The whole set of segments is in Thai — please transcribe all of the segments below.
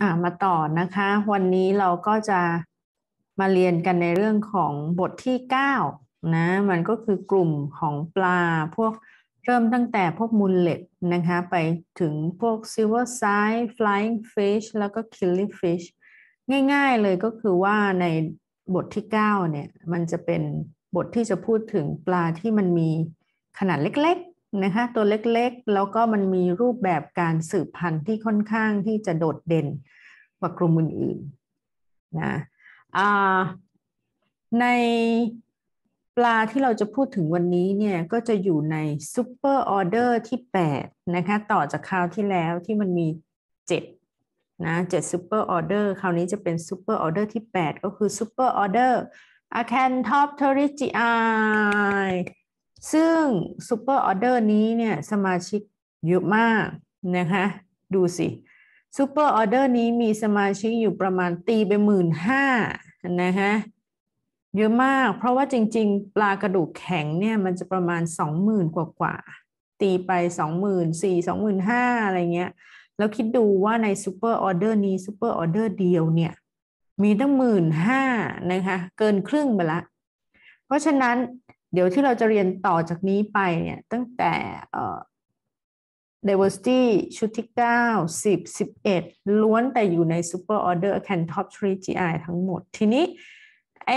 อ่ามาต่อนะคะ วันนี้เราก็จะมาเรียนกันในเรื่องของบทที่9นะมันก็คือกลุ่มของปลาพวกเริ่มตั้งแต่พวกมูลเล็ตนะคะ ไปถึงพวก silver s i ซ e f ฟล i n g fish แล้วก็คิลลิฟิชง่ายๆเลยก็คือว่าในบทที่9เนี่ยมันจะเป็นบทที่จะพูดถึงปลาที่มันมีขนาดเล็กนะคะตัวเล็กๆแล้วก็มันมีรูปแบบการสืบพันธุ์ที่ค่อนข้างที่จะโดดเด่นกว่ากลุ่มอื่นๆนะในปลาที่เราจะพูดถึงวันนี้เนี่ยก็จะอยู่ในซูเปอร์ออเดอร์ที่8นะคะต่อจากคราวที่แล้วที่มันมี7นะเจ็ดซูเปอร์ออเดอร์คราวนี้จะเป็นซูเปอร์ออเดอร์ที่ 8 ก็คือซูเปอร์ออเดอร์อ a c a n t o p t ริจ g ไอซึ่งซูเปอร์ออเดอร์นี้เนี่ยสมาชิกเยอะมาก นะคะดูสิซูเปอร์ออเดอร์นี้มีสมาชิกอยู่ประมาณตีไปหมื่นห้านะคะเยอะมาก เพราะว่าจริง ๆ ปลากระดูกแข็งเนี่ยมันจะประมาณสองหมื่นกว่ากว่าตีไปสองหมื่นสี่สองหมื่นห้าอะไรเงี้ย แล้วคิดดูว่าในซูเปอร์ออเดอร์นี้ซูเปอร์ออเดอร์เดียวเนี่ยมีตั้งหมื่นห้านะคะเกินครึ่งไปละเพราะฉะนั้นเดี๋ยวที่เราจะเรียนต่อจากนี้ไปเนี่ย ตั้งแต่ diversity ชุดที่ 9 10 11ล้วนแต่อยู่ใน super order can top 3 GI ทั้งหมด ทีนี้ไอ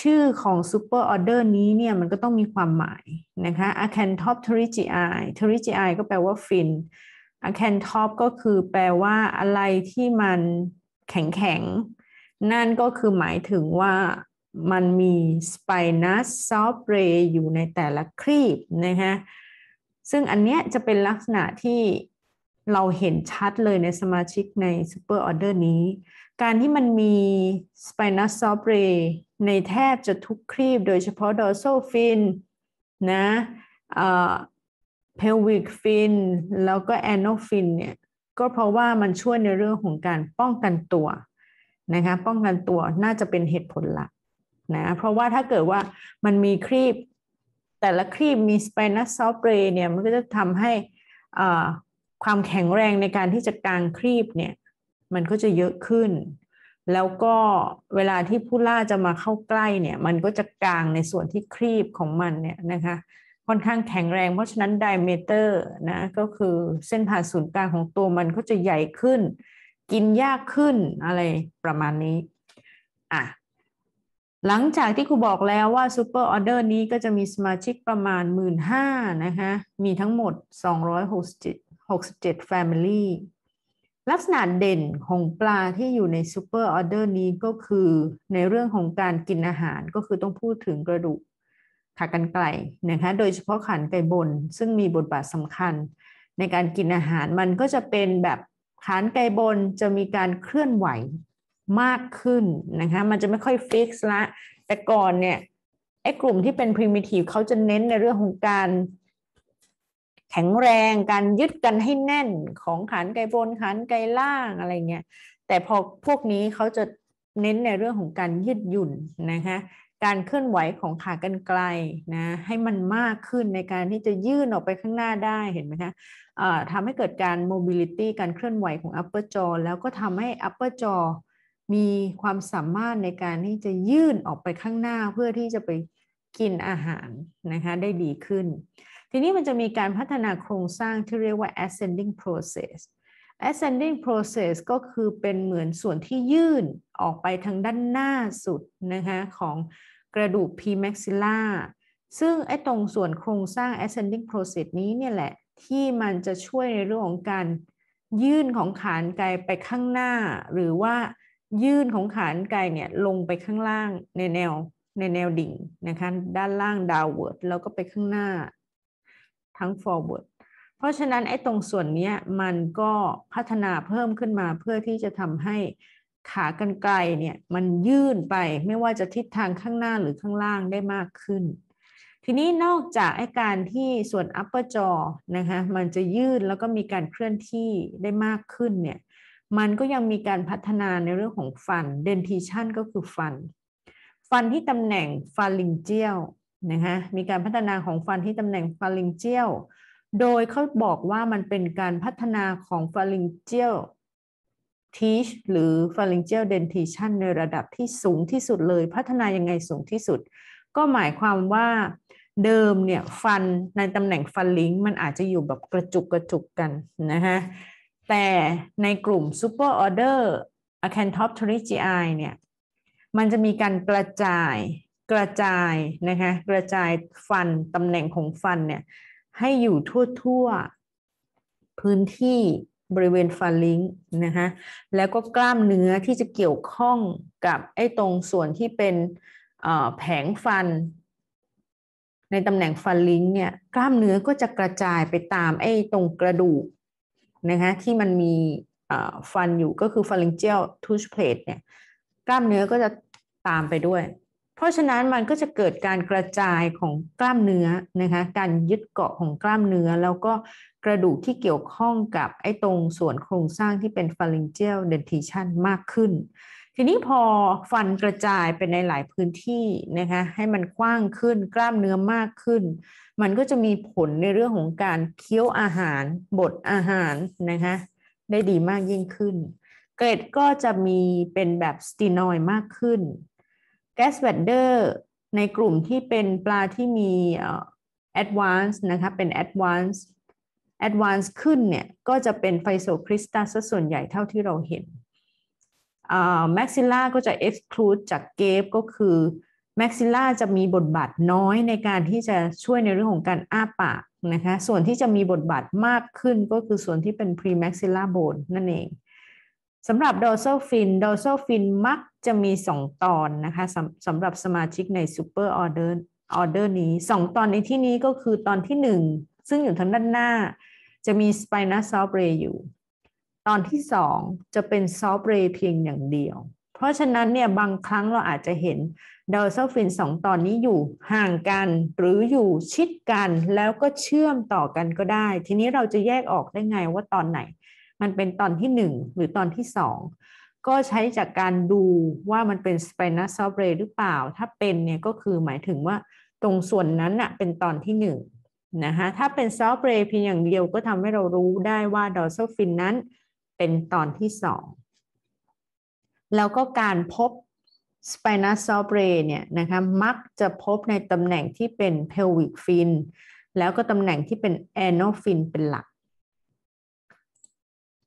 ชื่อของ super order นี้เนี่ย มันก็ต้องมีความหมาย นะคะ a c a n top t r i g i t r i g i ก็แปลว่าฟิน a c a n top ก็คือแปลว่าอะไรที่มันแข็งแข็ง นั่นก็คือหมายถึงว่ามันมีสไปนัสซอฟเรย์อยู่ในแต่ละครีบนะฮะ ซึ่งอันเนี้ยจะเป็นลักษณะที่เราเห็นชัดเลยในสมาชิกในซูเปอร์ออเดอร์นี้ การที่มันมีสไปนัสซอฟเรย์ในแทบจะทุกครีบโดยเฉพาะดอโซฟินนะเพลวิกฟินแล้วก็แอนโนฟินเนี่ย ก็เพราะว่ามันช่วยในเรื่องของการป้องกันตัวนะคะ ป้องกันตัวน่าจะเป็นเหตุผลหลักนะเพราะว่าถ้าเกิดว่ามันมีครีบ แต่ละครีบมีสไปนัสซอฟเรเนี่ยมันก็จะทำให้ความแข็งแรงในการที่จะกางครีบเนี่ยมันก็จะเยอะขึ้น แล้วก็เวลาที่ผู้ล่าจะมาเข้าใกล้เนี่ยมันก็จะกางในส่วนที่ครีบของมันเนี่ยนะคะค่อนข้างแข็งแรง เพราะฉะนั้นไดเมเตอร์นะก็คือเส้นผ่าศูนย์กลางของตัวมันก็จะใหญ่ขึ้น กินยากขึ้นอะไรประมาณนี้อ่ะหลังจากที่ครูบอกแล้วว่าซูเปอร์ออเดอร์นี้ก็จะมีสมาชิกประมาณ 1 5ื่นนะคะมีทั้งหมด 267 Family ลักษณะเด่นของปลาที่อยู่ในซูเปอร์ออเดอร์นี้ก็คือในเรื่องของการกินอาหารก็คือต้องพูดถึงกระดูกขากันไกรนะคะโดยเฉพาะขันไก่บนซึ่งมีบทบาทสำคัญ ในการกินอาหารมันก็จะเป็นแบบขานไก่บนจะมีการเคลื่อนไหวมากขึ้นนะคะมันจะไม่ค่อยฟิกซ์ละแต่ก่อนเนี่ยไอ้กลุ่มที่เป็นพรีมิทีฟเขาจะเน้นในเรื่องของการ แข็งแรงการยึดกันให้แน่นของขันไกบนขันไกล่างอะไรเงี้ยแต่พอพวกนี้เขาจะเน้นในเรื่องของการยืดหยุ่นนะคะ การเคลื่อนไหวของขากรรไกรนะ ให้มันมากขึ้นในการที่จะยื่นออกไปข้างหน้าได้เห็นไหมคะะทำให้เกิดการ mobility การเคลื่อนไหวของ upper jaw แล้วก็ทำให้ upper jaw มีความสามารถในการที่จะยื่นออกไปข้างหน้าเพื่อที่จะไปกินอาหารนะคะได้ดีขึ้น ทีนี้มันจะมีการพัฒนาโครงสร้างที่เรียกว่า ascending process ascending process ก็คือเป็นเหมือนส่วนที่ยื่นออกไปทางด้านหน้าสุดนะคะของกระดูก p maxilla ซึ่งไอ้ตรงส่วนโครงสร้าง ascending process นี้เนี่ยแหละ ที่มันจะช่วยในเรื่องของการยื่นของขานไกลไปข้างหน้า หรือว่ายื่นของขานไกลเนี่ยลงไปข้างล่างในแนว ในแนวดิ่งนะคะด้านล่างดาวเวิร์ดแล้วก็ไปข้างหน้าทั้ง forward เพราะฉะนั้นไอ้ตรงส่วนนี้มันก็พัฒนาเพิ่มขึ้นมา เพื่อที่จะทำให้ขากรรไกรเนี่ยมันยื่นไปไม่ว่าจะทิศทางข้างหน้าหรือข้างล่างได้มากขึ้น ทีนี้นอกจากไอ้การที่ส่วน upper jaw นะคะมันจะยื่นแล้วก็มีการเคลื่อนที่ได้มากขึ้นเนี่ยมันก็ยังมีการพัฒนาในเรื่องของฟันเดนทิชันก็คือฟัน ฟันที่ตำแหน่งฟันลิงเจียวนะคะมีการพัฒนาของฟันที่ตำแหน่งฟันลิงเจียวโดยเขาบอกว่ามันเป็นการพัฒนาของฟันลิงเจียวทีชหรือฟ h a r y n g e a l d e n t i ชั o นในระดับที่สูงที่สุดเลยพัฒนายังไงสูงที่สุด ก็หมายความว่าเดิมเนี่ยฟันในตำแหน่งฟันลิงมันอาจจะอยู่แบบกระจุกกระจุกกันนะคะแต่ในกลุ่ม super order a c a n t o p t r i g i เนี่ย มันจะมีการกระจายกระจายนะคะกระจายฟัน ตำแหน่งของฟันเนี่ย ให้อยู่ทั่วทั่วพื้นที่บริเวณฟันลิงนะคะแล้วก็กล้ามเนื้อที่จะเกี่ยวข้องกับไอ้ตรงส่วนที่เป็นแผงฟัน ในตำแหน่งฟันลิงเนี่ย กล้ามเนื้อก็จะกระจายไปตามไอ้ตรงกระดูกนะคะที่มันมีฟันอยู่ก็คือ pharyngeal tooth plate เนี่ยกล้ามเนื้อก็จะตามไปด้วย เพราะฉะนั้นมันก็จะเกิดการกระจายของกล้ามเนื้อนะคะการยึดเกาะของกล้ามเนื้อแล้วก็กระดูกที่เกี่ยวข้องกับไอ้ตรงส่วนโครงสร้างที่เป็น pharyngeal dentition มากขึ้น ทีนี้พอฟันกระจายไปในหลายพื้นที่นะคะให้มันกว้างขึ้นกล้ามเนื้อมากขึ้นมันก็จะมีผลในเรื่องของการเคี้ยวอาหาร บดอาหารนะคะได้ดีมากยิ่งขึ้นเกรดก็จะมีเป็นแบบสตีนอยมากขึ้นแกสแวดเดอร์ในกลุ่มที่เป็นปลาที่มีแอดวานซ์นะคะเป็นแอดวานซ์แอดวานซ์ขึ้นเนี่ยก็จะเป็นไฟโซคริสตัลส่วนใหญ่เท่าที่เราเห็นแม็กซิล่าก็จะเอ็กซ์คลูดจากเกฟก็คือแม็กซิล่าจะมีบท บาท น้อยในการที่จะช่วยในเรื่องของการ อ้าปากนะคะส่วนที่จะมีบท บาท มากขึ้นก็คือส่วนที่เป็นรีแม็กซิลล่าโบนนั่น เองสำหรับดอ r ซ a ฟินดอ o r s a l f มักจะมี 2 ตอนนะคะสำหรับสมาชิกใน์ออเดอร์ออเดอร์นี้ 2 ตอนในที่นี้ก็คือตอนที่ 1 ซึ่งอยู่ ทาง ด้านหน้า จะมีสไปนัสซอฟเรย์อยู่ ตอนที่ 2 จะเป็นซอฟเรย์เพียงอย่างเดียว เพราะฉะนั้นเนี่ยบางครั้งเราอาจจะเห็นดอวเซลฟินสองตอนนี้อยู่ห่างกันหรืออยู่ชิดกันแล้วก็เชื่อมต่อกันก็ได้ ทีนี้เราจะแยกออกได้ไงว่าตอนไหน มันเป็นตอนที่ 1 หรือตอนที่ 2 ก็ใช้จากการดูว่ามันเป็นสเปนัสซอเรหรือเปล่า ถ้าเป็นเนี่ยก็คือหมายถึงว่าตรงส่วนนั้นอะเป็นตอนที่1นะคะถ้าเป็นซอเบรเพียงอย่างเดียวก็ทำให้เรารู้ได้ว่าดอลโซฟินนั้นเป็นตอนที่2แล้วก็การพบสไปนัสซอเบรเนี่ยนะคะมักจะพบในตำแหน่งที่เป็นเพลวิกฟินแล้วก็ตำแหน่งที่เป็นแอนโนฟินเป็นหลัก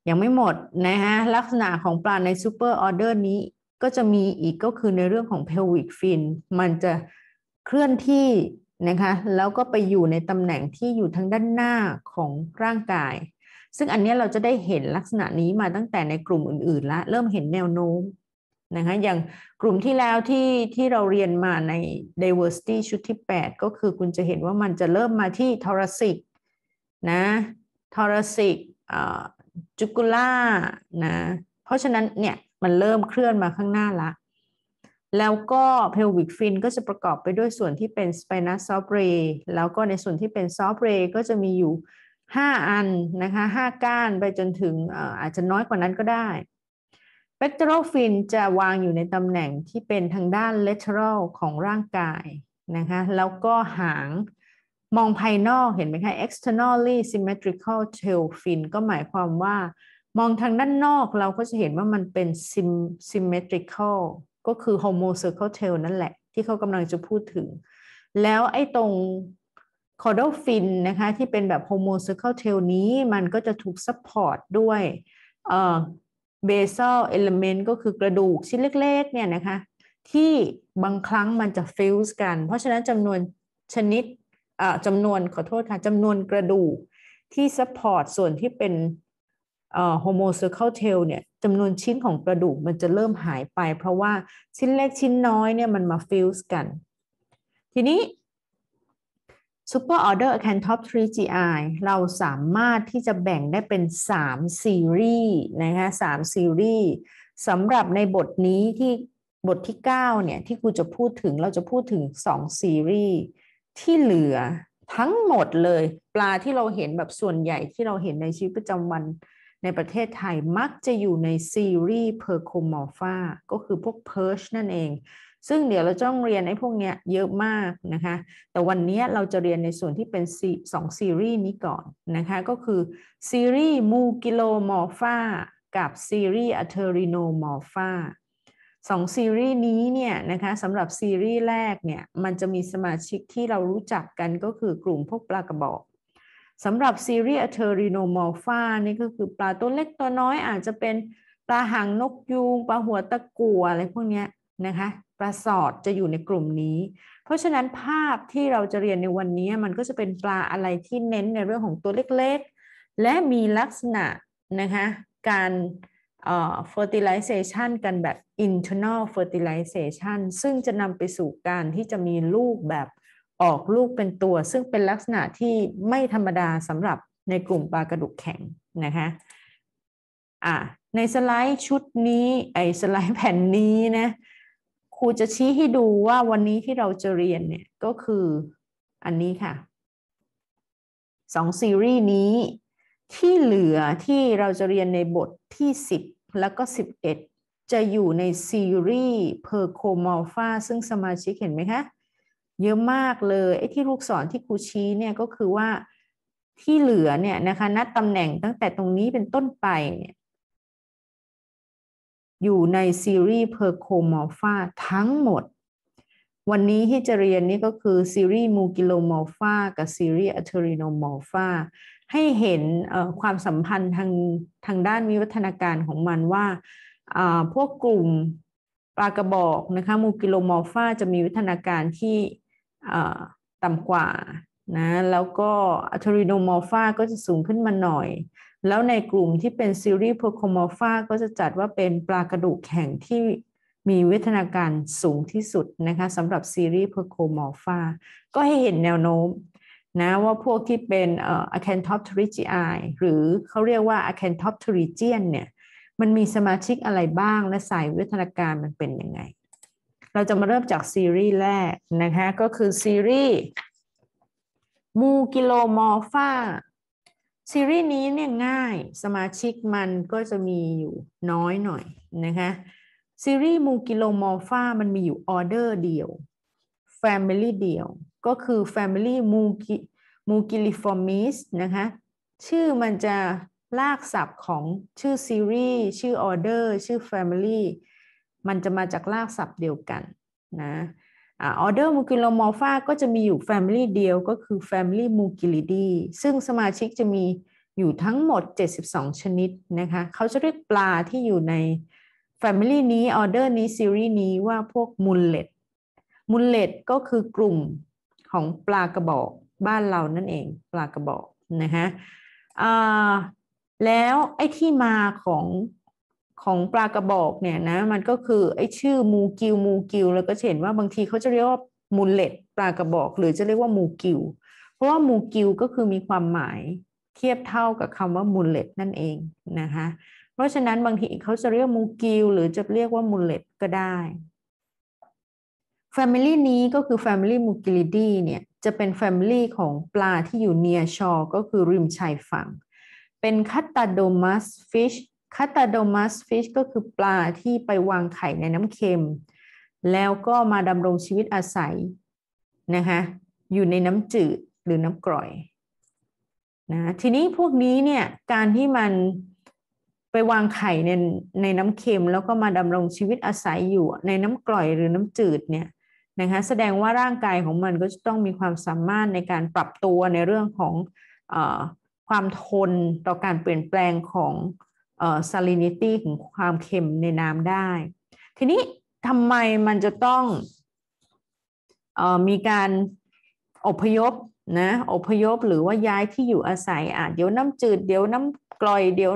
ยังไม่หมดนะฮะลักษณะของปลาในซูเปอร์ออเดอร์นี้ ก็จะมีอีกก็คือในเรื่องของเพลวิกฟินมันจะเคลื่อนที่นะคะแล้วก็ไปอยู่ในตำแหน่งที่อยู่ทางด้านหน้าของร่างกาย ซึ่งอันนี้เราจะได้เห็นลักษณะนี้มาตั้งแต่ในกลุ่มอื่นๆแล้วเริ่มเห็นแนวโน้มนะคะอย่างกลุ่มที่แล้วที่ที่เราเรียนมาใน diversity ชุดที่ 8 ก็คือคุณจะเห็นว่ามันจะเริ่มมาที่ thoracic นะ thoracic จุกุล่า นะเพราะฉะนั้นเนี่ยมันเริ่มเคลื่อนมาข้างหน้าละ แล้วก็ pelvic fin ก็จะประกอบไปด้วยส่วนที่เป็น spinous o f t r a y แล้วก็ในส่วนที่เป็น s f t r a y ก็จะมีอยู่ 5 อันนะคะ5ก้านไปจนถึงอาจจะน้อยกว่านั้นก็ได้ป e โร o ฟิ n จะวางอยู่ใน ตำแหน่งที่เป็นทางด้าน l เทอร a ลของร่างกาย นะ คะ แล้วก็หางมองภายนอกเห็นไหมคะ externally symmetrical tail fin ก็หมายความว่ามองทางด้านนอกเราก็จะเห็นว่ามันเป็น symmetrical ก็คือ homo circle tail นั่น แหละ ที่เขากำลังจะพูดถึง แล้ว ไอ้ ตรง caudal fin นะคะ ที่เป็นแบบ homo circle tail นี้มันก็จะถูก support ด้วยเบซ a ลเอลเมนต์ก็คือกระดูกชิ้นเล็กๆ เนี่ยนะคะที่บางครั้งมันจะฟิวส์กัน เพราะฉะนั้นจำนวนชนิดจำนวนขอโทษค่ะจำนวนกระดูกที่ซัพพอร์ตส่วนที่เป็นโฮโมเซอร์เคิลเทลเนี่ยจำนวนชิ้นของกระดูกมันจะเริ่มหายไป เพราะว่าชิ้นเล็กชิ้นน้อยเนี่ยมันมาฟิวส์กัน ทีนี้ Super Order a c a n t o p 3 GI เราสามารถที่จะแบ่งได้เป็น 3 ซีรีส์นะคะมซีรีส์สำหรับในบทนี้ที่บทที่ 9 เนี่ย ที่ครูจะพูดถึงเราจะพูดถึง 2 ซีรีส์ที่เหลือทั้งหมดเลย ปลาที่เราเห็นแบบส่วนใหญ่ที่เราเห็นในชีวิตประจำวันในประเทศไทยมักจะอยู่ในซีรีส์เพอร์โคมอร์ฟาก็คือพวกเพิร์ชนั่นเองซึ่งเดี๋ยวเราจ้องเรียนในพวกเนี้ย เยอะมากนะคะ แต่วันนี้เราจะเรียนในส่วนที่เป็นสองซีรีส์นี้ก่อนนะคะ ก็คือ ซีรีส์มูกิโลมอร์ฟา กับซีรีส์อะเทอริโนมอร์ฟาสองซีรีส์นี้เนี่ยนะคะสำหรับซีรีส์แรกเนี่ยมันจะมีสมาชิกที่เรารู้จักกันก็คือกลุ่มพวกปลากระบอกสำหรับซีรีส์อะเทอริโนมอร์ฟานี่ก็คือ ปลาตัวเล็กตัวน้อย อาจจะเป็นปลาหางนกยูงปลาหัวตะกั่วอะไรพวกนี้นะคะปลาสอดจะอยู่ในกลุ่มนี้ เพราะฉะนั้นภาพที่เราจะเรียนในวันนี้มันก็จะเป็นปลาอะไรที่เน้นในเรื่องของตัวเล็กๆ และมีลักษณะนะคะ การเอ่อ fertilization กันแบบ internal fertilization ซึ่งจะนำไปสู่การที่จะมีลูกแบบออกลูกเป็นตัวซึ่งเป็นลักษณะที่ไม่ธรรมดาสำหรับในกลุ่มปลากระดูกแข็งนะคะอ่ะในสไลด์ชุดนี้ ไอสไลด์แผ่นนี้นะครูจะชี้ให้ดูว่าวันนี้ที่เราจะเรียนเนี่ยก็คืออันนี้ค่ะสองซีรีส์นี้ที่เหลือที่เราจะเรียนในบทที่ 10 แล้วก็ 11 จะอยู่ในซีรีส์เพอร์โคม p ลฟาซึ่งสมาชิกเห็นไหมคะเยอะมากเลยไอ้ที่ลูกศรที่ครูชี้เนี่ยก็คือว่าที่เหลือเนี่ยนะคะนัดตำแหน่งตั้งแต่ตรงนี้เป็นต้นไปเนี่ยอยู่ในซีรีส์เพอร์โคมอร์ฟาทั้งหมด วันนี้ที่จะเรียนนี่ก็คือซีรีส์มูกิโลมอร์ฟากับซีรีส์อะเทอริโนมอร์ฟาให้เห็นความสัมพันธ์ทางทางด้านวิวัฒนาการของมันว่า พวกกลุ่มปลากระบอกนะคะมูกิโลมอร์ฟาจะมีวิวัฒนาการที่ต่ำกว่านะแล้วก็อะทริโนมอร์ฟาก็จะสูงขึ้นมาหน่อยแล้วในกลุ่มที่เป็นซีรีส์โพโคมอฟาก็จะจัดว่าเป็นปลากระดูกแข็งที่มีวิทนาการสูงที่สุดนะคะสำหรับซีรีส์โพโคมอฟาก็ให้เห็นแนวโน้มนะว่าพวกที่เป็นเอ่อ a c a n t ท o p t e r y g i หรือเขาเรียกว่าอะเคนทอปทริเจียนเนี่ยมันมีสมาชิกอะไรบ้างและสายวิทนาการมันเป็นยังไงเราจะมาเริ่มจากซีรีส์แรกนะคะก็คือซีรีส์มูกิโลมอร์ฟาซีรีส์นี้เนี่ยง่ายสมาชิกมันก็จะมีอยู่น้อยหน่อยนะคะซีรีส์มูกิโลมอร์ฟา มันมีอยู่ออเดอร์เดียว Family เดียวก็คือ Family มูกิมูกิลิฟอร์มิสนะคะชื่อมันจะลากศัพท์ของชื่อซีรีส์ชื่อออเดอร์ชื่อ Family มันจะมาจากลากศัพท์เดียวกันนะออเดอร์มูกิโลมอฟา ก็จะมีอยู่แฟมิลี่เดียวก็คือแฟมิลี่มูกิลิดีซึ่งสมาชิกจะมีอยู่ทั้งหมด 72 ชนิดนะคะเขาจะเรียกปลาที่อยู่ในแฟมิลี่นี้ออเดอร์นี้ ซีรีส์นี้ว่าพวกมูลเลตมูลเลตก็คือกลุ่มของปลากระบอกบ้านเรานั่นเองปลากระบอกนะคะแล้วไอ้ที่มาของของปลากระบอกเนี่ยนะมันก็คือไอ้ชื่อมูกิวมูกิวแล้วก็เห็นว่าบางทีเขาจะเรียกว่ามูลเลตปลากระบอก หรือจะเรียกว่ามูกิวเพราะว่ามูกิวก็คือมีความหมายเทียบเท่ากับคำว่ามูลเลตนั่นเองนะคะเพราะฉะนั้นบางทีเขาจะเรียกมูกิวหรือจะเรียกว่ามูลเลตก็ได้แฟมิลี่นี้ก็คือแฟมิลี่มูกิลิดีเนี่ยจะเป็นแฟมิลี่ของปลาที่อยู่เนียชอก็คือริมชายฝั่ง เป็นคัตตาโดมัสฟิชคาตาโดมัสฟิชก็คือปลาที่ไปวางไข่ในน้ำเค็ม แล้วก็มาดำรงชีวิตอาศัยนะคะอยู่ในน้ำจืดหรือน้ำกร่อยนะทีนี้พวกนี้เนี่ยการที่มันไปวางไข่ในในน้ำเค็มแล้วก็มาดำรงชีวิตอาศัย อยู่ในน้ำกร่อยหรือน้ำจืดเนี่ยนะคะแสดงว่าร่างกายของมันก็จะต้องมีความสามารถในการปรับตัวในเรื่องของอความทนต่อการเปลี่ยนแปลงของซาลินิตี้ของความเค็มในน้ำได้ ทีนี้ทำไมมันจะต้องออมีการอพยพนะอพยพหรือว่าย้ายที่อยู่อาศัยอ่ะเดี๋ยวน้ำจืดเดี๋ยวน้ำกร่อยเดี๋ยว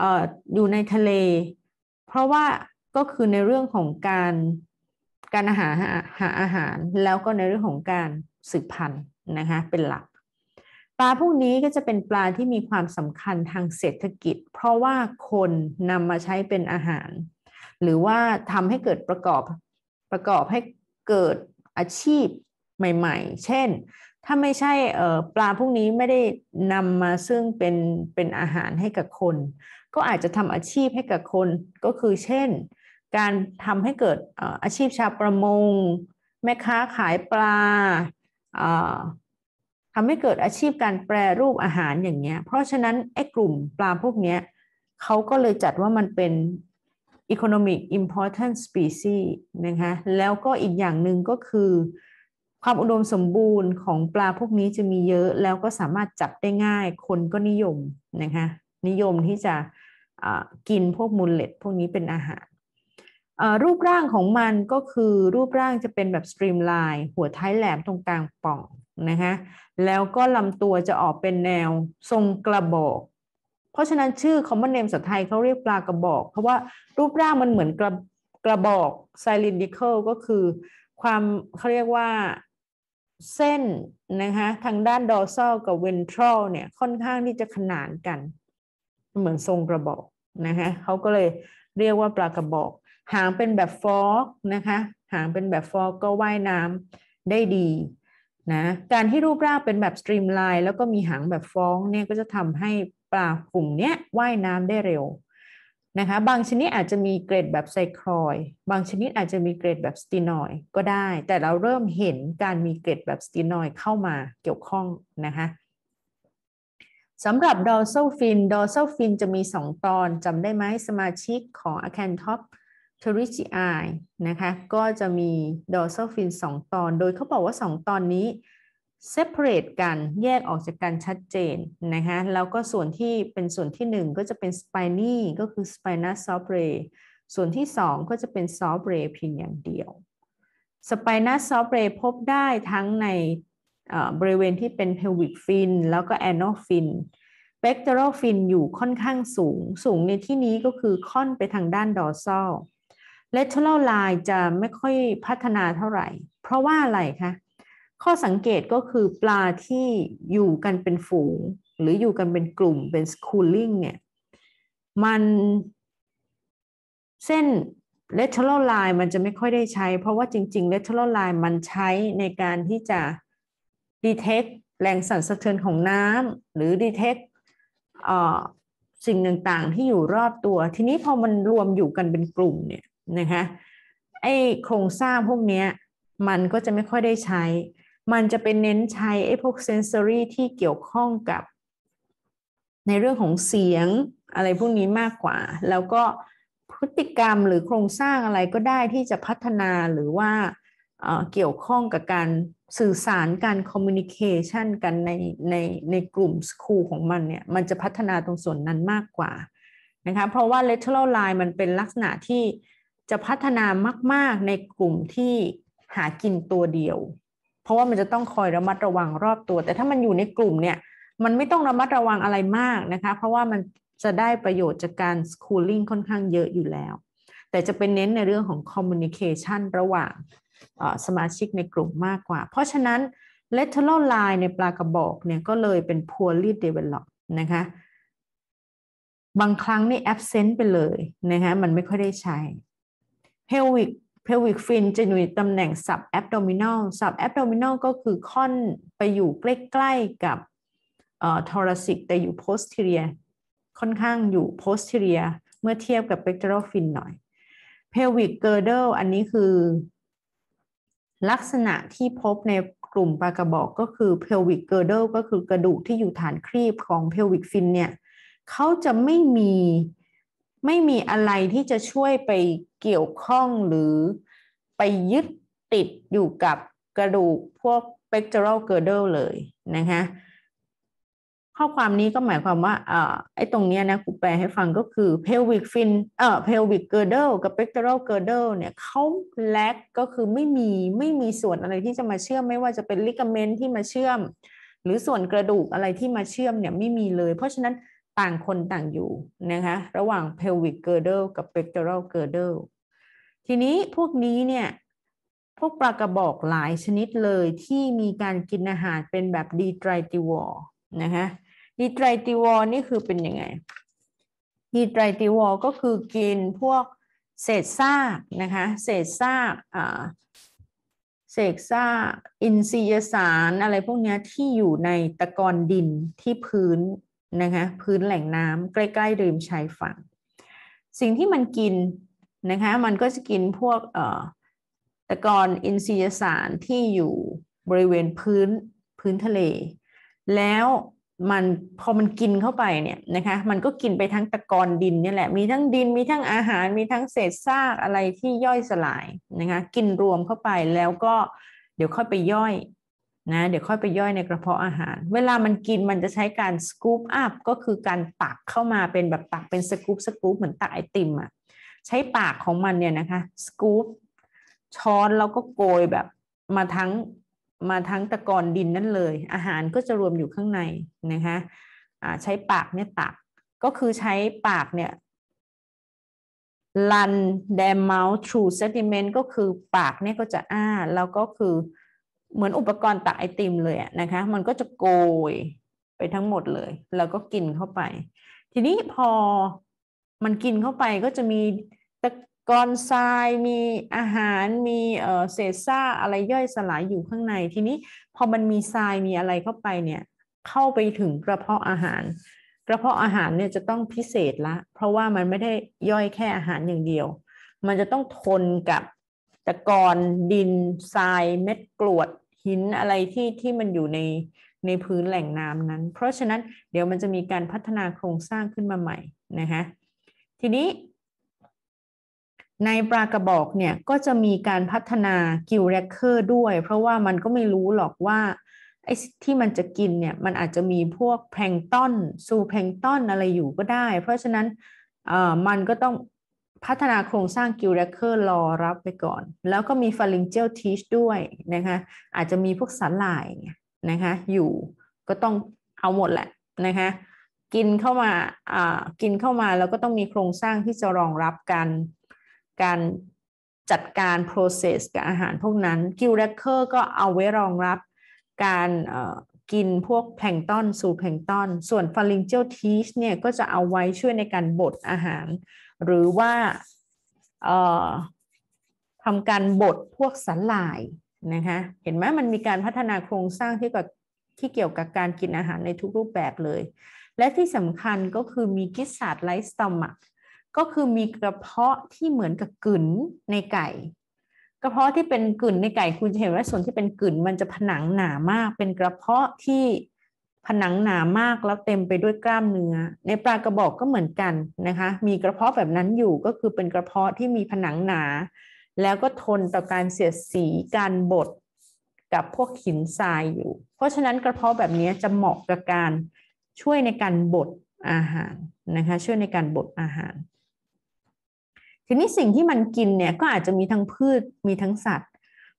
อออยู่ในทะเล เพราะว่าก็คือในเรื่องของการการหาหาอาหาร แล้วก็ในเรื่องของการสืบพันธุ์นะคะเป็นหลักปลาพวกนี้ก็จะเป็นปลาที่มีความสำคัญทางเศรษฐกิจ เพราะว่าคนนำมาใช้เป็นอาหาร หรือว่าทำให้เกิดประกอบประกอบให้เกิดอาชีพใหม่ ๆ เช่น ถ้าไม่ใช่ปลาพวกนี้ไม่ได้นำมาซึ่งเป็นเป็นอาหารให้กับคน ก็อาจจะทำอาชีพให้กับคน ก็คือเช่น การทำให้เกิดอาชีพชาวประมงแม่ค้าขายปลาทำให้เกิดอาชีพการแปรรูปอาหารอย่างเงี้ย เพราะฉะนั้นไอ้กลุ่มปลาพวกเนี้ยเขาก็เลยจัดว่ามันเป็น economic important species นะคะแล้วก็อีกอย่างหนึ่งก็คือ ความอุดมสมบูรณ์ของปลาพวกนี้จะมีเยอะแล้วก็สามารถจับได้ง่ายคนก็นิยมนะคะนิยมที่จะะกินพวกมูลเล็ดพวกนี้เป็นอาหาร รูปร่างของมันก็คือรูปร่างจะเป็นแบบสตรีมไลน์หัวท้ายแหลมตรงกลางป่องนะคะแล้วก็ลำตัวจะออกเป็นแนวทรงกระบอก เพราะฉะนั้นชื่อ common name ภาไทยเขาเรียกปลากระบอกเพราะว่ารูปร่างมันเหมือนกระกระบอก cylindrical ก็คือ ความเขาเรียกว่าเส้นนะคะทางด้านดอซอ a กับเวนทรัลเนี่ยค่อนข้างที่จะขนานกัน เหมือนทรงกระบอกนะคะเขาก็เลยเรียกว่าปลากระบอก หางเป็นแบบฟอกนะคะหางเป็นแบบฟอกก็ว่ายน้ำได้ดีนะการที่รูปร่างเป็นแบบสตรีมไลน์แล้วก็มีหางแบบฟ้องเนี่ยก็จะทำให้ปลากลุ่มนี้ว่ายน้ำได้เร็วนะคะ บางชนิดอาจจะมีเกรดแบบไซคลอยบางชนิดอาจจะมีเกรดแบบสตีนอย ก็ได้ แต่เราเริ่มเห็นการมีเกรดแบบสตีนอยเข้ามาเกี่ยวข้องนะคะสำหรับดอ r s ซลฟินดอ r เซลฟินจะมี 2 ตอนจำได้ไหมสมาชิกของอะแคนท็อป t e r i g i นะคะ ก็จะมี dorsal fin 2ตอน โดยเขาบอกว่า 2 ตอนนี้ separate กัน แยกออกจากกันชัดเจน นะคะ แล้วก็ส่วนที่เป็นส่วนที่1ก็จะเป็น spiny ก็คือ s p i n a u soft ray ส่วนที่ 2 ก็จะเป็น soft ray เพียงอย่างเดียว s p i n a u soft ray พบได้ทั้งในบริเวณที่เป็น pelvic fin แล้วก็ anal fin pectoral fin อยู่ค่อนข้างสูง สูงในที่นี้ก็คือค่อนไปทางด้าน dorsal lateral line จะไม่ค่อยพัฒนาเท่าไหร่ เพราะว่าอะไรคะ ข้อสังเกตก็คือปลาที่อยู่กันเป็นฝูง หรืออยู่กันเป็นกลุ่มเป็น schooling เนี่ย มัน เส้น lateral line มันจะไม่ค่อยได้ใช้ เพราะว่าจริงๆ lateral line มันใช้ในการที่จะ detect แรงสั่นสะเทือนของน้ำหรือ detect สิ่งต่างๆที่อยู่รอบตัว ทีนี้พอมันรวมอยู่กันเป็นกลุ่มเนี่ยนะคะไอ้โครงสร้างพวกนี้มันก็จะไม่ค่อยได้ใช้ มันจะเป็นเน้นใช้ไอ้พวกเซนเซอรี่ที่เกี่ยวข้องกับ ในเรื่องของเสียงอะไรพวกนี้มากกว่า แล้วก็พฤติกรรมหรือโครงสร้างอะไรก็ได้ที่จะพัฒนาหรือว่าเกี่ยวข้องกับการสื่อสารการคอมมิวนิเคชันกันในในในกลุ่มสคูลของมันเนี่ย มันจะพัฒนาตรงส่วนนั้นมากกว่านะคะ เพราะว่า l a เ e r a ลไลน์มันเป็นลักษณะที่จะพัฒนามาก ๆในกลุ่มที่หากินตัวเดียว เพราะว่ามันจะต้องคอยระมัดระวังรอบตัว แต่ถ้ามันอยู่ในกลุ่มเนี่ย มันไม่ต้องระมัดระวังอะไรมากนะคะ เพราะว่ามันจะได้ประโยชน์จากการสคูลลิ่งค่อนข้างเยอะอยู่แล้ว แต่จะเป็นเน้นในเรื่องของคอมมูนิเคชันระหว่างสมาชิกในกลุ่มมากกว่า เพราะฉะนั้น lateral line ในปลากระบอกเนี่ยก็เลยเป็น poorly developed นะคะ บางครั้งนี่ absent ไปเลยนะคะมันไม่ค่อยได้ใช้ pelvic pelvic fin จะอยู่ในตำแหน่ง sub abdominal sub abdominal ก็คือค่อนไปอยู่ใกล้ๆกับเอ่อ thoracic แต่อยู่ posterior ค่อนข้างอยู่ posterior เมื่อเทียบกับ pectoral fin หน่อย pelvic girdle อันนี้คือ ลักษณะที่พบในกลุ่มปลากระบอกก็คือ pelvic girdle ก็คือกระดูกที่อยู่ฐานครีบของ pelvic fin เนี่ยเขาจะไม่มีไม่มีอะไรที่จะช่วยไปเกี่ยวข้องหรือไปยึดติดอยู่กับกระดูกพวก pectoral girdle เลยนะคะข้อความนี้ก็หมายความว่าเอ่อไอ้ตรงเนี้ยนะครูแปลให้ฟังก็คือ pelvic fin เอ่อ pelvic girdle กับ pectoral girdle เนี่ยเขา a ลกก็คือไม่มีไม่มีส่วนอะไรที่จะมาเชื่อมไม่ว่าจะเป็น ligament ที่มาเชื่อม หรือส่วนกระดูกอะไรที่มาเชื่อมเนี่ยไม่มีเลย เพราะฉะนั้นต่างคนต่างอยู่นะคะระหว่าง pelvic girdle กับ pectoral girdle ทีนี้พวกนี้เนี่ยพวกปลากระบอกหลายชนิดเลย ที่มีการกินอาหารเป็นแบบ detritivore นะคะดีไตรติวอลนี่คือเป็นยังไงดีไตรติวอลก็คือกินพวกเศษซากนะคะเศษซากเศษซากอินทรียสาร อะไรพวกนี้ที่อยู่ในตะกอนดินที่พื้นนะคะพื้นแหล่งน้ำใกล้ๆริมชายฝั่ง สิ่งที่มันกินนะคะมันก็จะกินพวกตะกอนอินทรียสารที่อยู่บริเวณพื้นพื้นทะเล แล้วมันพอมันกินเข้าไปเนี่ยนะคะมันก็กินไปทั้งตะกอนดินนี่แหละมีทั้งดินมีทั้งอาหารมีทั้งเศษซากอะไรที่ย่อยสลายนะคะกินรวมเข้าไปแล้วก็เดี๋ยวค่อยไปย่อยนะเดี๋ยวค่อยไปย่อยในกระเพาะอาหาร เวลามันกินมันจะใช้การสกูปอัพก็คือการตักเข้ามาเป็นแบบตักเป็นสกูปสกูปเหมือนตักไอติมอะ่ะ ใช้ปากของมันเนี่ยนะคะสกูปช้อนแล้วก็โกยแบบมาทั้งมาทั้งตะกอนดินนั่นเลยอาหารก็จะรวมอยู่ข้างในนะคะะใช้ปากเนี่ยตักก็คือใช้ปากเนี่ยลันเดมเมาส์ t r u e sediment ก็คือปากเนี่ยก็จะอ้าแล้วก็คือเหมือนอุปกรณ์ตักไอติมเลยนะคะมันก็จะโกยไปทั้งหมดเลย แล้วก็กินเข้าไป ทีนี้พอมันกินเข้าไปก็จะมีตะกอนทรายมีอาหาร มีเศษซ่าอะไรย่อยสลายอยู่ข้างในทีนี้ พอมันมีทรายมีอะไรเข้าไปเนี่ยเข้าไปถึงกระเพาะอาหาร กระเพาะอาหารเนี่ยจะต้องพิเศษละเพราะว่ามันไม่ได้ย่อยแค่อาหารอย่างเดียวมันจะต้องทนกับแต่ก่อน ดินทรายเม็ดกรวด หินอะไรที่ ที่มันอยู่ ใน ในพื้นแหล่งน้ำนั้น เพราะฉะนั้นเดี๋ยวมันจะมีการพัฒนาโครงสร้างขึ้นมาใหม่นะคะทีนี้ ในปลากระบอกเนี่ยก็จะมีการพัฒนากิวแรคเคอร์ด้วย เพราะว่า มันก็ไม่รู้หรอกว่าไอ้ที่มันจะกินเนี่ยมันอาจจะมีพวกแพลงต้อนซูแพลงต้อนอะไรอยู่ก็ได้ เพราะฉะนั้นมันก็ต้องพัฒนาโครงสร้างกิลเคเคอร์รอรับไปก่อน แล้วก็มีฟาลิงเจลทีชด้วยนะคะอาจจะมีพวกสาหร่ายนะคะอยู่ ก็ต้องเอาหมดแหละนะคะกินเข้ามาอ่ากินเข้ามา แล้วก็ต้องมีโครงสร้างที่จะรองรับการการจัดการ process กับอาหารพวกนั้นกิลเคเคอร์ก็เอาไว้รองรับการกินพวกแพงต้อนสู่แพงต้อน ส่วนฟาลิงเจลทีชเนี่ยก็จะเอาไว้ช่วยในการบดอาหารหรือว่าทำการบดพวกสาหลายนะคะเห็นไหมมันมีการพัฒนาโครงสร้างที่กับที่เกี่ยวกับการกินอาหารในทุกรูปแบบเลย และที่สำคัญก็คือมีกิสซาดไลสตอมักก็คือมีกระเพาะที่เหมือนกับกลืนในไก่กระเพาะที่เป็นกลืนในไก่ คุณจะเห็นว่าส่วนที่เป็นกลืนมันจะผนังหนามาก เป็นกระเพาะที่ผนังหนามากแล้วเต็มไปด้วยกล้ามเนื้อ ในปลากระบอกก็เหมือนกันนะคะมีกระเพาะแบบนั้นอยู่ก็คือเป็นกระเพาะที่มีผนังหนา แล้วก็ทนต่อการเสียดสีการบดกับพวกหินทรายอยู่ เพราะฉะนั้นกระเพาะแบบนี้จะเหมาะกับการช่วยในการบดอาหารนะคะช่วยในการบดอาหาร ทีนี้สิ่งที่มันกินเนี่ยก็อาจจะมีทั้งพืชมีทั้งสัตว์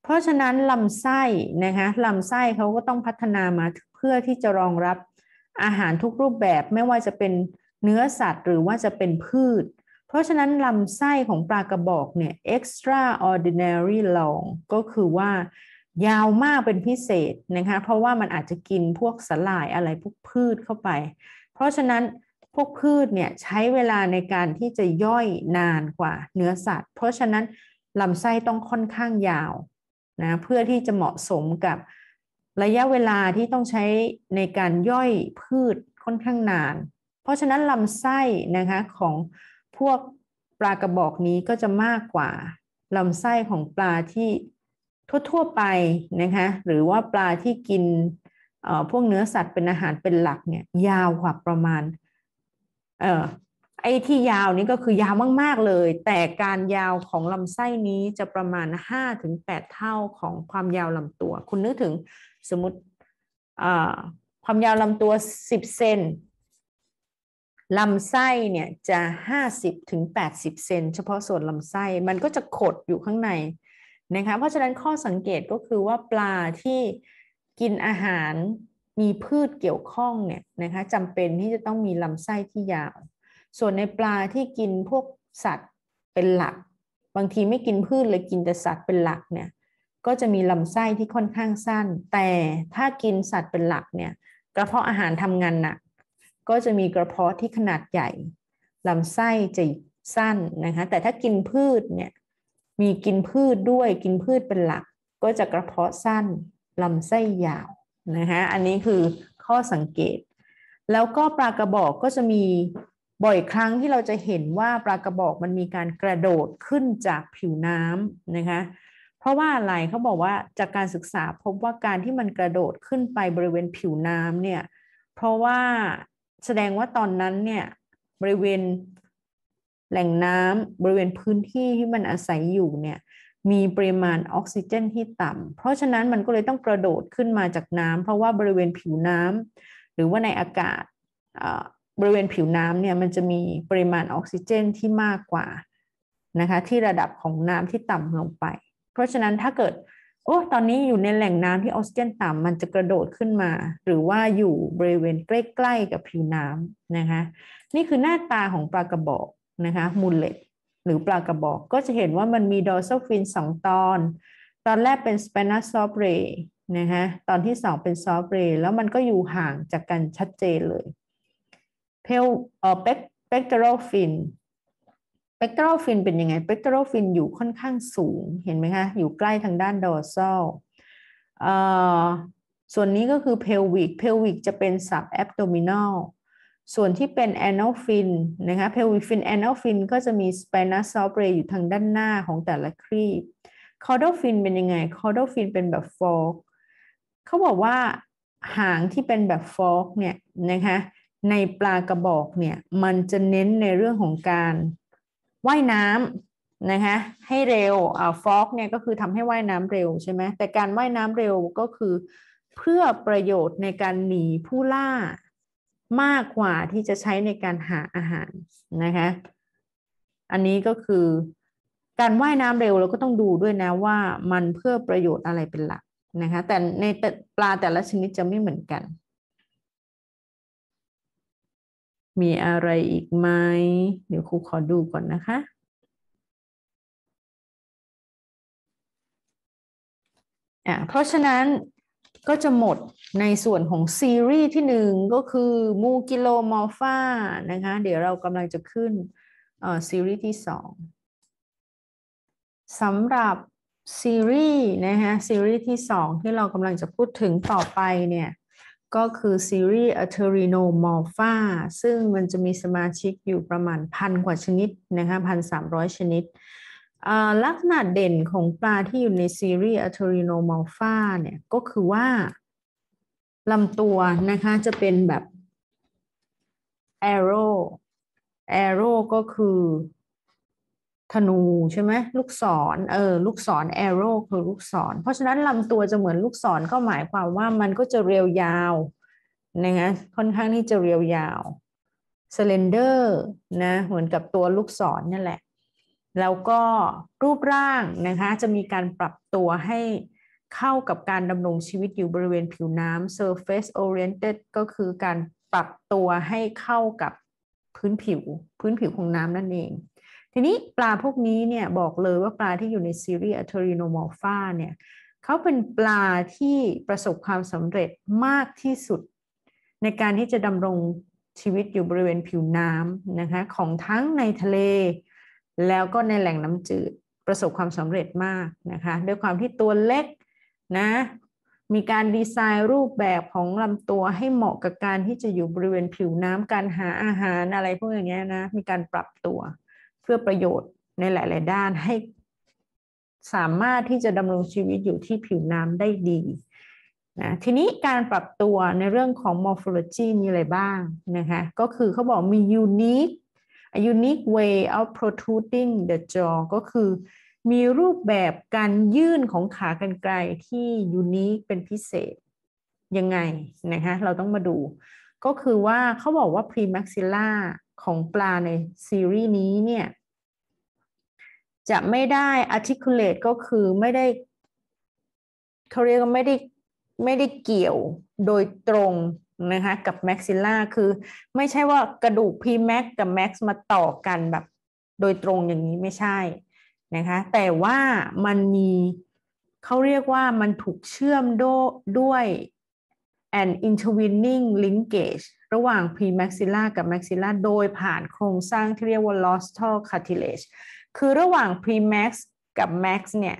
เพราะฉะนั้นลำไส้นะคะลำไส้เขาก็ต้องพัฒนามาเพื่อที่จะรองรับอาหารทุกรูปแบบไม่ว่าจะเป็นเนื้อสัตว์หรือว่าจะเป็นพืช เพราะฉะนั้นลำไส้ของปลากระบอกเนี่ย extraordinary long ก็คือว่า ยาวมากเป็นพิเศษนะคะเพราะว่ามันอาจจะกินพวกสลายอะไรพวกพืชเข้าไป เพราะฉะนั้นพวกพืชเนี่ยใช้เวลาในการที่จะย่อยนานกว่าเนื้อสัตว์เพราะฉะนั้นลำไส้ต้องค่อนข้างยาวนะเพื่อที่จะเหมาะสมกับระยะเวลาที่ต้องใช้ในการย่อยพืชค่อนข้างนาน เพราะฉะนั้นลำไส้นะคะของพวกปลากระบอกนี้ก็จะมากกว่า ลำไส้ของปลาที่ทั่ว ๆไปนะคะหรือว่าปลาที่กินพวกเนื้อสัตว์เป็นอาหารเป็นหลักเนี่ยยาวกว่าประมาณไอ้ที่ยาวนี้ก็คือยาวมากๆเลย แต่การยาวของลำไส้นี้จะประมาณ5-8เท่าของความยาวลำตัว คุณนึกถึงสมมติความยาวลำตัว 10เซนลำไส้เนี่ยจะ 50 ถึง 80เซนเฉพาะส่วนลำไส้ มันก็จะขดอยู่ข้างใน นะคะ เพราะฉะนั้นข้อสังเกตก็คือว่าปลาที่กินอาหารมีพืชเกี่ยวข้องเนี่ยนะคะจำเป็นที่จะต้องมีลำไส้ที่ยาวส่วนในปลาที่กินพวกสัตว์เป็นหลัก บางทีไม่กินพืชเลยกินแต่สัตว์เป็นหลักเนี่ย ก็จะมีลำไส้ที่ค่อนข้างสั้น แต่ถ้ากินสัตว์เป็นหลักเนี่ยกระเพาะอาหารทำงานหนักก็จะมีกระเพาะที่ขนาดใหญ่ ลำไส้จะสั้นนะคะ แต่ถ้ากินพืชเนี่ยมีกินพืชด้วยกินพืชเป็นหลัก ก็จะกระเพาะสั้นลำไส้ยาวนะคะอันนี้คือข้อสังเกต แล้วก็ปลากระบอกก็จะมีบ่อยครั้งที่เราจะเห็นว่าปลากระบอกมันมีการกระโดดขึ้นจากผิวน้ำนะคะ เพราะว่าอะไรเขาบอกว่าจากการศึกษาพบว่าการที่มันกระโดดขึ้นไปบริเวณผิวน้ำเนี่ย เพราะว่าแสดงว่าตอนนั้นเนี่ยบริเวณแหล่งน้ำบริเวณพื้นที่ที่มันอาศัยอยู่เนี่ยมีปริมาณออกซิเจน ที่ต่ำเพราะฉะนั้นมันก็เลยต้องกระโดดขึ้นมาจากน้ำเพราะว่าบริเวณผิวน้ำหรือว่าในอากาศบริเวณผิวน้ำเนี่ยมันจะมีปริมาณออกซิเจนที่มากกว่านะคะที่ระดับของน้ำที่ต่ำลงไป เพราะฉะนั้นถ้าเกิดโอ้ตอนนี้อยู่ในแหล่งน้ำที่ออกซิเจนต่ำมันจะกระโดดขึ้นมา หรือว่าอยู่บริเวณใกล้ ๆกับผิวน้ำนะคะนี่คือหน้าตาของปลากระบอกนะคะมูลเล็ตหรือปลากระบอกก็จะเห็นว่ามันมีดอซอฟินสองตอน ตอนแรกเป็นสเปนัสซอฟเรนะคะตอนที่สองเป็นซอฟเรแล้วมันก็อยู่ห่างจากกันชัดเจนเลยเพลเอ่อเปกเตอรฟินเปกเตอรฟินเป็น ยังไงเปกเตอรฟินอยู่ค่อนข้างสูงเห็นไหมคะ อยู่ใกล้ทางด้านดอร์ซอลเอ่อส่วนนี้ก็คือเพลวิกเพลวิกจะเป็นสับแอปโดมินอลส่วนที่เป็นแอนอลฟินนะคะเพลวิกฟินแอนอลฟินก็จะมีสเปนัสซอเบรอยู่ทางด้านหน้าของแต่ละครีบคอร์ดฟินเป็นยังไงคอร์ดฟินเป็นแบบฟอกเขาบอกว่าหางที่เป็นแบบฟอกเนี่ยนะคะในปลากระบอกเนี่ย มันจะเน้นในเรื่องของการว่ายน้ำนะคะ ให้เร็วอ่าฟอกเนี่ยก็คือทำให้ว่ายน้ำเร็วใช่ไหมแต่การว่ายน้ำเร็วก็คือเพื่อประโยชน์ในการหนีผู้ล่า มากกว่าที่จะใช้ในการหาอาหารนะคะอันนี้ก็คือการว่ายน้ำเร็วเราก็ต้องดูด้วยนะว่ามันเพื่อประโยชน์อะไรเป็นหลักนะคะแต่ในปลาแต่ละชนิดจะไม่เหมือนกันมีอะไรอีกไหมเดี๋ยวครูขอดูก่อนนะคะ อ่ะ เพราะฉะนั้นก็จะหมดในส่วนของซีรีส์ที่หนึ่งก็คือมูกิโลมอ์ฟานะคะ เดี๋ยวเรากำลังจะขึ้นซีรีส์ที่สอง สำหรับซีรีส์นะคะซีรีส์ที่สองที่เรากำลังจะพูดถึงต่อไปเนี่ยก็คือ ซีรีส์เทอริโนมอร์ฟาซึ่งมันจะมีสมาชิกอยู่ประมาณพันกว่าชนิด นะคะพันสามร้อยชนิด ลักษณะเด่นของปลาที่อยู่ใน ซีรีส์เทอริโนมอร์ฟาเนี่ย ก็คือว่าลำตัว นะคะ จะเป็นแบบ arrow arrow ก็คือธนู ใช่ไหมลูกศรเออลูกศรแอโร่คือลูกศร เพราะฉะนั้นลำตัวจะเหมือนลูกศรก็หมายความว่ามันก็จะเรียวยาวนะคะค่อนข้างที่จะเรียว ยาวสเลนเดอร์นะเหมือนกับตัวลูกศรนั่นแหละแล้วก็รูปร่างนะคะ จะมีการปรับตัวให้เข้ากับการดำรงชีวิตอยู่บริเวณผิวน้ำ surface oriented ก็คือการปรับตัวให้เข้ากับพื้นผิวพื้นผิวของน้ำนั่นเองทีนี้ปลาพวกนี้เนี่ยบอกเลยว่าปลาที่อยู่ในซีรีส์อัทริโนมอ์ฟาเนี่ยเขาเป็นปลาที่ประสบความสำเร็จมากที่สุด ในการที่จะดำรงชีวิตอยู่บริเวณผิวน้ำนะคะของทั้งในทะเล แล้วก็ในแหล่งน้ำจืดประสบความสำเร็จมากนะคะด้วยความที่ตัวเล็กนะมีการดีไซน์รูปแบบของลำตัวให้เหมาะกับการที่จะอยู่บริเวณผิวน้ำการหาอาหารอะไรพวกอย่างเงี้ยนะมีการปรับตัวพื่อประโยชน์ในหลาย ๆ ด้านให้สามารถที่จะดำรงชีวิตอยู่ที่ผิวน้ำได้ดี นะ ทีนี้การปรับตัวในเรื่องของ morphology มี อะไร บ้าง นะคะ ก็คือเขาบอกมี unique a unique way of protruding the jaw ก็คือมีรูปแบบการยื่นของขากรรไกรที่ unique เป็นพิเศษ ยังไง นะคะ เราต้องมาดู ก็คือว่าเขาบอกว่า premaxilla ของปลาในซีรีส์นี้เนี่ยจะไม่ได้ articulate ก็คือไม่ได้เขาเรียกว่าไม่ได้ไม่ได้เกี่ยวโดยตรงนะคะกับ maxilla คือไม่ใช่ว่ากระดูก pmax กับ max มาต่อกันแบบโดยตรงอย่างนี้ไม่ใช่นะคะแต่ว่ามันมีเขาเรียกว่ามันถูกเชื่อมดด้วย an intervening linkage ระหว่าง premaxilla กับ maxilla โดยผ่านโครงสร้างที่เรียกว่า l o s t a l cartilage คือระหว่าง pre-max กับ max เนี่ย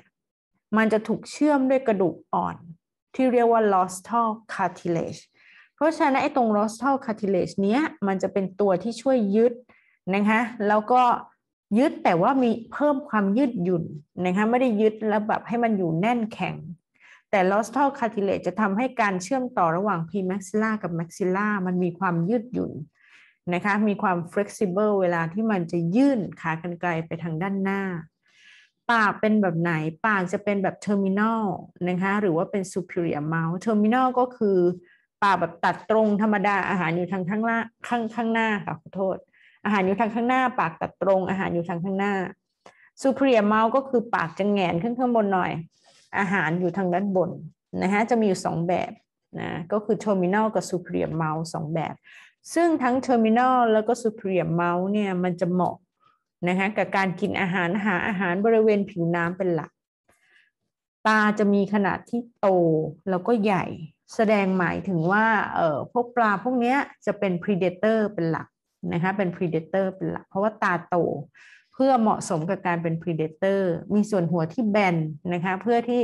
มันจะถูกเชื่อมด้วยกระดูกอ่อน ที่เรียกว่า r o s t a l cartilage เพราะฉะนั้นไอ้ตรง r o s t a l cartilage เนี้ย มันจะเป็นตัวที่ช่วยยึดนะคะ แล้วก็ยึดแต่ว่ามีเพิ่มความยืดหยุ่นนะคะ ไม่ได้ยึดแล้วแบบให้มันอยู่แน่นแข็ง แต่ r o s t a l cartilage จะทำให้การเชื่อมต่อระหว่าง premaxilla กับ maxilla มันมีความยืดหยุ่นนะคะมีความ flexible เวลาที่มันจะยื่นขากรรไกรไปทางด้านหน้า ปากเป็นแบบไหนปากจะเป็นแบบ terminal นะคะหรือว่าเป็น superior mouth terminal ก็คือปากแบบตัดตรงธรรมดา อาหารอยู่ทางข้างล่างข้างข้างหน้าค่ะขอโทษ อาหารอยู่ทางข้างหน้า ปากตัดตรงอาหารอยู่ทางข้างหน้า superior mouth ก็คือปากจะแงนขึ้นข้างบนหน่อย อาหารอยู่ทางด้านบนนะฮะจะมีอยู่2แบบนะก็คือ terminal กับ superior mouth งแบบซึ่งทั้งเทอร์มินอลแล้วก็ Superior Mount เนี่ย มันจะเหมาะนะคะกับการกินอาหารหาอาหารบริเวณผิวน้ำเป็นหลัก ตาจะมีขนาดที่โตแล้วก็ใหญ่ แสดงหมายถึงว่าเอ่อพวกปลาพวกนี้จะเป็น predator เป็นหลักนะคะเป็น predator เป็นหลัก เพราะว่าตาโต เพื่อเหมาะสมกับการเป็น predator มีส่วนหัวที่แบนนะคะเพื่อที่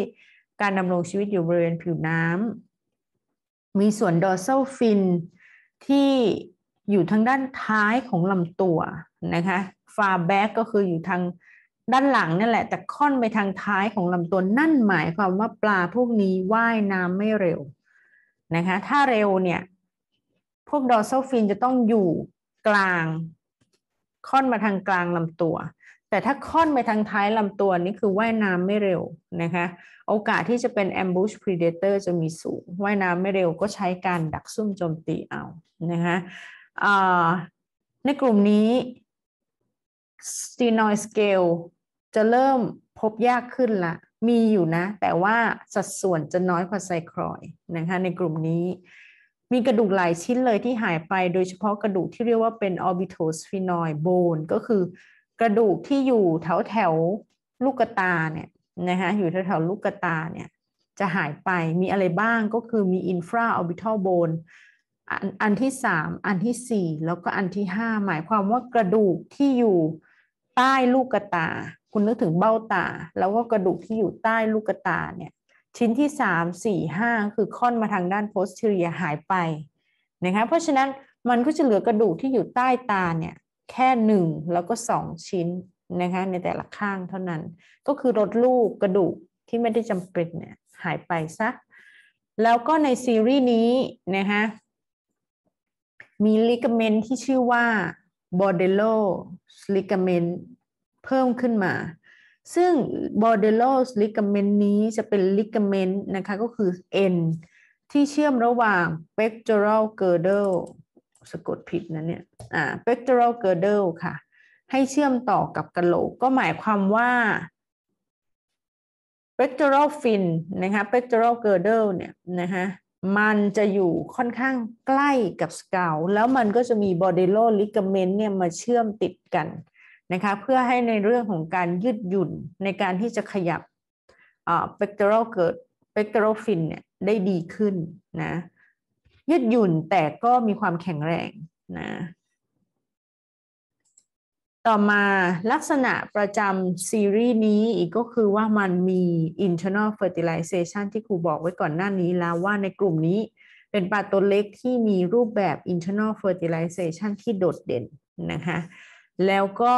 การดำรงชีวิตอยู่บริเวณผิวน้ำมีส่วนอร์เซลฟินที่อยู่ทางด้านท้ายของลำตัว นะคะ ฟาแบ็กก็คืออยู่ทางด้านหลังนั่นแหละ แต่ค่อนไปทางท้ายของลำตัวนั่นหมายความว่าปลาพวกนี้ว่ายน้ำไม่เร็ว นะคะ ถ้าเร็วเนี่ย พวกดอร์ซอลฟินจะต้องอยู่กลาง ค่อนมาทางกลางลำตัวแต่ถ้าค่อนไปทางท้ายลำตัวนี่คือว่ายน้ำไม่เร็วนะคะ โอกาสที่จะเป็น ambush predator จะมีสูงว่ายน้ำไม่เร็วก็ใช้การดักซุ่มโจมตีเอานะคะในกลุ่มนี้ stenoid scale จะเริ่มพบยากขึ้นละมีอยู่นะ แต่ว่าสัดส่วนจะน้อยกว่าไซครอยนะคะ ในกลุ่มนี้มีกระดูกหลายชิ้นเลยที่หายไปโดยเฉพาะกระดูกที่เรียกว่าเป็น orbitosphenoid bone ก็คือกระดูกที่อยู่แถวแถวลูกตาเนี่ยนะคะอยู่แถวแถวลูกตาเนี่ยจะหายไปมีอะไรบ้างก็คือมีอินฟราออร์บิทัลโบนอันที่สามอันที่สี่แล้วก็อันที่ห้าหมายความว่ากระดูกที่อยู่ใต้ลูกตา คุณนึกถึงเบ้าตา แล้วก็กระดูกที่อยู่ใต้ลูกตาเนี่ยชิ้นที่สามสี่ห้าคือค่อนมาทางด้านโพสเทียหายไปนะคะเพราะฉะนั้นมันก็จะเหลือกระดูกที่อยู่ใต้ตาเนี่ยแค่หนึ่งแล้วก็สองชิ้น นะคะ ในแต่ละข้างเท่านั้น ก็คือลดลูกกระดูกที่ไม่ได้จำเป็นเนี่ย หายไปซะ แล้วก็ในซีรีส์นี้นะคะมีลิกเมนที่ชื่อว่าบอเดโลลิกเมนเพิ่มขึ้นมา ซึ่งบอเดโลลิกเมนนี้จะเป็นลิกเมนนะคะ ก็คือเอ็นที่เชื่อมระหว่างเเจอรัลเกอร์เดลสะกดผิดนะเนี่ย อ่า pectoral girdle ค่ะ ให้เชื่อมต่อกับกระโหลก ก็หมายความว่า pectoral fin นะคะ pectoral girdle เนี่ยนะคะมันจะอยู่ค่อนข้างใกล้กับสเกลแล้วมันก็จะมี b o d y l o ligament เนี่ยมาเชื่อมติดกันนะคะ เพื่อให้ในเรื่องของการยืดหยุ่นในการที่จะขยับ pectoral girdle p e c t o r a l fin เนี่ยได้ดีขึ้นนะยืดหยุ่นแต่ก็มีความแข็งแรงนะต่อมาลักษณะประจำซีรีส์นี้อีกก็คือว่ามันมี internal fertilization ที่ครูบอกไว้ก่อนหน้านี้แล้วว่าในกลุ่มนี้เป็นปลาตัวเล็กที่มีรูปแบบ internal fertilization ที่โดดเด่นนะคะแล้วก็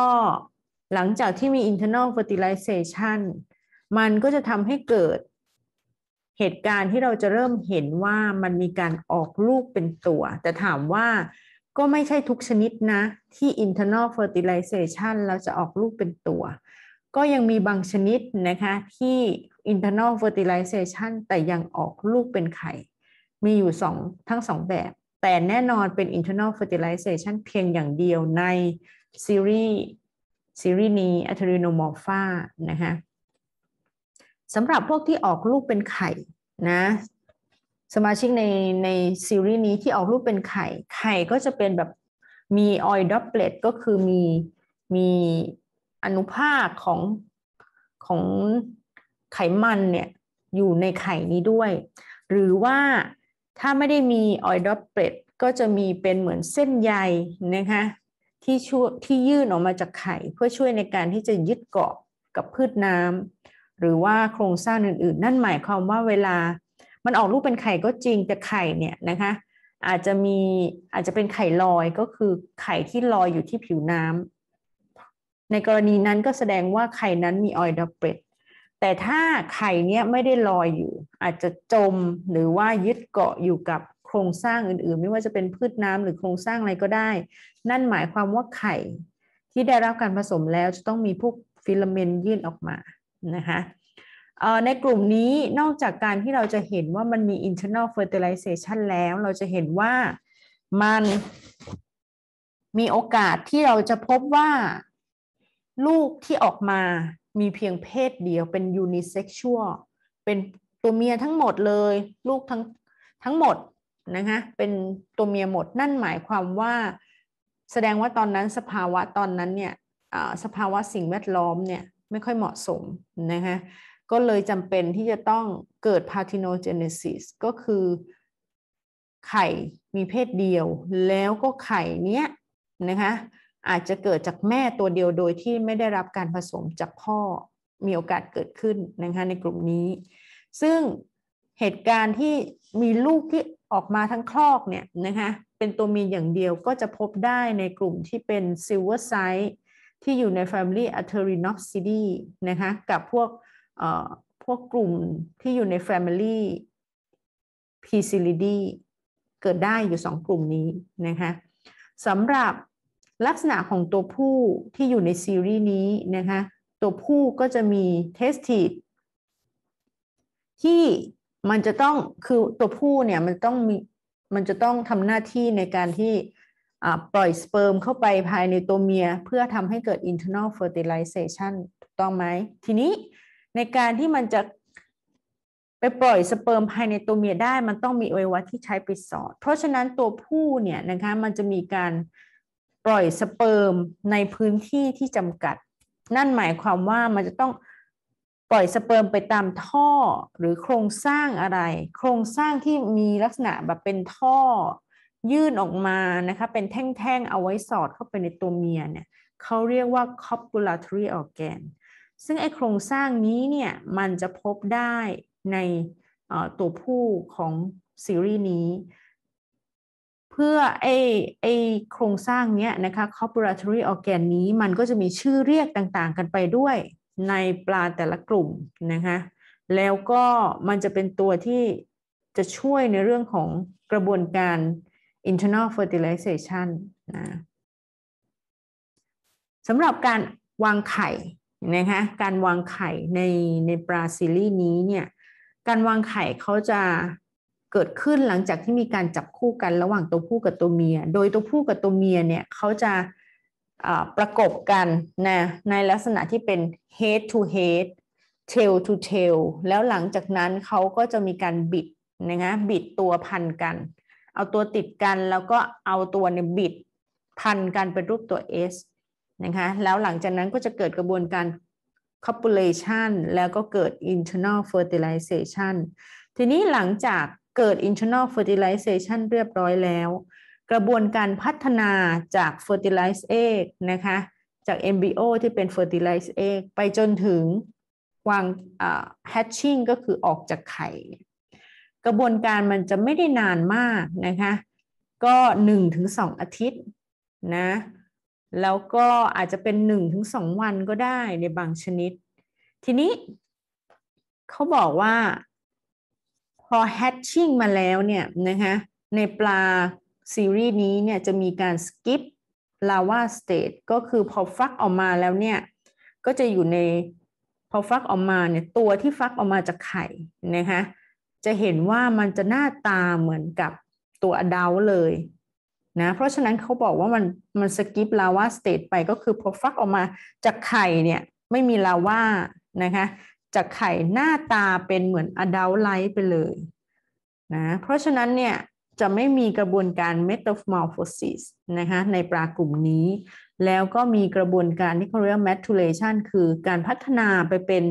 หลังจากที่มี internal fertilization มันก็จะทำให้เกิดเหตุการณ์ที่เราจะเริ่มเห็นว่ามันมีการออกลูกเป็นตัว แต่ถามว่าก็ไม่ใช่ทุกชนิดนะ ที่ internal fertilization เราจะออกลูกเป็นตัว ก็ยังมีบางชนิดนะคะที่ internal fertilization แต่ยังออกลูกเป็นไข่ มีอยู่สองทั้งสองแบบ แต่แน่นอนเป็น internal fertilization เพียงอย่างเดียวใน ซีรีส์ซีรีส์นี้ a t e r i n o m o r p h a นะคะสำหรับพวกที่ออกลูกเป็นไข่นะสมาชิกในในซีรีส์นี้ที่ออกลูกเป็นไข่ ไข่ก็จะเป็นแบบมีออยด์ดับเบิลก็คือมีมีอนุภาคของของไขมันเนี่ยอยู่ในไข่นี้ด้วย หรือว่าถ้าไม่ได้มีออยด์ดับเบิลก็จะมีเป็นเหมือนเส้นใยนะคะที่ช่วยที่ยื่นออกมาจากไข่เพื่อช่วยในการที่จะยึดเกาะกับพืชน้ำหรือว่าโครงสร้างอื่นๆ นั่นหมายความว่าเวลามันออกลูกเป็นไข่ก็จริง แต่ไข่เนี่ยนะคะอาจจะมีอาจจะเป็นไข่ลอยก็คือไข่ที่ลอยอยู่ที่ผิวน้ำ ในกรณีนั้นก็แสดงว่าไข่นั้นมีออยล์ดับเบิลแต่ถ้าไข่เนี้ยไม่ได้ลอยอยู่ อาจจะจมหรือว่ายึดเกาะอยู่กับโครงสร้างอื่นๆ ไม่ว่าจะเป็นพืชน้ำหรือโครงสร้างอะไรก็ได้ นั่นหมายความว่าไข่ที่ได้รับการผสมแล้วจะต้องมีพวกฟิลาเมนต์ยื่นออกมานะคะในกลุ่มนี้นอกจากการที่เราจะเห็นว่ามันมี internal fertilization แล้วเราจะเห็นว่ามันมีโอกาสที่เราจะพบว่า ลูกที่ออกมามีเพียงเพศเดียวเป็น unisexual เป็นตัวเมียทั้งหมดเลยลูกทั้งทั้งหมดนะคะเป็นตัวเมียหมดนั่นหมายความว่า แสดงว่าตอนนั้นสภาวะตอนนั้นเนี่ยสภาวะสิ่งแวดล้อมเนี่ยไม่ค่อยเหมาะสม นะคะ ก็เลยจำเป็นที่จะต้องเกิดพาธิโนเจเนซิสก็คือไข่มีเพศเดียวแล้วก็ไข่เนี้ยนะคะ อาจจะเกิดจากแม่ตัวเดียวโดยที่ไม่ได้รับการผสมจากพ่อมีโอกาสเกิดขึ้นนะคะในกลุ่มนี้ ซึ่งเหตุการณ์ที่มีลูกที่ออกมาทั้งคลอกเนี่ยนะคะ เป็นตัวมีอย่างเดียวก็จะพบได้ในกลุ่มที่เป็นซิลเวอร์ไซส์ที่อยู่ใน Family a t e r i n o p s i d i นะคะ กับพวกพวกกลุ่มที่อยู่ใน Family p s i l i d i เกิดได้อยู่ 2 กลุ่มนี้นะคะ สำหรับลักษณะของตัวผู้ที่อยู่ในซีรีส์นี้นะคะ ตัวผู้ก็จะมี t e s t i ดที่มันจะต้อง คือตัวผู้เนี่ย มันต้องมี มันจะต้องทำหน้าที่ในการที่ปล่อยสเปิร์มเข้าไปภายในตัวเมีย เพื่อทำให้เกิด internal fertilization ถูกต้องไหม ทีนี้ในการที่มันจะไปปล่อยสเปิร์มภายในตัวเมียได้มันต้องมีอวัยวะที่ใช้ไปสอด เพราะฉะนั้นตัวผู้เนี่ยนะคะมันจะมีการปล่อยสเปิร์มในพื้นที่ที่จำกัด นั่นหมายความว่ามันจะต้องปล่อยสเปิร์มไปตามท่อ หรือโครงสร้างอะไร โครงสร้างที่มีลักษณะแบบเป็นท่อยื่นออกมานะคะเป็นแท่งๆ เอาไว้สอดเข้าไปในตัวเมียเนี่ยเขาเรียกว่า copulatory organ ซึ่งไอโครงสร้างนี้เนี่ยมันจะพบได้ในตัวผู้ของซีรีส์นี้ เพื่อไอไอโครงสร้างเนี้ยนะคะ copulatory organ นี้ มันก็จะมีชื่อเรียกต่างๆกันไปด้วยในปลาแต่ละกลุ่มนะคะแล้วก็มันจะเป็นตัวที่จะช่วยในเรื่องของกระบวนการ internal fertilization นะสำหรับการวางไข่นะคะการวางไข่ ในในปลาซิลี่นี้เนี่ย การวางไข่เขาจะเกิดขึ้นหลังจากที่มีการจับคู่กันระหว่างตัวผู้กับตัวเมีย โดยตัวผู้กับตัวเมียเนี่ยเขาจะประกบกันนะในลักษณะที่เป็น head to head tail to tail แล้วหลังจากนั้นเขาก็จะมีการบิดนะคะบิดตัวพันกันเอาตัวติดกันแล้วก็เอาตัวเนี่ยบิดพันกันเป็นรูปตัว S นะคะแล้วหลังจากนั้นก็จะเกิดกระบวนการ copulation แล้วก็เกิด internal fertilization ทีนี้หลังจากเกิด internal fertilization เรียบร้อยแล้ว กระบวนการพัฒนาจาก fertilize d egg นะคะจาก embryo ที่เป็น fertilize d egg ไปจนถึงวาง hatching ก็คือออกจากไข่กระบวนการมันจะไม่ได้นานมากนะคะ ก็1นถึงสอาทิตย์นะ แล้วก็อาจจะเป็น1นถึงสวันก็ได้ในบางชนิด ทีนี้เขาบอกว่าพอแฮชชิ่งมาแล้วเนี่ยนะคะ ในปลาซีรีส์นี้เนี่ยจะมีการสกิปลาวาสเตตก็คือพอฟักออกมาแล้วเนี่ย ก็จะอยู่ในพอฟักออกมาเนี่ย ตัวที่ฟักออกมาจากไข่นะคะจะเห็นว่ามันจะหน้าตาเหมือนกับตัวอดาวเลยนะ เพราะฉะนั้นเขาบอกว่ามันมันสกิปลาวาสเตตไปก็คือพอฟักออกมาจากไข่เนี่ยไม่มีลาวานะคะจากไข่หน้าตาเป็นเหมือนอดัลไลท์ไปเลยนะเพราะฉะนั้นเนี่ยจะไม่มีกระบวนการ m e t a m o อ p ฟอสิสนะคะในปลากลุ่มนี้ แล้วก็มีกระบวนการที่เขาเรียก m a ทู r เลชันคือการพัฒนาไปเป็น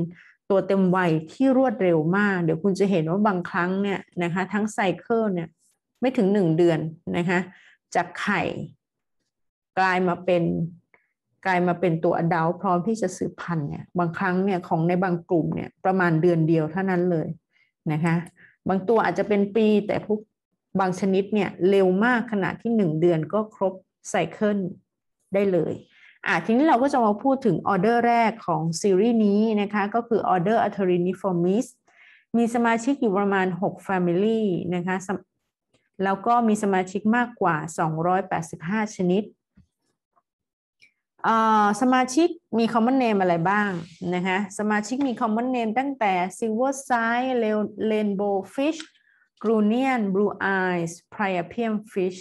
ตัวเต็มวัยที่รวดเร็วมาก เดี๋ยวคุณจะเห็นว่าบางครั้งเนี่ยนะคะทั้งไซเคิลเนี่ยไม่ถึงหนึ่งเดือนนะคะจากไข่กลายมาเป็นกลายมาเป็นตัวอดัลพร้อมที่จะสืบพันธุ์เนี่ยบางครั้งเนี่ยของในบางกลุ่มเนี่ยประมาณเดือนเดียวเท่านั้นเลยนะคะบางตัวอาจจะเป็นปี แต่พวกบางชนิดเนี่ยเร็วมากขนาดที่หนึ่งเดือนก็ครบไซเคิลได้เลยอ่ทีนี้เราก็จะมาพูดถึงออเดอร์แรกของซีรีส์นี้นะคะ ก็คือออเดอร์อัลเทอรินิฟอร์มิส มีสมาชิกอยู่ประมาณ 6 Family นะคะ แล้วก็มีสมาชิกมากกว่า 285 ชนิดสมาชิกมี common name อะไรบ้างนะคะ สมาชิกมี common name ตั้งแต่ silver side rainbow fish grunian blue eyes priapium fish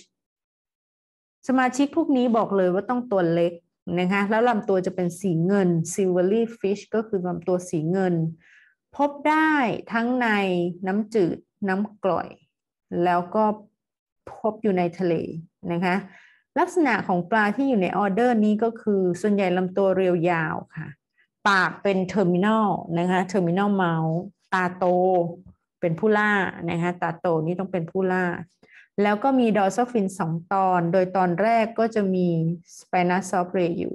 สมาชิกพวกนี้บอกเลยว่าต้องตัวเล็กนะคะแล้วลำตัวจะเป็นสีเงิน silvery fish ก็คือลำตัวสีเงิน พบได้ทั้งในน้ำจืด น้ำกร่อยแล้วก็พบอยู่ในทะเลนะคะลักษณะของปลาที่อยู่ในออเดอร์นี้ก็คือส่วนใหญ่ลำตัวเรียวยาวค่ะปากเป็นเทอร์มินอลนะคะเทอร์มินอลเมาส์ตาโตเป็นผู้ล่านะคะตาโตนี่ต้องเป็นผู้ล่าแล้วก็มีดอซอฟินสองตอน โดยตอนแรกก็จะมีสเปนัสซอฟเรย์อยู่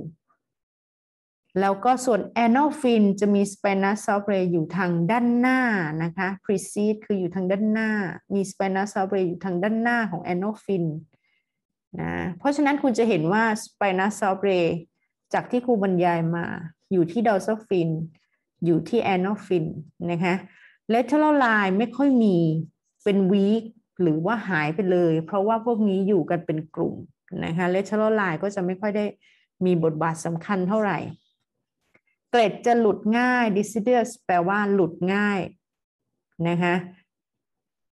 แล้วก็ส่วนแอนอฟินจะมีสเปนัสซอฟเรย์อยู่ทางด้านหน้านะคะพรีซีดคืออยู่ทางด้านหน้ามีสเปนัสซอฟเรย์อยู่ทางด้านหน้าของแอนอฟินนะ เพราะฉะนั้นคุณจะเห็นว่าสเปนัสซอฟเรย์จากที่ครูบรรยายมาอยู่ที่ดอซอฟิน อยู่ที่แอนอฟินนะคะเลเทอร์ไลน์ไม่ค่อยมีเป็นวีคหรือว่าหายไปเลยเพราะว่าพวกนี้อยู่กันเป็นกลุ่ม นะคะเลเชอร์ไลน์ก็จะไม่ค่อยได้มีบทบาทสำคัญเท่าไหร่เกรดจะหลุดง่าย deciduous แปลว่าหลุดง่าย นะคะ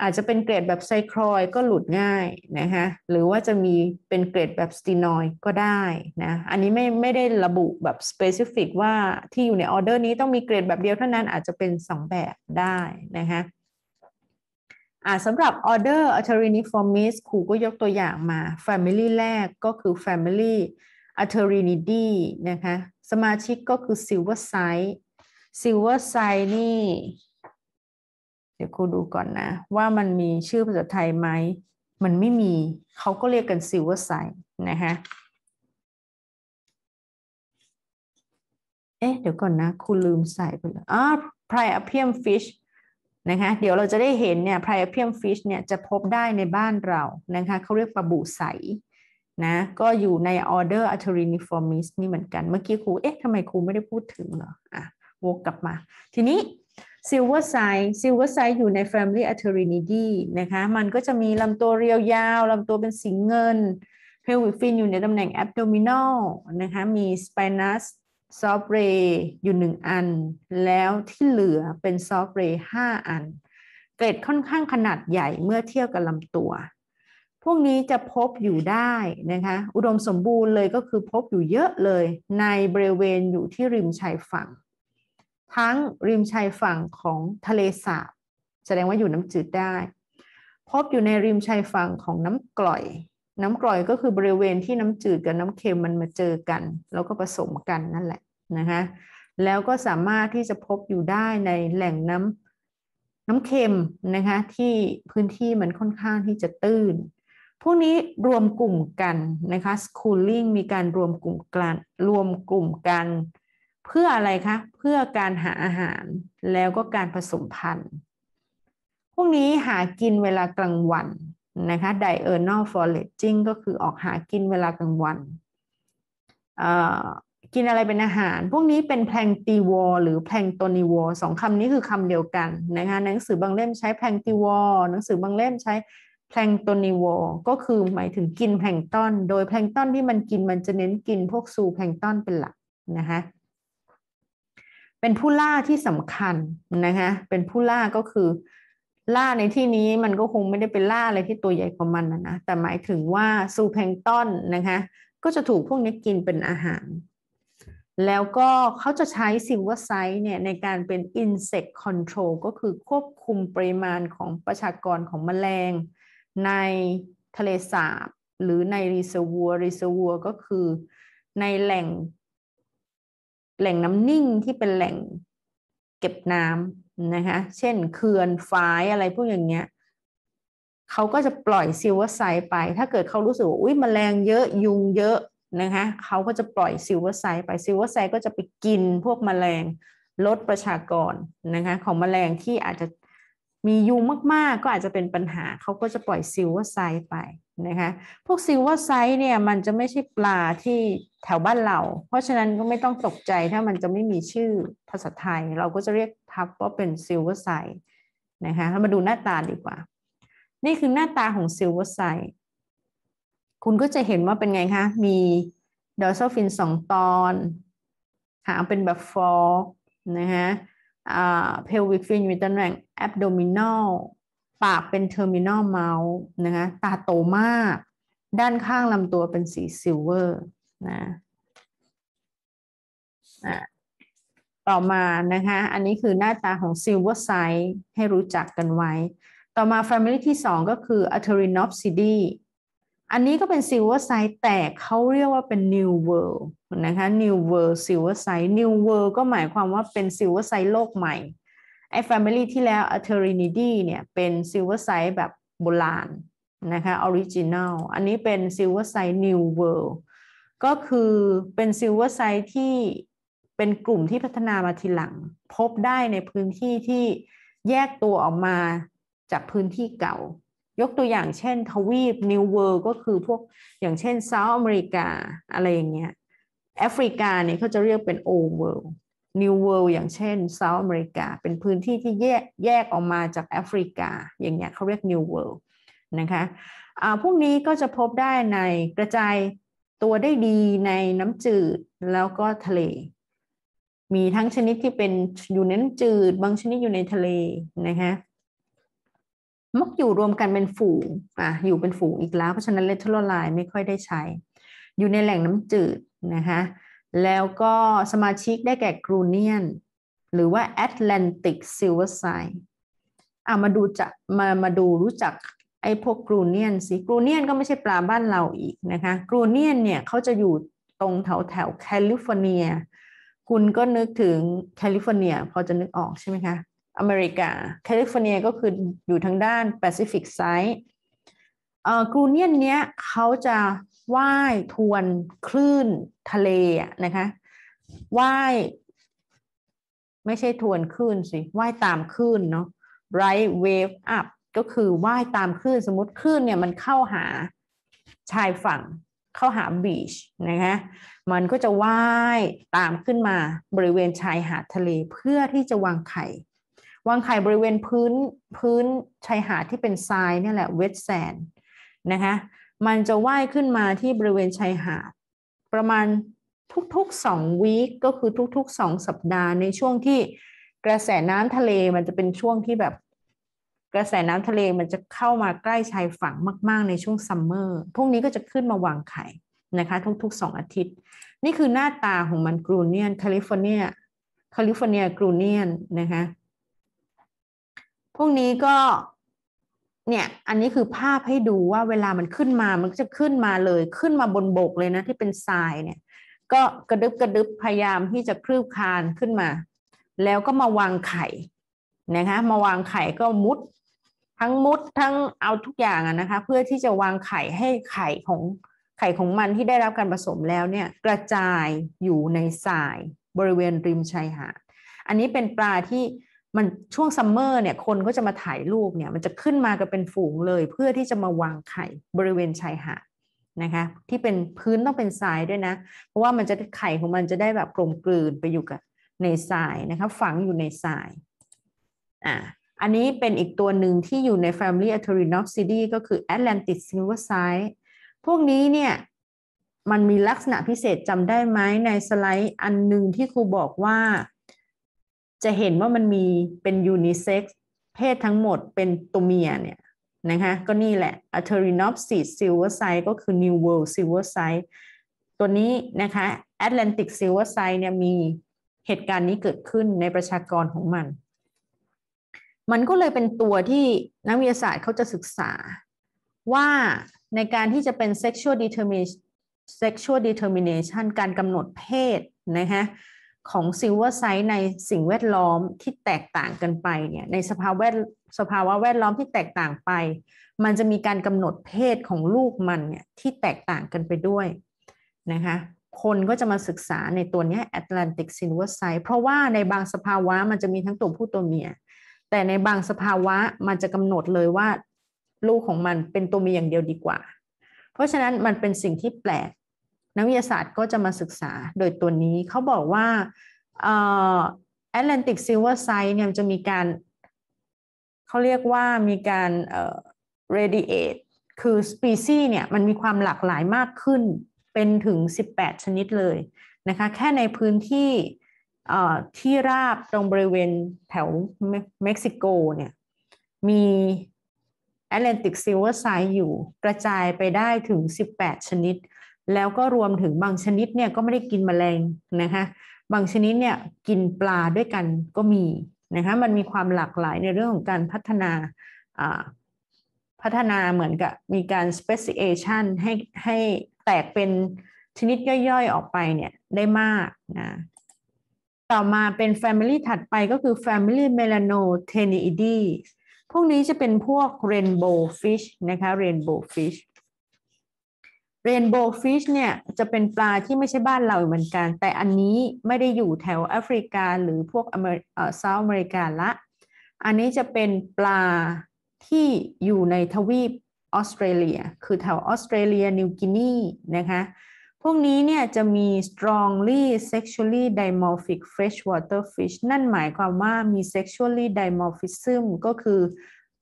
อาจจะเป็นเกรดแบบไซคลอย ก็หลุดง่าย นะคะหรือว่าจะมีเป็นเกรดแบบสตีนอยก็ได้ นะอันนี้ไม่ไม่ได้ระบุแบบสเปซิฟิกว่าที่อยู่ในออเดอร์นี้ต้องมีเกรดแบบเดียวเท่านั้นอาจจะเป็น 2 แบบได้นะคะสำหรับอออเดร์อัลเทอรินิฟอร์มิสครูก็ยกตัวอย่างมา Family แรกก็คือ Family ่อัลเทอรินดีนะคะ สมาชิกก็คือ Silver s i ซ e Silver s i ไ e นี่ เดี๋ยวครูดูก่อนนะ ว่ามันมีชื่อภาษาไทยไหมมันไม่มีเขาก็เรียกกัน Silver s i ซ e นะคะเอ๊ะ เดี๋ยวก่อนนะคุณลืมใส่ไปเลยอ๋อพรอะเพียมฟิชนะคะเดี๋ยวเราจะได้เห็นเนี่ยไพรเพียมฟิชเนี่ยจะพบได้ในบ้านเรา นะคะเขาเรียกปลาบูใสนะ ก็อยู่ในอออเด์อัลเทอร r นิฟอร์มิสนี่เหมือนกันเมื่อกี้ครู เอ๊ะทำไมครูไม่ได้พูดถึงเหรออ่ะวกกลับมา ทีนี้ซิลเวอร์ไซซิลเวอร์ไซอยู่ใน family a t e r i n i d e นะคะ มันก็จะมีลำตัวเรียวยาว ลำตัวเป็นสีเงิน เพลวิฟินอยู่ในตำแหน่ง abdominal นะคะ มี spinous ซอฟเรย์อยู่หนึ่งอัน แล้วที่เหลือเป็นซอฟเรย์ห้าอัน เกิดค่อนข้างขนาดใหญ่เมื่อเทียบกับลำตัว พวกนี้จะพบอยู่ได้นะคะอุดมสมบูรณ์เลยก็คือพบอยู่เยอะเลย ในบริเวณอยู่ที่ริมชายฝั่ง ทั้งริมชายฝั่งของทะเลสาบแสดงว่าอยู่น้ำจืดได้ พบอยู่ในริมชายฝั่งของน้ำกร่อยน้ำกร่อยก็คือบริเวณที่น้ำจืดกับน้ำเค็มมันมาเจอกัน แล้วก็ผสมกันนั่นแหละนะคะแล้วก็สามารถที่จะพบอยู่ได้ในแหล่งน้ำน้ำเค็มนะคะที่พื้นที่มันค่อนข้างที่จะตื้นพวกนี้รวมกลุ่มกันนะคะสคูลลิ่งมีการรวมกลุ่มกันรวมกลุ่มกัน เพื่ออะไรคะเพื่อการหาอาหารแล้วก็การผสมพันธุ์พวกนี้หากินเวลากลางวันนะคะ diurnal foraging ก็คือออกหากินเวลากลางวันกินอะไรเป็นอาหาร พวกนี้เป็นแพลงตีวอหรือแพลงโตนีวอสองคำนี้คือคำเดียวกันนะคะหนังสือบางเล่มใช้แพลงตีวอหนังสือบางเล่มใช้แพลงโตนีวอก็คือหมายถึงกินแพลงต้อน โดยแพลงต้อนที่มันกินมันจะเน้นกินพวกซูแพลงต้อนเป็นหลักนะคะเป็นผู้ล่าที่สำคัญนะคะเป็นผู้ล่าก็คือล่าในที่นี้มันก็คงไม่ได้เป็นล่าอะไรที่ตัวใหญ่กว่ามันนะนะ แต่หมายถึงว่าซูแพงต้นนะคะ ก็จะถูกพวกนี้กินเป็นอาหาร แล้วก็เขาจะใช้ซิมวไซต์เนี่ยในการเป็น insect control ก็คือควบคุมปริมาณของประชากรของมแมลง ในทะเลสาบหรือในรีเซวัวรีเซวัวก็คือในแหล่งแหล่งน้ำนิ่งที่เป็นแหล่งเก็บน้ำนะคะ เช่น เขื่อนฝาย อะไรพวกอย่างเงี้ยเขาก็จะปล่อยซิลเวอร์ไซด์ไป ถ้าเกิดเขารู้สึกว่าอุ้ยมแมลงเยอะ ยุงเยอะนะคะเขาก็จะปล่อยซิลเวอร์ไซด์ไป ซิลเวอร์ไซด์ก็จะไปกิน พวกมแมลง ลดประชากรนะคะของมแมลงที่อาจจะมียุงมาก ๆ ก็อาจจะเป็นปัญหา เขาก็จะปล่อยซิลเวอร์ไซด์ไปนะคะ พวกซิลเวอร์ไซส์เนี่ยมันจะไม่ใช่ปลาที่แถวบ้านเรา เพราะฉะนั้นก็ไม่ต้องตกใจถ้ามันจะไม่มีชื่อภาษาไทย เราก็จะเรียกทับว่าเป็นซิลเวอร์ไซส์นะคะเรามาดูหน้าตาดีกว่า นี่คือหน้าตาของซิลเวอร์ไซส์คุณก็จะเห็นว่าเป็นไงคะ มีดอร์ซอลฟินสองตอน หางเป็นแบบฟอร์นะคะเพลวิกฟินมีตำแหน่งแอบโดมินอลปากเป็นเทอร์มินอลเมาส์นะคะ ตาโตมาก ด้านข้างลำตัวเป็นสีซิลเวอร์นะต่อมานะคะ อันนี้คือหน้าตาของซิลเวอร์ไซส์ให้รู้จักกันไว้ ต่อมา Family ที่ 2 ก็คืออเทอรินอฟซิดีอันนี้ก็เป็นซิลเวอร์ไซส์แต่เขาเรียกว่าเป็น New World นะคะ New World Silver s i ์ e New World ก็หมายความว่าเป็นซิลเวอร์ไซส์โลกใหม่ไอ้ Family ที่แล้ว a t e r i n i d y เนี่ย เป็น Silver Site แบบโบราณนะคะ Original อันนี้เป็น Silver Site New World ก็คือเป็น Silver Site ที่เป็นกลุ่มที่พัฒนามาทีหลัง พบได้ในพื้นที่ที่แยกตัวออกมาจากพื้นที่เก่า ยกตัวอย่างเช่นทวีปนิวเวิร์ก็คือพวกอย่างเช่นเซาท์อเมริกาอะไรอย่างเงี้ยแอฟริกาเนี่ยเขาจะเรียกเป็นโอเวิร์นิวเวิลด์อย่างเช่นเซาท์อเมริกาเป็นพื้นที่ที่แยกแยกออกมาจากแอฟริกา อย่างเงี้ยเขาเรียกนิวเวิลด์นะคะาพวกนี้ก็จะพบได้ในกระจายตัวได้ดีในน้ำจืดแล้วก็ทะเล มีทั้งชนิดที่เป็นอยู่ในน้ำจืด บางชนิดอยู่ในทะเลนะคะ มักอยู่รวมกันเป็นฝูงอ่ะอยู่เป็นฝูงอีกแล้ว เพราะฉะนั้นเลทโลไลน์ไม่ค่อยได้ใช้ อยู่ในแหล่งน้ำจืดนะคะแล้วก็สมาชิกได้แก่กรูเนียน หรือว่า Atlantic Silver Sign อ่ะมาดูจะมามาดูรู้จักไอ้พวกกรูเนียนสิ กรูเนียนก็ไม่ใช่ปลาบ้านเราอีกนะคะ กรูเนียนเนี่ยเขาจะอยู่ตรงแถวแถวแคลิฟอร์เนีย คุณก็นึกถึงแคลิฟอร์เนียพอจะนึกออกใช่ไหมคะ อเมริกาแคลิฟอร์เนียก็คืออยู่ทางด้านแปซิฟิกไซด์กรูเนียนเนี้ยเขาจะว่ายทวน คลื่นทะเลนะคะว่ายไม่ใช่ทวน คลื่น สิว่ายตาม คลื่นเนาะ right wave up ก็คือว่ายตาม คลื่น สมมติ คลื่นเนี่ยมันเข้าหาชายฝั่งเข้าหาบีชนะคะมันก็จะว่ายตามขึ้นมาบริเวณชายหาดทะเลเพื่อที่จะวางไข่ วางไข่ บริเวณพื้นพื้นชายหาดที่เป็นทรายนี่แหละเวทแซนนะคะมันจะว่ายขึ้นมาที่บริเวณชายหาดประมาณทุกๆสองวีคก็คือทุกๆสองสัปดาห์ในช่วงที่กระแสน้ำทะเลมันจะเป็นช่วงที่แบบกระแสน้ำทะเลมันจะเข้ามาใกล้ชายฝั่งมาก ๆในช่วงซัมเมอร์พวกนี้ก็จะขึ้นมาวางไข่นะคะทุกๆสองอาทิตย์ นี่คือหน้าตาของมันกรูเนียนแคลิฟอร์เนียแคลิฟอร์เนียกรูเนียนนะคะพวกนี้ก็เนี่ย อันนี้คือภาพให้ดูว่าเวลามันขึ้นมา มันจะขึ้นมาเลย ขึ้นมาบนบกเลยนะที่เป็นทรายเนี่ย ก็กระดึบกระดึบพยายามที่จะคลืบคานขึ้นมา แล้วก็มาวางไข่ นะคะ มาวางไข่ก็มุด ทั้งมุดทั้งเอาทุกอย่างนะคะ เพื่อที่จะวางไข่ให้ไข่ของไข่ของมันที่ได้รับการผสมแล้วเนี่ยกระจายอยู่ในทรายบริเวณริมชายหาด อันนี้เป็นปลาที่มันช่วงซัมเมอร์เนี่ยคนก็จะมาถ่ายรูปเนี่ยมันจะขึ้นมากันเป็นฝูงเลย เพื่อที่จะมาวางไข่บริเวณชายหาดนะคะที่เป็นพื้นต้องเป็นทรายด้วยนะ เพราะว่ามันจะไข่ของมันจะได้แบบกลมกลืนไปอยู่กับในทรายนะคะฝังอยู่ในทรายอ่าอันนี้เป็นอีกตัวหนึ่งที่อยู่ใน Family a t e r i n o p s i d e ก็คือ Atlantic Silverside พวกนี้เนี่ยมันมีลักษณะพิเศษจำได้ไหมในสไลด์อันหนึ่งที่ครูบอกว่าจะเห็นว่ามันมีเป็นยูนิเซ็กซ์เพศทั้งหมดเป็นตัวเมียเนี่ยนะคะก็นี่แหละอัเทอรินอ p ซ i สซิลเวอร์ไซก็คือ new world silver side ตัวนี้นะคะแอตแลนติกซิลเวอร์ไซเนี่ยมีเหตุการณ์นี้เกิดขึ้นในประชากรของมัน มันก็เลยเป็นตัวที่นักวิทยาศาสตร์เขาจะศึกษา ว่าในการที่จะเป็น sexual determination sexual determination การกำหนดเพศนะคะของซิลเวอร์ไซต์ในสิ่งแวดล้อมที่แตกต่างกันไปเนี่ยในสภาวะแวดสภาวะแวดล้อมที่แตกต่างไป มันจะมีการกำหนดเพศของลูกมันเนี่ยที่แตกต่างกันไปด้วยนะคะคนก็จะมาศึกษาในตัวนี้แอตแลนติกซิลเวอร์ไซ t ์เพราะว่าในบางสภาวะมันจะมีทั้งตัวผู้ตัวเมียแต่ในบางสภาวะมันจะกำหนดเลยว่าลูกของมันเป็นตัวเมียอย่างเดียวดีกว่า เพราะฉะนั้นมันเป็นสิ่งที่แปลกนักวิทยาศาสตร์ก็จะมาศึกษาโดยตัวนี้เขาบอกว่าแอตแลนติกซิลเวอร์ไซด์เนี่ยจะมีการ เขาเรียกว่ามีการเอ่อเอ d คือสปีซีเนี่ยมันมีความหลากหลายมากขึ้นเป็นถึง 18 ชนิดเลยนะคะแค่ในพื้นที่ที่ราบตรงบริเวณแถวเม็กซิโกเนี่ยมีแอตแลนติกซิลเวอร์ไซด์อยู่กระจายไปได้ถึง 18 ชนิดแล้วก็รวมถึงบางชนิดเนี่ยก็ไม่ได้กินมแมลงนะคะบางชนิดเนี่ยกินปลาด้วยกันก็มีนะคะมันมีความหลากหลายในเรื่องของการพัฒนาพัฒนาเหมือนกับมีการ speciation ให้ให้แตกเป็นชนิดย่อยๆออกไปเนี่ยได้มากนะ ต่อมาเป็น Family ถัดไปก็คือ Family m e l a n o t h e n i d a e พวกนี้จะเป็นพวก Rainbow Fish นะคะ Rainbow Fish เรนโบว์ฟิชเนี่ยจะเป็นปลาที่ไม่ใช่บ้านเราเหมือนกัน แต่อันนี้ไม่ได้อยู่แถวแอฟริกาหรือพวกอเมรเซาท์อเมริกาละ อันนี้จะเป็นปลาที่อยู่ในทวีปออสเตรเลีย คือแถวออสเตรเลีย นิวกินีนะคะ พวกนี้เนี่ยจะมี strongly sexually dimorphic freshwater fish นั่นหมายความว่ามี sexually dimorphism ก็คือ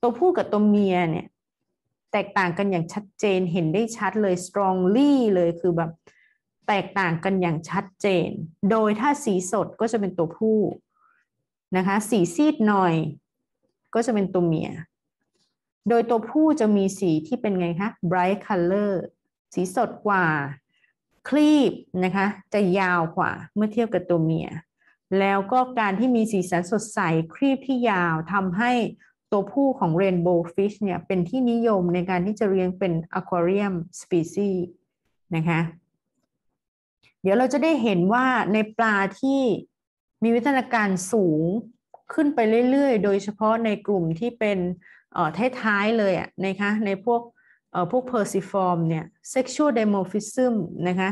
ตัวผู้กับตัวเมียเนี่ยแตกต่างกันอย่างชัดเจนเห็นได้ชัดเลย strongly เลยคือแบบแตกต่างกันอย่างชัดเจน โดยถ้าสีสดก็จะเป็นตัวผู้นะคะ สีซีดหน่อยก็จะเป็นตัวเมีย โดยตัวผู้จะมีสีที่เป็นไงคะ bright color สีสดกว่าคลีบนะคะจะยาวกว่าเมื่อเทียบกับตัวเมีย แล้วก็การที่มีสีสันสดใสคลีบที่ยาวทำใหตัวผู้ของ Rainbow Fish เนี่ย เป็นที่นิยมในการที่จะเลี้ยงเป็น Aquarium Species นะคะเดี๋ยวเราจะได้เห็นว่าในปลาที่มีวิทยาการสูงขึ้นไปเรื่อย ๆ โดยเฉพาะในกลุ่มที่เป็นเท้ายๆเลยอ่ะนะคะในพวกพวก Perciform เนี่ย Sexual Dimorphism นะคะ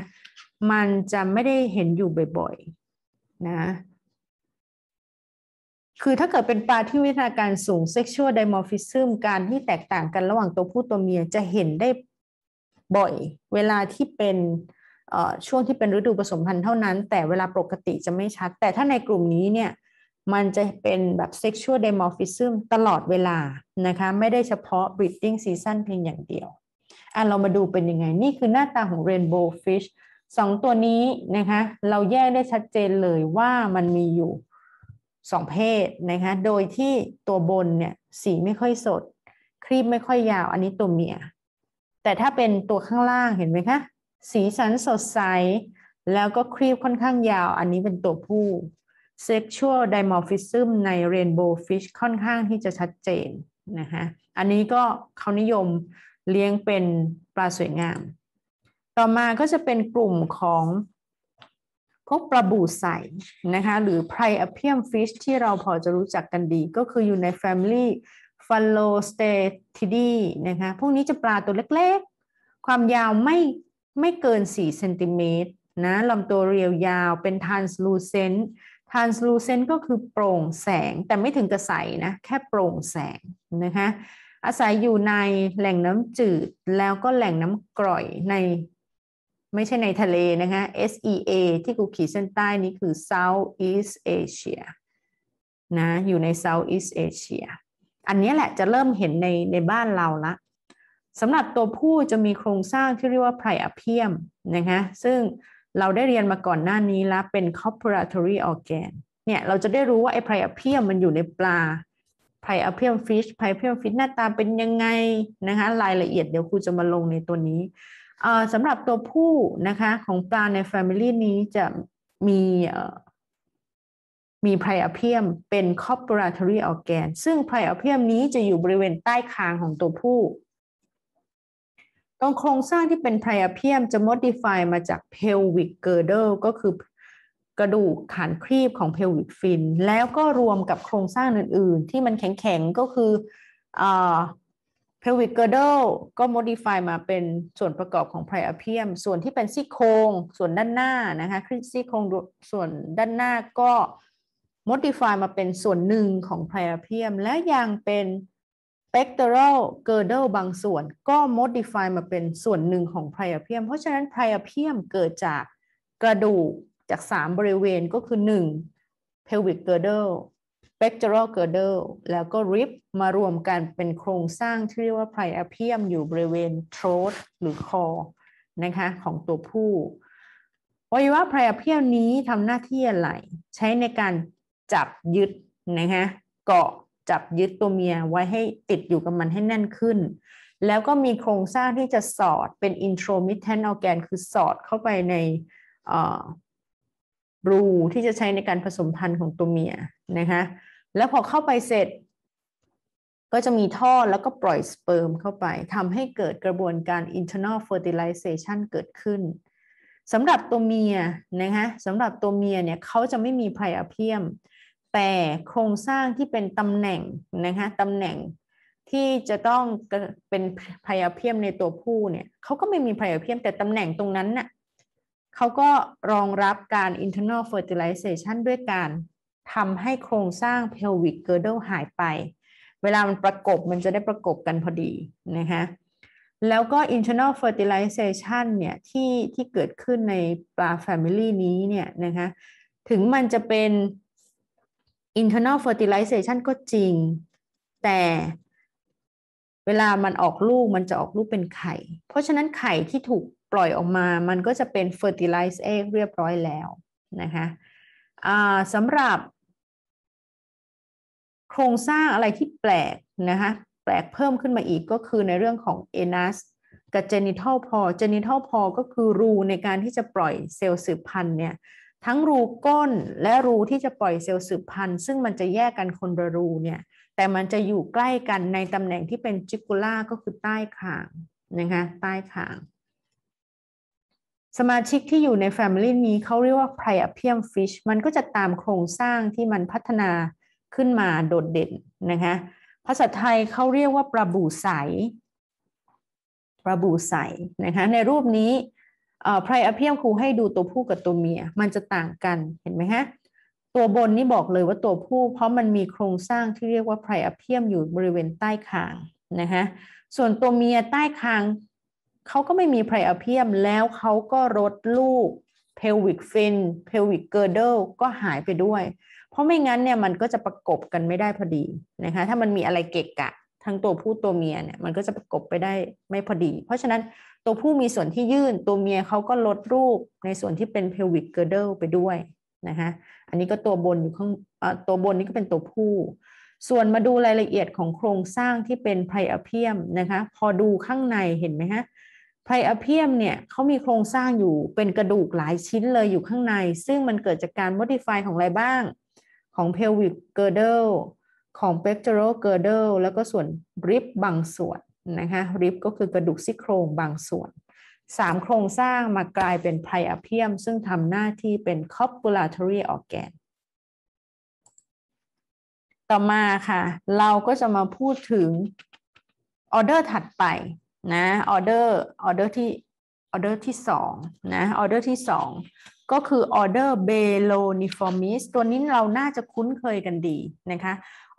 มันจะไม่ได้เห็นอยู่บ่อย ๆ นะคือถ้าเกิดเป็นปลาที่วิทยาการสูง sexual dimorphism การที่แตกต่างกันระหว่างตัวผู้ตัวเมียจะเห็นได้บ่อยเวลาที่เป็นช่วงที่เป็นฤดูผสมพันธุ์เท่านั้น แต่เวลาปกติจะไม่ชัด แต่ถ้าในกลุ่มนี้เนี่ย มันจะเป็นแบบ sexual dimorphism ตลอดเวลานะคะไม่ได้เฉพาะ breeding season เพียงอย่างเดียว อ่ะเรามาดูเป็นยังไงนี่คือหน้าตาของ rainbow fish สองตัวนี้นะคะเราแยกได้ชัดเจนเลยว่ามันมีอยู่สองเพศนะคะ โดยที่ตัวบนเนี่ยสีไม่ค่อยสดครีบไม่ค่อยยาว อันนี้ตัวเมีย แต่ถ้าเป็นตัวข้างล่าง เห็นไหมคะ สีสันสดใส แล้วก็ครีบค่อนข้างยาว อันนี้เป็นตัวผู้ Sexual dimorphism ใน Rainbow Fish ค่อนข้างที่จะชัดเจนนะคะอันนี้ก็เขานิยมเลี้ยงเป็นปลาสวยงาม ต่อมาก็จะเป็นกลุ่มของพวกปลาบูใส นะคะ หรือไพรอเพียมฟิชที่เราพอจะรู้จักกันดี ก็คืออยู่ในแฟมิลี่ฟัลโลสเตทิดีนะคะ พวกนี้จะปลาตัวเล็กๆ ความยาวไม่ไม่เกิน 4 เซนติเมตรนะ ลำตัวเรียวยาว เป็นทานสลูเซนทานสลูเซนก็คือโปร่งแสง แต่ไม่ถึงกระใสนะ แค่โปร่งแสงนะคะอาศัยอยู่ในแหล่งน้ำจืด แล้วก็แหล่งน้ำกร่อยในไม่ใช่ในทะเลนะคะ SEA ที่กูขีดเส้นใต้นี้คือ South East Asia นะ อยู่ใน South East Asia อันนี้แหละจะเริ่มเห็นในในบ้านเราละสำหรับตัวผู้จะมีโครงสร้างที่เรียกว่าไพรอเพียมนะคะ ซึ่งเราได้เรียนมาก่อนหน้านี้แล้วเป็น corporatory organ เนี่ย เราจะได้รู้ว่าไอ้ไพรอเพียมมันอยู่ในปลาไพรอเพียมฟิชไพรอเพียมฟิชหน้าตาเป็นยังไงนะคะ รายละเอียดเดี๋ยวครูจะมาลงในตัวนี้สำหรับตัวผู้นะคะของปลาใน Family นี้จะมีมีไพรอเพียมเป็น corporatory organ ซึ่งไพรอเพียมนี้จะอยู่บริเวณใต้คางของตัวผู้ตรงโครงสร้างที่เป็นไพรอเพียมจะ modify มาจาก pelvic girdle ก็คือกระดูกขานครีบของ pelvic fin แล้วก็รวมกับโครงสร้างอื่นๆ ที่มันแข็งๆก็คืออ pelvic girdle ก็ modify มาเป็นส่วนประกอบของ priapium ส่วนที่เป็นซี่โครงส่วนด้านหน้านะคะซี่โครงส่วนด้านหน้าก็ modify มาเป็นส่วนหนึ่งของ priapium และยังเป็น pectoral girdle บางส่วนก็ modify มาเป็นส่วนหนึ่งของ priapium เพราะฉะนั้น priapium เกิดจากกระดูกจาก 3 บริเวณก็คือ 1 pelvic girdle pectoral girdle แล้วก็ rib มารวมกันเป็นโครงสร้างที่เรียกว่า priapium อยู่บริเวณ throat หรือ คอนะคะของตัวผู้วัยวะ priapium นี้ทำหน้าที่อะไร ใช้ในการจับยึดนะคะเกาะจับยึดตัวเมียไว้ให้ติดอยู่กับมันให้แน่นขึ้น แล้วก็มีโครงสร้างที่จะสอดเป็น intromittent organ คือสอดเข้าไปในรูที่จะใช้ในการผสมพันธุ์ของตัวเมียนะคะแล้วพอเข้าไปเสร็จ ก็จะมีท่อแล้วก็ปล่อยสเปิร์มเข้าไปทำให้เกิดกระบวนการ internal fertilization เกิดขึ้นสำหรับตัวเมียนะคะสำหรับตัวเมียเนี่ยเขาจะไม่มีไพรอเพียม แต่โครงสร้างที่เป็นตำแหน่งนะคะตำแหน่ง ที่จะต้องเป็นไพรอเพียมในตัวผู้เนี่ยเขาก็ไม่มีไพรอเพียมแต่ตำแหน่งตรงนั้นน่ะเขาก็รองรับการ internal fertilization ด้วยการทำให้โครงสร้าง pelvic girdle หายไป เวลามันประกบมันจะได้ประกบกันพอดีนะคะ แล้วก็ internal fertilization เนี่ย ที่ที่เกิดขึ้นในปลา family นี้เนี่ยนะคะ ถึงมันจะเป็น internal fertilization ก็จริง แต่เวลามันออกลูก มันจะออกลูกเป็นไข่ เพราะฉะนั้นไข่ที่ถูกปล่อยออกมา มันก็จะเป็น fertilized egg เรียบร้อยแล้วนะคะสำหรับโครงสร้างอะไรที่แปลกนะคะแปลกเพิ่มขึ้นมาอีกก็คือในเรื่องของ anus กับ genital pore genital pore ก็คือรูในการที่จะปล่อยเซลล์สืบพันธุ์เนี่ยทั้งรูก้นและรูที่จะปล่อยเซลล์สืบพันธุ์ ซึ่งมันจะแยกกันคนละรูเนี่ยแต่มันจะอยู่ใกล้กันในตำแหน่งที่เป็นจิกุล่าก็คือใต้ขางนะคะใต้ขางสมาชิกที่อยู่ในแฟมิลี่นี้เขาเรียกว่าไพรอเพียมฟิชมันก็จะตามโครงสร้างที่มันพัฒนาขึ้นมาโดดเด่นนะคะภาษาไทยเขาเรียกว่าปลาบูใสปลาบูใสนะคะในรูปนี้ไพรอเพียมครูให้ดูตัวผู้กับตัวเมีย มันจะต่างกันเห็นไหมฮะตัวบนนี้บอกเลยว่าตัวผู้เพราะมันมีโครงสร้างที่เรียกว่าไพรอเพียมอยู่บริเวณใต้คางนะคะส่วนตัวเมียใต้คางเขาก็ไม่มีไพรอเพียมแล้วเขาก็ลดลูกเพลวิกฟินเพลวิกเกอร์เดลก็หายไปด้วย เพราะไม่งั้นเนี่ยมันก็จะประกบกันไม่ได้พอดีนะคะถ้ามันมีอะไรเกะกกะทั้งตัวผู้ตัวเมียเนี่ยมันก็จะประกบไปได้ไม่พอดี เพราะฉะนั้นตัวผู้มีส่วนที่ยื่นตัวเมียเขาก็ลดรูปในส่วนที่เป็นเพลวิกเกอร์เดลไปด้วยนะคะอันนี้ก็ตัวบนอยู่ข้างตัวบนนี้ก็เป็นตัวผู้ ส่วนมาดูรายละเอียดของโครงสร้างที่เป็นไพรอเพียมนะคะพอดูข้างในเห็นไหมฮะไพรอเพียมเนี่ยเขามีโครงสร้างอยู่เป็นกระดูกหลายชิ้นเลยอยู่ข้างใน ซึ่งมันเกิดจากการ modify ของอะไรบ้างของ pelvic girdle ของ pectoral girdle แล้วก็ส่วนริบบางส่วนนะคะริบก็คือกระดูกซี่โครงบางส่วนสามโครงสร้างมากลายเป็นไพรอเพียมซึ่งทำหน้าที่เป็น copulatory organ ต่อมาค่ะ เราก็จะมาพูดถึงออเดอร์ถัดไปนะออเดอร์ ออเดอร์ที่ ออเดอร์ที่สองนะ ออเดอร์ที่สองก็คือออเดอร์เบโลนิฟอร์มิสตัวนี้เราน่าจะคุ้นเคยกันดี นะคะ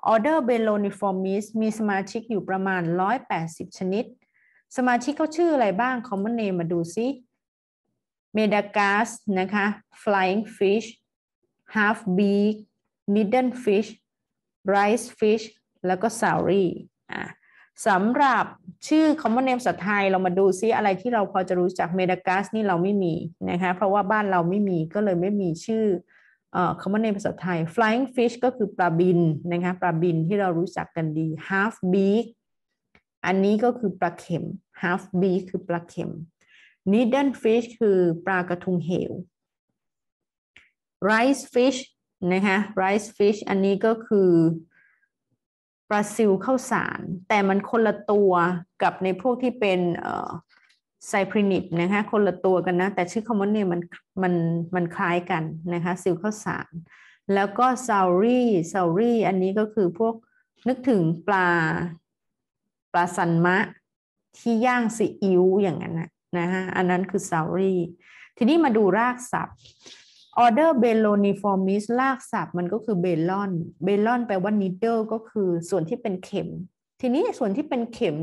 ออเดอร์เบโลนิฟอร์มิสมีสมาชิกอยู่ประมาณ 180 ชนิด สมาชิกเขาชื่ออะไรบ้างคอมมอนเนมมาดูซิเมดากัสนะคะฟลายิงฟิชฮาฟบี b e ด k m i ิ d l e fish r i c แล้วก็ซ a l ี่อ่ะสำหรับชื่อ common name สัตว์ไทยเรามาดูซิอะไรที่เราพอจะรู้จักเมดากัสนี่เราไม่มีนะคะเพราะว่าบ้านเราไม่มีก็เลยไม่มีชื่อ common name ภาษาไทย flying fish ก็คือปลาบินนะคะปลาบินที่เรารู้จักกันดี half beak อันนี้ก็คือปลาเข็ม half beak คือปลาเข็ม needle fish คือปลากระทุงเหว rice fish นะคะ rice fish อันนี้ก็คือลาซิลข้าวสารแต่มันคนละตัวกับในพวกที่เป็นไซพรินิปนะคะคนละตัวกันนะแต่ชื่อคำว่าเนี่ยมันมันมันคล้ายกันนะคะซิลข้าวสาร แล้วก็ซารี่ซารี่อันนี้ก็คือพวกนึกถึงปลาปลาสันมะ ที่ย่างซีอิ๊วอย่างนั้นนะนะฮะอันนั้นคือซารี่ทีนี้มาดูรากศัพท์ order beloniformis ลากศัพท์ มันก็คือลลอนเบลลอนแปลว่า needle ก็คือส่วนที่เป็นเข็ม ทีนี้ส่วนที่เป็นเข็ม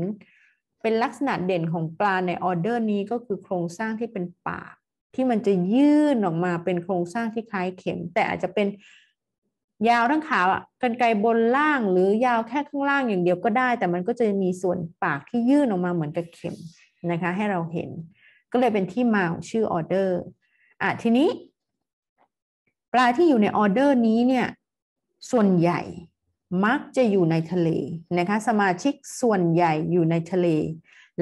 เป็นลักษณะเด่นของปลาในออเดอร์นี้ก็คือโครงสร้างที่เป็นปาก ที่มันจะยื่นออกมาเป็นโครงสร้างที่คล้ายเข็ม แต่อาจจะเป็นยาวทั้งขากันไกบนล่างหรือยาวแค่ข้างล่างอย่างเดียวก็ได้ แต่มันก็จะมีส่วนปากที่ยื่นออกมาเหมือนกับเข็มนะคะ ให้เราเห็น ก็เลยเป็นที่มาของชื่อออเดอร์ อ่ะทีนี้ปลาที่อยู่ในออเดอร์นี้เนี่ยส่วนใหญ่มักจะอยู่ในทะเลนะคะสมาชิกส่วนใหญ่อยู่ในทะเล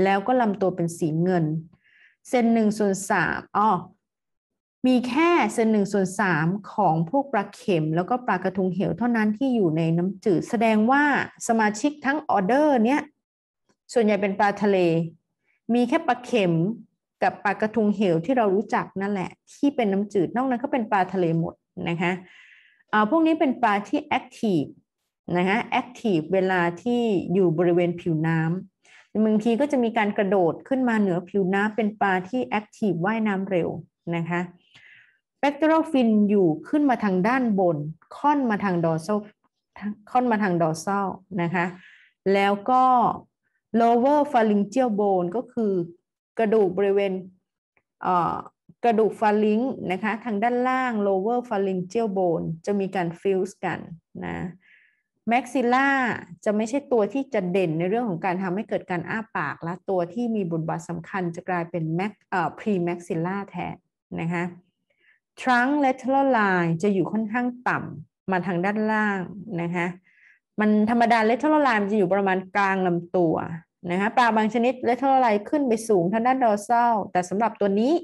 แล้วก็ลำตัวเป็นสีเงินเซนหนึ่งส่วนสามอ๋อมีแค่เซนหนึ่งส่วนสามของพวกปลาเข็มแล้วก็ปลากระทุงเหวเท่านั้นที่อยู่ในน้ำจืดแสดงว่าสมาชิกทั้งออเดอร์เนี้ยส่วนใหญ่เป็นปลาทะเล มีแค่ปลาเข็มกับปลากระทุงเหวที่เรารู้จักนั่นแหละที่เป็นน้ำจืดนอกนั้นก็เป็นปลาทะเลหมดนะคะเอพวกนี้เป็นปลาที่แอคทีฟนะคะแอคทีฟ เวลาที่อยู่บริเวณผิวน้ำบางทีก็จะมีการกระโดดขึ้นมาเหนือผิวน้ำเป็นปลาที่แอคทีฟว่ายน้ำเร็วนะคะเปกเตรฟินอยู่ขึ้นมาทางด้านบน ค่อนมาทาง ดอโซค่อนมาทางดอซอลนะคะ แล้วก็ lower pharyngeal bone ก็คือกระดูกบริเวณกระดูกฟาลิงนะคะ ทางด้านล่าง lower pharyngeal bone จะมีการ fuse กันนะ maxilla จะไม่ใช่ตัวที่จะเด่นในเรื่องของการทำให้เกิดการอ้าปากและตัวที่มีบทบาทสำคัญจะกลายเป็น m a ็กเอ่อพรีแ a แทนนะคะ trunk lateral line จะอยู่ค่อนข้างต่ำมาทางด้านล่างนะคะ มันธรรมดา l a t e r a l l i น e จะอยู่ประมาณกลางลำตัวนะคะปลาบางชนิด lateral line ขึ้นไปสูงทางด้านดอร์ซัลแต่สำหรับตัวนี้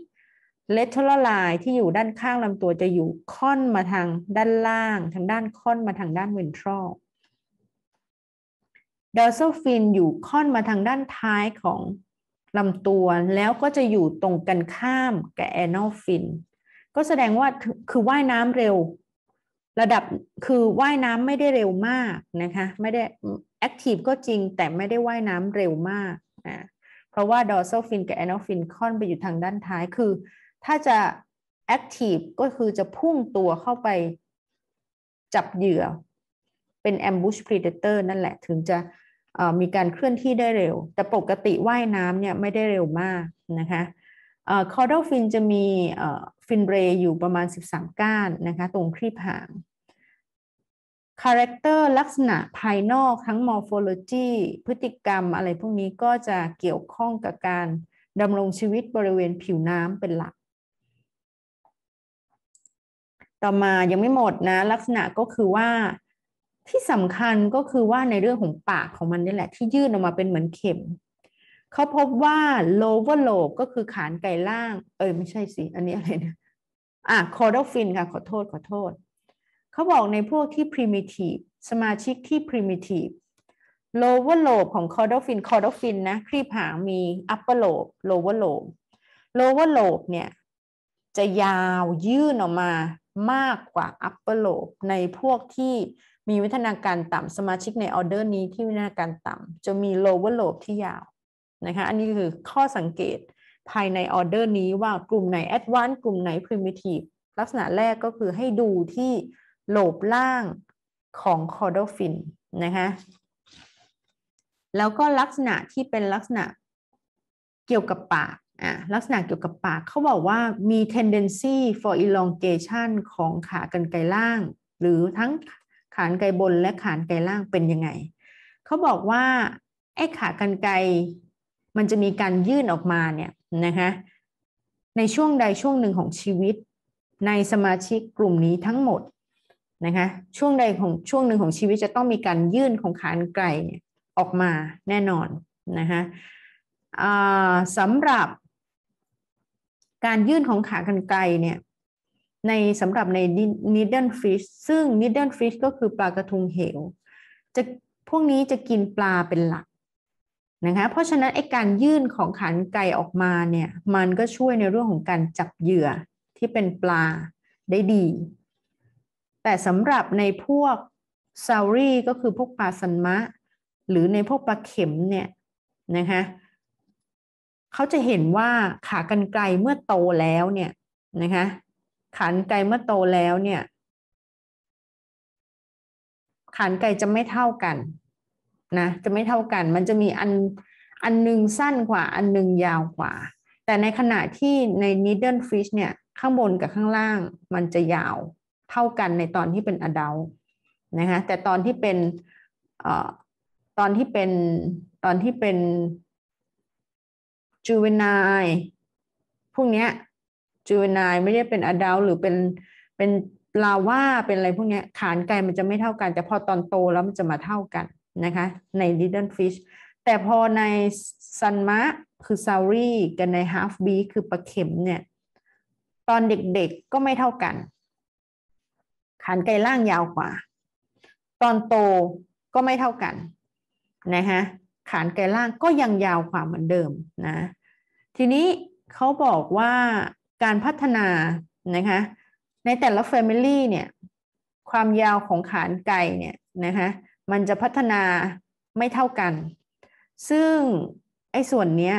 เลทเทอร์ไลน์ที่อยู่ด้านข้างลำตัวจะอยู่ค่อนมาทางด้านล่าง ทางด้านค่อนมาทางด้านเวนทรัลดอรโซฟินอยู่ค่อนมาทางด้านท้ายของลำตัวแล้วก็จะอยู่ตรงกันข้ามกับแอนอลฟินก็แสดงว่าคือว่ายน้ำเร็ว ระดับคือ ว่ายน้ำไม่ได้เร็วมากนะคะไม่ได้แอคทีฟก็จริงแต่ไม่ได้ว่ายน้ำเร็วมากนะเพราะว่าดอรโซฟินกับแอนอลฟินค่อนไปอยู่ทางด้านท้ายคือถ้าจะแอคทีฟก็คือจะพุ่งตัวเข้าไปจับเหยื่อเป็น ambush predator นั่นแหละถึงจะมีการเคลื่อนที่ได้เร็ว แต่ปกติว่ายน้ำเนี่ยไม่ได้เร็วมากนะคะคอร์ดลฟินจะมีฟินเบรย์อยู่ประมาณ 13 ก้านนะคะตรงครีบหางคาแรคเตอร์ลักษณะภายนอกทั้งมอร์โฟโลจีพฤติกรรมอะไรพวกนี้ก็จะเกี่ยวข้องกับการดำรงชีวิตบริเวณผิวน้ำเป็นหลัก่อมายังไม่หมดนะ ลักษณะก็คือว่าที่สำคัญก็คือว่าในเรื่องของปากของมันนี่แหละที่ยื่นออกมาเป็นเหมือนเข็มเขาพบว่า lower lobe ก็คือขานไก่ล่าง เอยไม่ใช่สิ อันนี้อะไรนะอ่ะ caudalfin ค่ะขอโทษ ขอโทษ เขาบอกในพวกที่ primitive สมาชิกที่ primitive lower lobe ของ caudalfin caudalfin นะ ครีบหางมี upper lobe lower lobe lower lobe เนี่ย จะยาวยื่นออกมามากกว่า upper lobe ในพวกที่มีวิทยาการต่ำสมาชิกในออเดอร์นี้ที่วิทยาการต่ำจะมี lower lobe ที่ยาว นะคะ อันนี้คือข้อสังเกตภายในออเดอร์นี้ว่ากลุ่มไหน advanced กลุ่มไหน primitive ลักษณะแรกก็คือให้ดูที่โลบล่างของคอร์ดฟินนะคะ แล้วก็ลักษณะที่เป็นลักษณะเกี่ยวกับปากอ่ลักษณะเกี่ยวกับปากเขาบอกว่ามี tendency for elongation ของขากรรไกรล่าง หรือทั้งขานไกรบนและขานไกรล่างเป็นยังไง เขาบอกว่าไอ้ขากรรไกรมันจะมีการยื่นออกมาเนี่ยนะคะในช่วงใดช่วงหนึ่งของชีวิตในสมาชิกกลุ่มนี้ทั้งหมดนะคะช่วงใดของช่วงหนึ่งของชีวิตจะต้องมีการยื่นของขานไกรรไกรออกมาแน่นอนนะคะสำหรับการยื่นของขากรรไกรเนี่ย ในสำหรับใน needle fish ซึ่ง needle fish ก็คือปลากระทุงเหวจะพวกนี้จะกินปลาเป็นหลักนะคะเพราะฉะนั้นไอการยื่นของขานไก่ออกมาเนี่ย มันก็ช่วยในเรื่องของการจับเหยื่อที่เป็นปลาได้ดี แต่สำหรับในพวกซารี่ก็คือพวกปลาสันมะ หรือในพวกปลาเข็มเนี่ยนะคะเขาจะเห็นว่าขากรรไกรเมื่อโตแล้วเนี่ยนะคะขากรรไกรเมื่อโตแล้วเนี่ย ขานไกลจะไม่เท่ากันนะ จะไม่เท่ากัน มันจะมีอันอันหนึ่งสั้นกว่า อันหนึ่งยาวกว่า แต่ในขณะที่ใน needle fish เนี่ยข้างบนกับข้างล่าง มันจะยาวเท่ากันในตอนที่เป็นอดัลนะคะ แต่ตอนที่เป็นเอ่อตอนที่เป็นตอนที่เป็นจูเวนไนพวกเนี้ยจูเวนไนไม่ได้เป็นอดัลหรือเป็นเป็นลาว่าเป็นอะไรพวกเนี้ยขานไกลมันจะไม่เท่ากัน แต่พอตอนโตแล้วมันจะมาเท่ากันนะคะ ใน Little Fish แต่พอในซันมะคือซาวรี่กันใน Half B คือปลาเข็มเนี่ย ตอนเด็กๆก็ไม่เท่ากันขานไกลล่างยาวกว่า ตอนโตก็ไม่เท่ากันนะคะขานไกนล่างก็ยังยาวความเหมือนเดิมนะ ทีนี้เขาบอกว่าการพัฒนานะคะในแต่ละ Family เนี่ยความยาวของขานไก่เนี่ยนะคะมันจะพัฒนาไม่เท่ากัน ซึ่งไอ้ส่วนเนี้ย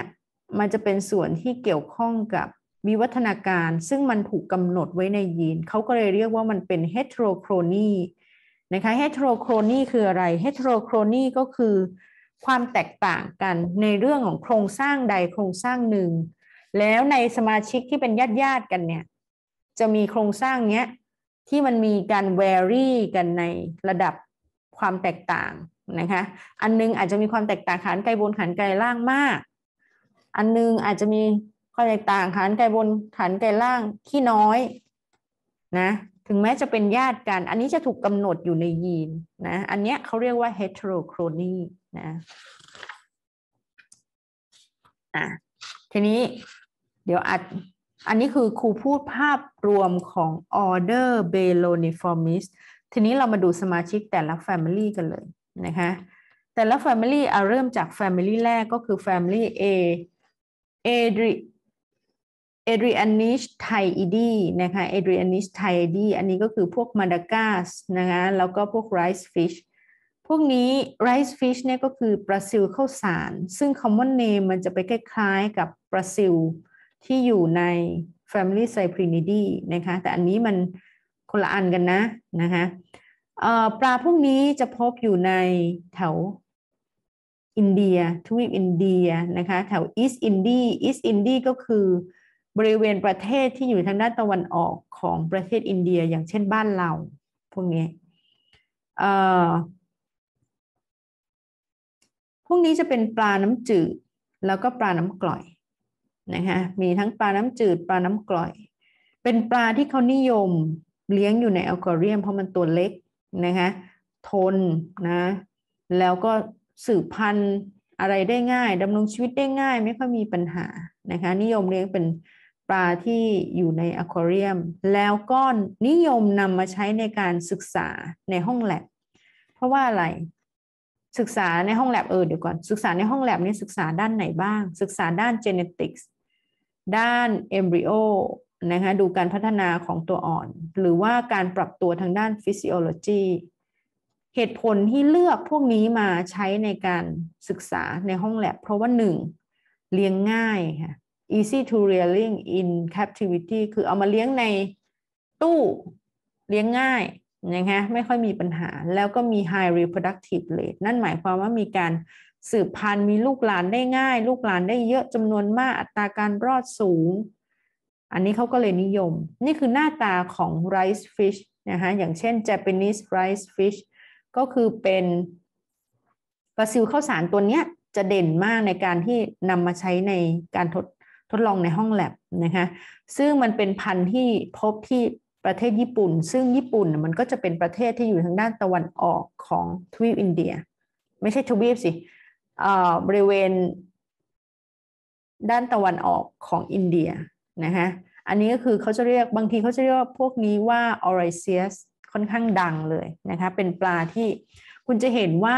มันจะเป็นส่วนที่เกี่ยวข้องกับ วิวัฒนาการ ซึ่งมันถูกกำหนดไว้ในยีนเขาก็เลยเรียกว่ามันเป็น heterochrony นะคะ heterochrony คืออะไร heterochrony ก็คือความแตกต่างกันในเรื่องของโครงสร้างใดโครงสร้างหนึ่ง แล้วในสมาชิกที่เป็นญาติญาติกันเนี่ย จะมีโครงสร้างเนี้ยที่มันมีการแวรี่กันในระดับความแตกต่างนะคะอันนึงอาจจะมีความแตกต่างขานไกลบนขานไกลล่างมาก อันนึงอาจจะมีความแตกต่างขานไกลบนขานไกลล่างที่น้อยนะถึงแม้จะเป็นญาติกัน อันนี้จะถูกกำหนดอยู่ในยีนนะอันเนี้ยเขาเรียกว่า heterochrony นะอ่ะทีนี้เดี๋ยวอัดอันนี้คือครูพูดภาพรวมของ order b e l o n i f o r m i s ทีนี้เรามาดูสมาชิกแต่ละ family กันเลยนะคะแต่ละ family เอาเริ่มจาก family แรกก็คือ family A Adri Adrianish t h a i d i นะคะ Adrianish Thaiidi อันนี้ก็คือพวกมาดากัสนะคะแล้วก็พวก rice fish พวกนี้ rice fish เนี่ยก็คือปลาซิลข้าวสาร ซึ่ง c o m m o name มันจะไปคล้ายๆกับปลาซิลที่อยู่ใน family cyprinidae นะคะ แต่อันนี้มันคนละอันกันนะ นะคะ ปลาพวกนี้จะพบอยู่ในแถว อินเดียทวีปอินเดียนะคะ แถวอีสต์อินดีอีสต์อินดีก็คือบริเวณประเทศที่อยู่ทางด้านตะวันออกของประเทศอินเดีย อย่างเช่นบ้านเรา พวกนี้พวกนี้จะเป็นปลาน้ำจืดแล้วก็ปลาน้ำกร่อยนะคะมีทั้งปลาน้ำจืดปลาน้ำกร่อย เป็นปลาที่เขานิยมเลี้ยงอยู่ในแอลกอเรียมเพราะมันตัวเล็กนะคะทนนะแล้วก็สืบพันธุ์อะไรได้ง่ายดำรงชีวิตได้ง่าย ไม่ค่อยมีปัญหานะคะนิยมเลี้ยงเป็นปลาที่อยู่ในอควาเรียม แล้วก็นิยมนำมาใช้ในการศึกษาในห้องแลบเพราะว่าอะไรศึกษาในห้องแลบ เออเดี๋ยวก่อน ศึกษาในห้องแลบนี่ศึกษาด้านไหนบ้าง ศึกษาด้านจเนติกส์ด้านเอมบริโอนะคะดูการพัฒนาของตัวอ่อน หรือว่าการปรับตัวทางด้านฟิสิโอโลจี เหตุผลที่เลือกพวกนี้มาใช้ในการศึกษาในห้องแลบ เพราะว่าหนึ่งเลี้ยงง่าย ค่ะ easy to rearing in captivity คือเอามาเลี้ยงในตู้เลี้ยงง่ายนะคะไม่ค่อยมีปัญหาแล้วก็มี high reproductive rate นั่นหมายความว่ามีการสืบพันธุ์มีลูกหลานได้ง่าย ลูกหลานได้เยอะจำนวนมากอัตราการรอดสูง อันนี้เขาก็เลยนิยม นี่คือหน้าตาของ rice fish นะคะอย่างเช่น Japanese rice fish ก็คือเป็นปลาซิลข้าวสารตัวเนี้ยจะเด่นมากในการที่นำมาใช้ในการทดทดลองในห้องแลบนะคะซึ่งมันเป็นพันธุ์ที่พบที่ประเทศญี่ปุ่น ซึ่งญี่ปุ่นมันก็จะเป็นประเทศที่อยู่ทางด้านตะวันออกของทวีปอินเดียไม่ใช่ทวีปสิบริเวณ ด้านตะวันออกของอินเดียนะคะอันนี้ก็คือเขาจะเรียกบางทีเขาจะเรียกว่าพวกนี้ว่าออริเซียสค่อนข้างดังเลยนะคะเป็นปลาที่คุณจะเห็นว่า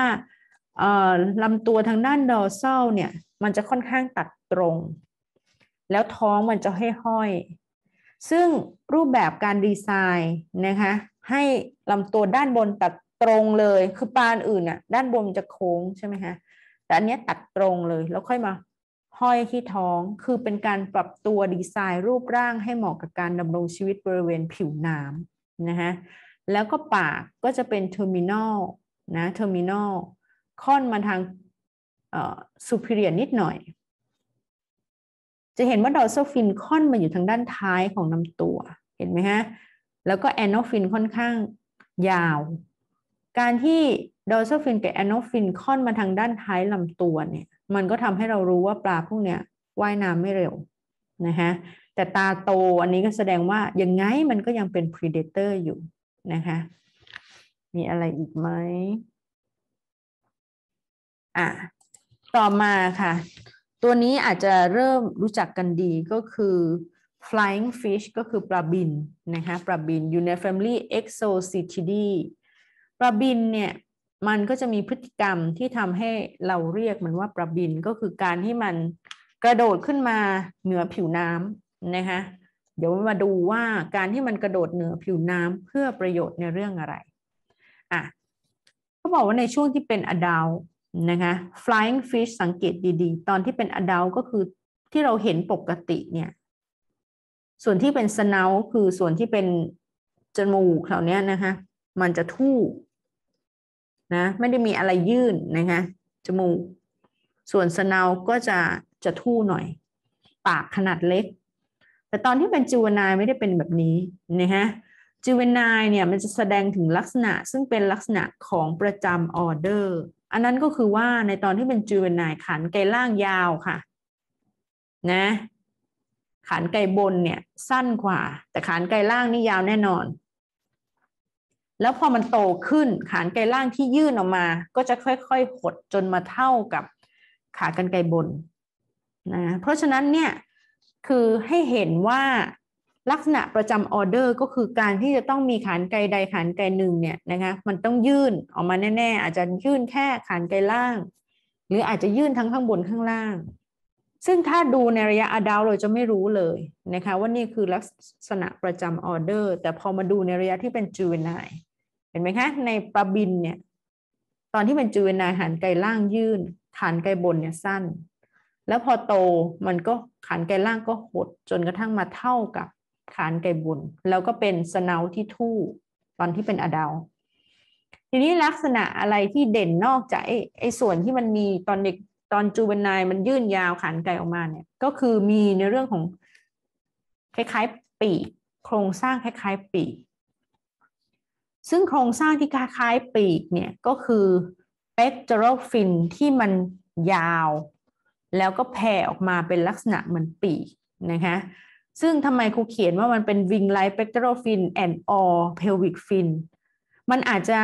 ลำตัวทางด้านดอเซลเนี่ยมันจะค่อนข้างตัดตรง แล้วท้องมันจะห้อยซึ่งรูปแบบการดีไซน์นะคะ ให้ลำตัวด้านบนตัดตรงเลยคือปานอื่นน่ะ ด้านบนจะโค้งใช่ไหมคะ แต่อันนี้ตัดตรงเลยแล้วค่อยมาห้อยที่ท้องคือเป็นการปรับตัวดีไซน์รูปร่างให้เหมาะกับการดำรงชีวิตบริเวณผิวน้ำนะคะแล้วก็ปากก็จะเป็นเทอร์มินอลนะ เทอร์มินอลค่อนมาทางสุพิเรียนนิดหน่อยจะเห็นว่าดอโซฟินค่อนมาอยู่ทางด้านท้ายของลำตัว เห็นไหมฮะแล้วก็แอนโนฟินค่อนข้างยาว การที่ดอโซฟินกับแอนโนฟินค่อนมาทางด้านท้ายลำตัวเนี่ย มันก็ทำให้เรารู้ว่าปลาพวกเนี้ยว่ายน้ำไม่เร็วนะฮะแต่ตาโตอันนี้ก็แสดงว่า ยังไงมันก็ยังเป็นพรีเดเตอร์อยู่นะคะ มีอะไรอีกไหมอ่ะ ต่อมาค่ะตัวนี้อาจจะเริ่มรู้จักกันดีก็คือ flying fish ก็คือปลาบินนะคะปลาบินอยู่ใน family exocetidae ปลาบินเนี่ยมันก็จะมีพฤติกรรมที่ทำให้เราเรียกมันว่าปลาบินก็คือการที่มันกระโดดขึ้นมาเหนือผิวน้ำนะคะ เดี๋ยวมาดูว่าการที่มันกระโดดเหนือผิวน้ำเพื่อประโยชน์ในเรื่องอะไร อ่ะเขาบอกว่าในช่วงที่เป็นอดาวนะคะ flying fish สังเกตดีๆ ตอนที่เป็น adult ก็คือที่เราเห็นปกติเนี่ย ส่วนที่เป็นสนาวคือส่วนที่เป็น จมูกแถวนี้นะคะ มันจะทู่นะ ไม่ได้มีอะไรยื่นนะคะ จมูก ส่วน n นาวก็จะจะทู่หน่อย ปากขนาดเล็ก แต่ตอนที่เป็นจิวนายไม่ได้เป็นแบบนี้นะฮะจิวนายเนี่ยมันจะแสดงถึงลักษณะ ซึ่งเป็นลักษณะของประจำออเดอร์อันนั้นก็คือว่าในตอนที่เป็นจูเวนนายขันไกล่างยาวค่ะนะขานไกบนเนี่ยสั้นกว่า แต่ขานไกล่างนี่ยาวแน่นอน แล้วพอมันโตขึ้นขานไกล่างที่ยื่นออกมา ก็จะค่อยๆหดจนมาเท่ากับขากันไกบนนะเพราะฉะนั้นเนี่ยคือให้เห็นว่าลักษณะประจำออเดอร์ก็คือการที่จะต้องมีขานไกลใดขานไกลหนึ่งเนี่ยนะคะมันต้องยื่นออกมาแน่ ๆ อาจจะยื่นแค่ขานไกลล่าง หรืออาจจะยื่นทั้งข้างบนข้างล่าง ซึ่งถ้าดูในระยะอดาวเราจะไม่รู้เลยนะคะว่านี่คือลักษณะประจำออเดอร์ แต่พอมาดูในระยะที่เป็นจูเวนไนเห็นไหมคะในปลาบินเนี่ยตอนที่เป็นจูเวนไนขานไกลล่างยื่นขานไกลบนเนี่ยสั้น แล้วพอโตมันก็ขานไกลล่างก็หดจนกระทั่งมาเท่ากับขานไก่บุญแล้วก็เป็นสนาที่ทู่ ตอนที่เป็นอดาวทีนี้ลักษณะอะไรที่เด่นนอกจากไอ้ไอ้ส่วนที่มันมีตอนเด็กตอนจูเบนายมันยื่นยาวขานไก่ออกมาเนี่ยก็คือมีในเรื่องของคล้ายๆปีโครงสร้างคล้ายๆปีซึ่งโครงสร้างที่คล้ายๆปีเนี่ยก็คือเปกเจอรฟินที่มันยาวแล้วก็แผ่ออกมาเป็นลักษณะเหมือนปีนะคะซึ่งทำไมครูเขียนว่ามันเป็น wing light pectoral fin and ออ l pelvic fin มันอาจจะ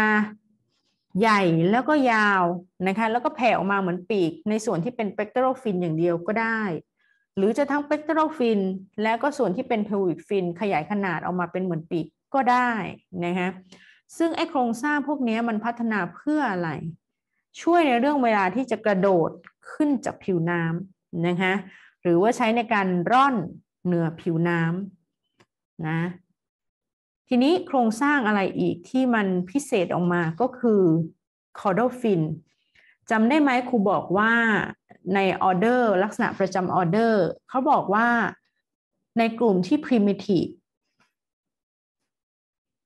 ใหญ่แล้วก็ยาวนะคะ แล้วก็แผ่ออกมาเหมือนปีก ในส่วนที่เป็น pectoral fin อย่างเดียวก็ได้ หรือจะทั้ง pectoral fin แล้วก็ส่วนที่เป็น pelvic fin ขยายขนาดออกมาเป็นเหมือนปีกก็ได้นะคะซึ่งไอโครงสร้างพวกนี้มันพัฒนาเพื่ออะไร ช่วยในเรื่องเวลาที่จะกระโดดขึ้นจากผิวน้ำนะคะ หรือว่าใช้ในการร่อนเหนือผิวน้ำนะทีนี้โครงสร้างอะไรอีกที่มันพิเศษออกมาก็คือคอร์ดฟินจำได้ไหมครูบอกว่าในออเดอร์ ลักษณะประจำออเดอร์เขาบอกว่าในกลุ่มที่ primitive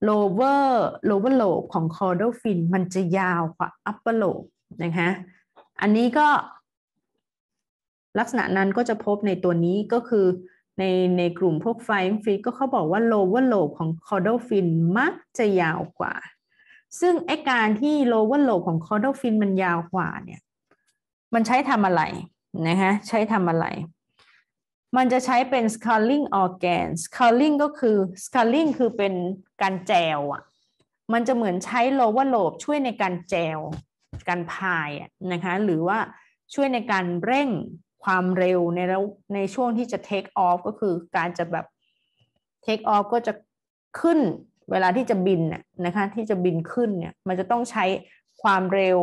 lower lower lobe ของคอร์ดฟินมันจะยาวกว่า upper lobe นะคะอันนี้ก็ ลักษณะนั้นก็จะพบในตัวนี้ก็คือในในกลุ่มพวกไฟฟีก็เขาบอกว่าโลว่าโลบของคอรโดฟินมักจะยาวกว่า ซึ่งไอการที่โลว่าโลบของคอรโดฟินมันยาวกว่าเนี่ยมันใช้ทำอะไรนะฮะใช้ทำอะไร มันจะใช้เป็น scaling organ scaling ก็คือ scaling คือเป็นการแจวอ่ะมันจะเหมือนใช้โลว่าโลบช่วยในการแจว การพายนะคะหรือว่าช่วยในการเร่งความเร็วใน้วในช่วงที่จะ take off ก็คือการจะแบบ take off ก็จะขึ้นเวลาที่จะบินนะคะที่จะบินขึ้นเนี่ยมันจะต้องใช้ความเร็ว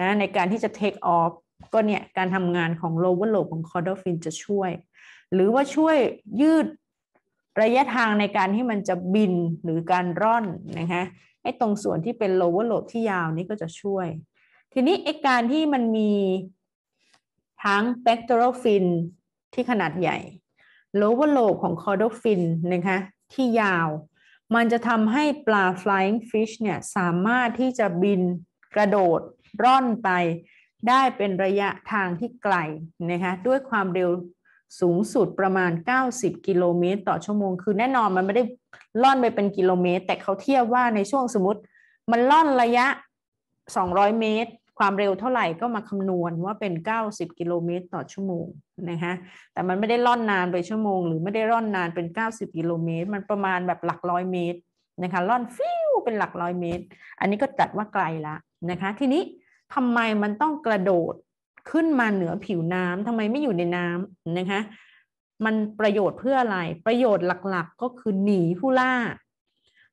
นะ ในการที่จะ take off ก็เนี่ยการทำงานของ lower lobe ของ caudal fin จะช่วย หรือว่าช่วยยืดระยะทางในการที่มันจะบินหรือการร่อนนะคะไอ้ตรงส่วนที่เป็น lower lobe ที่ยาวนี่ก็จะช่วย ทีนี้ไอ้การที่มันมีทั้งเปกโตรฟินที่ขนาดใหญ่โลว e r l o ของคอโดฟินนะคะที่ยาวมันจะทำให้ปลา flying fish เนี่ยสามารถที่จะบินกระโดดร่อนไป ได้เป็นระยะทางที่ไกลนะคะด้วยความเร็วสูงสุดประมาณ 90 กิโลเมตรต่อชั่วโมง คือแน่นอนมันไม่ได้ล่อนไปเป็นกิโลเมตร แต่เขาเทียบว่าในช่วงสมมติมันล่อนระยะ 200 เมตรความเร็วเท่าไหร่ก็มาคำนวณว่าเป็น 90 กิโลเมตร ต่อชั่วโมง นะคะแต่มันไม่ได้ล่อนนานไปชั่วโมง หรือไม่ได้ล่อนนานเป็น 90 กิโลเมตร มันประมาณแบบหลักร้อยเมตรนะคะ ล่อนฟิวเป็นหลักร้อยเมตร อันนี้ก็จัดว่าไกลละนะคะ ทีนี้ทำไมมันต้องกระโดดขึ้นมาเหนือผิวน้ำทำไมไม่อยู่ในน้ำนะคะ มันประโยชน์เพื่ออะไร ประโยชน์หลักๆ ก็คือหนีผู้ล่า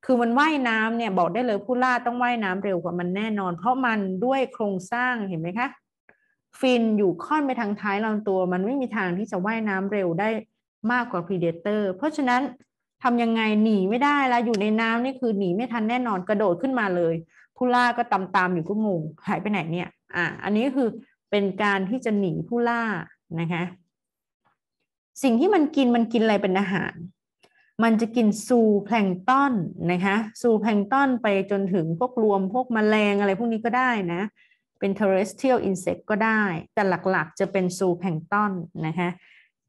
คือมันว่ายน้ำเนี่ยบอกได้เลยผู้ล่าต้องว่ายน้ำเร็วกว่ามันแน่นอนเพราะมันด้วยโครงสร้างเห็นไหมคะฟินอยู่ค่อนไปทางท้ายลำตัว มันไม่มีทางที่จะว่ายน้ำเร็วได้มากกว่าพรีเดเตอร์เพราะฉะนั้นทำยังไงหนีไม่ได้แล้วอยู่ในน้ำนี่คือหนีไม่ทันแน่นอนกระโดดขึ้นมาเลย ผู้ล่าก็ตามตามอยู่ก็งงหายไปไหนเนี่ยอ่ะอันนี้คือเป็นการที่จะหนีผู้ล่านะคะสิ่งที่มันกินมันกินอะไรเป็นอาหารมันจะกินซูแพลงต้อนนะคะซูแพลงต้อน ไปจนถึงพวกรวมพวกมแมลงอะไรพวกนี้ก็ได้นะเป็น terrestrial insect ก็ได้ แต่หลักๆจะเป็นซูแพลงต้อนนะคะ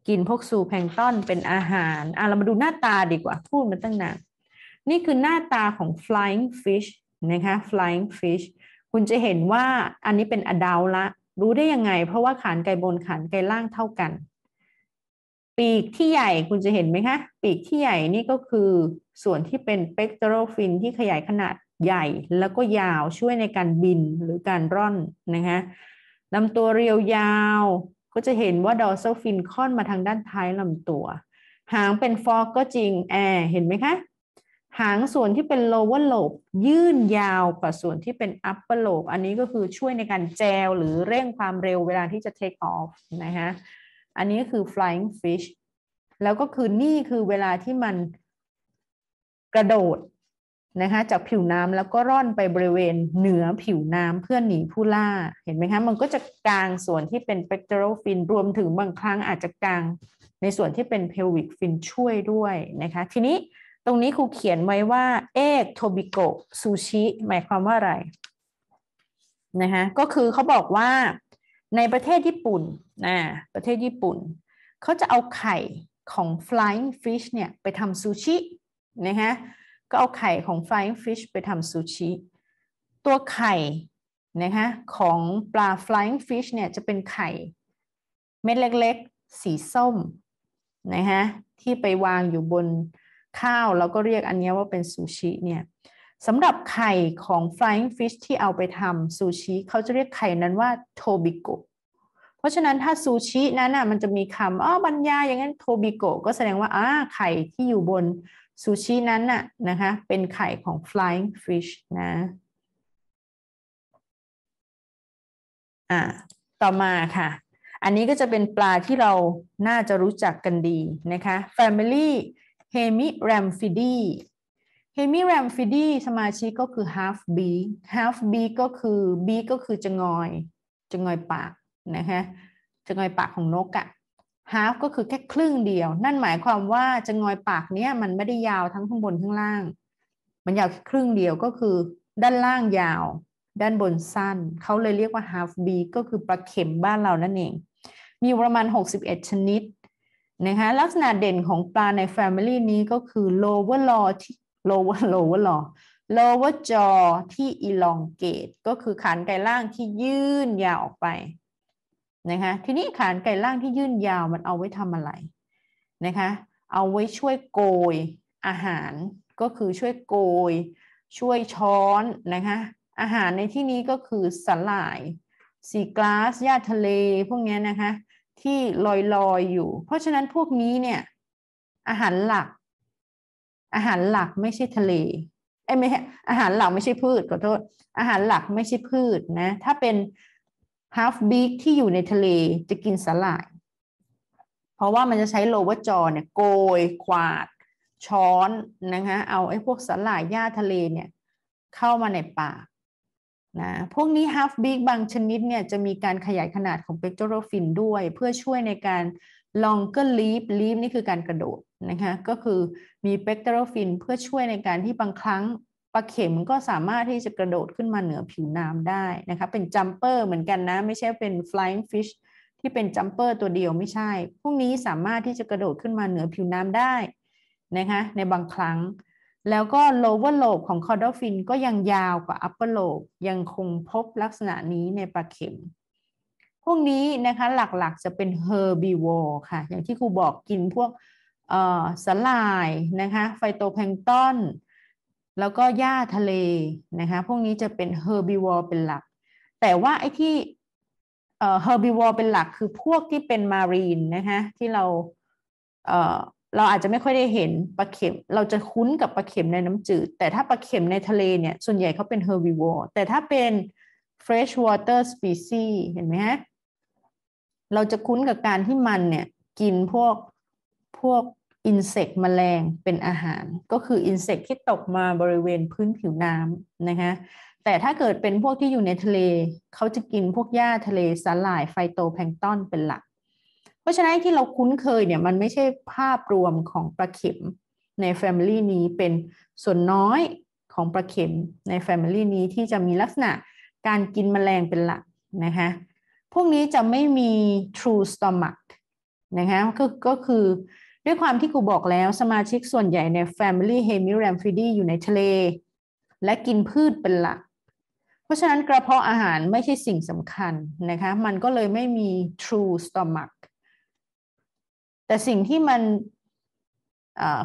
กินพวกซูแพลงต้อนเป็นอาหารอ่ะเรามาดูหน้าตาดีกว่าพูดมาตั้งนาน นี่คือหน้าตาของ flying fish นะคะ flying fish คุณจะเห็นว่าอันนี้เป็นอดาวละรู้ได้ยังไงเพราะว่าขานไกลบนขานไกลล่างเท่ากันปีกที่ใหญ่คุณจะเห็นไหมคะปีกที่ใหญ่นี่ก็คือส่วนที่เป็นเปกโตรฟินที่ขยายขนาดใหญ่ แล้วก็ยาวช่วยในการบินหรือการร่อนนะคะลำตัวเรียวยาวก็จะเห็นว่าดอซฟินค่อนมาทางด้านท้ายลำตัว หางเป็นฟอกก็จริงแอร์เห็นไหมคะหางส่วนที่เป็น lower lobe ยื่นยาวกว่าส่วนที่เป็น upper lobe อันนี้ก็คือช่วยในการแจว หรือเร่งความเร็วเวลาที่จะ take off นะคะอันนี้คือ flying fish แล้วก็คือนี่คือเวลาที่มันกระโดดนะคะ จากผิวน้ำแล้วก็ร่อนไปบริเวณเหนือผิวน้ำเพื่อหนีผู้ล่า เห็นไหมคะมันก็จะกลางส่วนที่เป็น pectoral fin รวมถึงบางครั้งอาจจะกลางในส่วนที่เป็น pelvic fin ช่วยด้วยนะคะ ทีนี้ตรงนี้ครูเขียนไว้ว่าเอกโทบิโกซูชิหมายความว่าอะไร นะคะก็คือเขาบอกว่าในประเทศญี่ปุ่นนะประเทศญี่ปุ่น เขาจะเอาไข่ของ flying fish เนี่ย ไปทำซูชินะฮะก็เอาไข่ของ flying fish ไปทำซูชิตัวไข่นะฮะของปลา flying fish เนี่ย จะเป็นไข่ เม็ดเล็กๆสีส้มนะฮะที่ไปวางอยู่บนข้าว แล้วก็เรียกอันนี้ว่าเป็นซูชิเนี่ยสำหรับไข่ของ flying fish ที่เอาไปทำซูชิ เขาจะเรียกไข่นั้นว่าโทบิโกเพราะฉะนั้นถ้าซูชินั้นน่ะมันจะมีคำอ๋อบรรยายอย่างนั้นโทบิโกก็แสดงว่าอ่าไข่ที่อยู่บน ซูชิ นั้นน่ะนะคะ เป็นไข่ของ flying fish นะ อ่า ต่อมาค่ะ อันนี้ก็จะเป็นปลาที่เราน่าจะรู้จักกันดีนะคะ family hemiramphidae มีแรมฟิดีสมาชิกก็คือ half b half b ก็คือ b ก็คือจะงอยจะงอยปากนะคะจะงอยปากของ นกอะ half ก็คือแค่ครึ่งเดียว นั่นหมายความว่าจะงอยปากเนี้ยมันไม่ได้ยาวทั้งข้างบนข้างล่าง มันยาวแค่ครึ่งเดียวก็คือด้านล่างยาว ด้านบนสั้น เขาเลยเรียกว่า half b ก็คือปลาเข็มบ้านเรานั่นเอง มีประมาณ61 ชนิดนะคะลักษณะเด่นของปลาใน Family นี้ก็คือ lower law ที่ lower lower jaw lower jaw ที่ elongate ก็คือขานไก่ล่างที่ยื่นยาวออกไปนะคะ ทีนี้ขานไก่ล่างที่ยื่นยาวมันเอาไว้ทำอะไรนะคะ เอาไว้ช่วยโกยอาหาร ก็คือช่วยโกยช่วยช้อนนะคะ อาหารในที่นี้ก็คือสาหร่ายสีกลาสหญ้าทะเลพวกนี้นะคะที่ลอยๆอยอยู่ เพราะฉะนั้นพวกนี้เนี่ยอาหารหลักอาหารหลักไม่ใช่ทะเล เอ้ไม่อาหารหลักไม่ใช่พืชขอโทษ อาหารหลักไม่ใช่พืชนะ ถ้าเป็น half beak ที่อยู่ในทะเลจะกินสลาย เพราะว่ามันจะใช้โลวจอเนี่ยโกยควาด ช้อนนะคะเอาไอ้พวกสลายหญ้าทะเลเนี่ยเข้ามาในปากนะ พวกนี้ half beak บางชนิดเนี่ยจะมีการขยายขนาดของเปกโตรฟินด้วยเพื่อช่วยในการลองก็ลีฟลีฟนี่คือการกระโดดนะคะก็คือมีเปกเตอโรฟินเพื่อช่วยในการที่บางครั้งปลาเข็มก็สามารถที่จะกระโดดขึ้นมาเหนือผิวน้ำได้นะคะเป็นจัมเปอร์เหมือนกันนะไม่ใช่เป็น flying fish ที่เป็นจัมเปอร์ตัวเดียวไม่ใช่ พวกนี้สามารถที่จะกระโดดขึ้นมาเหนือผิวน้ำได้นะคะในบางครั้ง แล้วก็ lower lobe ของคอ u d a l ฟินก็ยังยาวกว่า upper lobe ยังคงพบลักษณะนี้ในปลาเข็มพวกนี้นะคะ หลักๆจะเป็น herbivore ค่ะอย่างที่ครูบอกกินพวกสลายนะคะ ไฟโตแพลงต้อนแล้วก็หญ้าทะเลนะคะพวกนี้จะเป็น herbivore เป็นหลัก แต่ว่าไอ้ที่ herbivore เป็นหลัก คือพวกที่เป็นมารีนนะคะที่เราเราอาจจะไม่ค่อยได้เห็นปลาเข็มเราจะคุ้นกับปลาเข็มในน้ำจืดแต่ถ้าปลาเข็มในทะเลเนี่ยส่วนใหญ่เขาเป็น herbivore แต่ถ้าเป็น freshwater species เห็นไหมฮะเราจะคุ้นกับการที่มันเนี่ยกินพวกพวกอินเสกแมลงเป็นอาหาร ก็คืออินเสกที่ตกมาบริเวณพื้นผิวน้ำนะคะแต่ถ้าเกิดเป็นพวกที่อยู่ในทะเล เขาจะกินพวกหญ้าทะเลสาหร่ายไฟโตแพลงต้อนเป็นหลัก เพราะฉะนั้นที่เราคุ้นเคยเนี่ยมันไม่ใช่ภาพรวมของปลาเข็ม ในแฟมิลี่นี้เป็นส่วนน้อยของปลาเข็มในแฟมิลี่นี้ที่จะมีลักษณะการกินแมลงเป็นหลักนะคะพวกนี้จะไม่มี true stomach นะคะก็ก็คือด้วยความที่ครูบอกแล้วสมาชิกส่วนใหญ่ใน family h e m i r a m p h i d i อยู่ในทะเล และกินพืชเป็นหลัก เพราะฉะนั้นกระเพาะอาหารไม่ใช่สิ่งสำคัญนะคะ มันก็เลยไม่มี true stomach แต่สิ่งที่มัน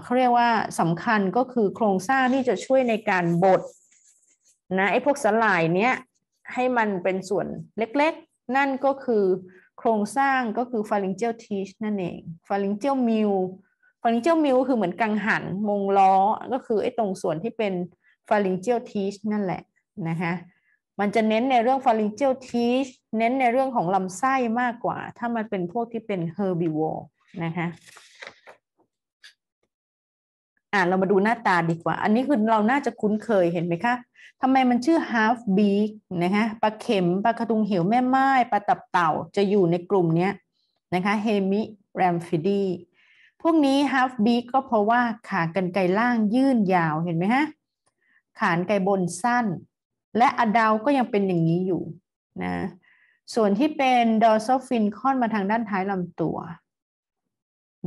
เขาเรียกว่าสำคัญก็คือโครงสร้างที่จะช่วยในการบดนะไอ้พวกสลายเนี้ยให้มันเป็นส่วนเล็กนั่นก็คือโครงสร้างก็คือ pharyngeal teeth นั่นเอง pharyngeal meal pharyngeal meal คือเหมือนกังหันมงล้อ ก็คือไอ้ตรงส่วนที่เป็น pharyngeal teeth นั่นแหละนะคะมันจะเน้นในเรื่อง pharyngeal teeth เน้นในเรื่องของลำไส้มากกว่า ถ้ามันเป็นพวกที่เป็น herbivore นะคะ่ะเรามาดูหน้าตาดีกว่า อันนี้คือเราน่าจะคุ้นเคยเห็นไหมคะทำไมมันชื่อ half beak นะคะปลาเข็ม ปลากระตุงเหวแม่ไม้ ปลาตับเต่า จะอยู่ในกลุ่มนี้นะคะ hemi ramphidi พวกนี้ half beak ก็เพราะว่าขากรรไกรล่างยื่นยาว เห็นไหมฮะ ขานไกรบนสั้น และอดาวก็ยังเป็นอย่างนี้อยู่นะ ส่วนที่เป็น dorsal fin ค่อนมาทางด้านท้ายลำตัว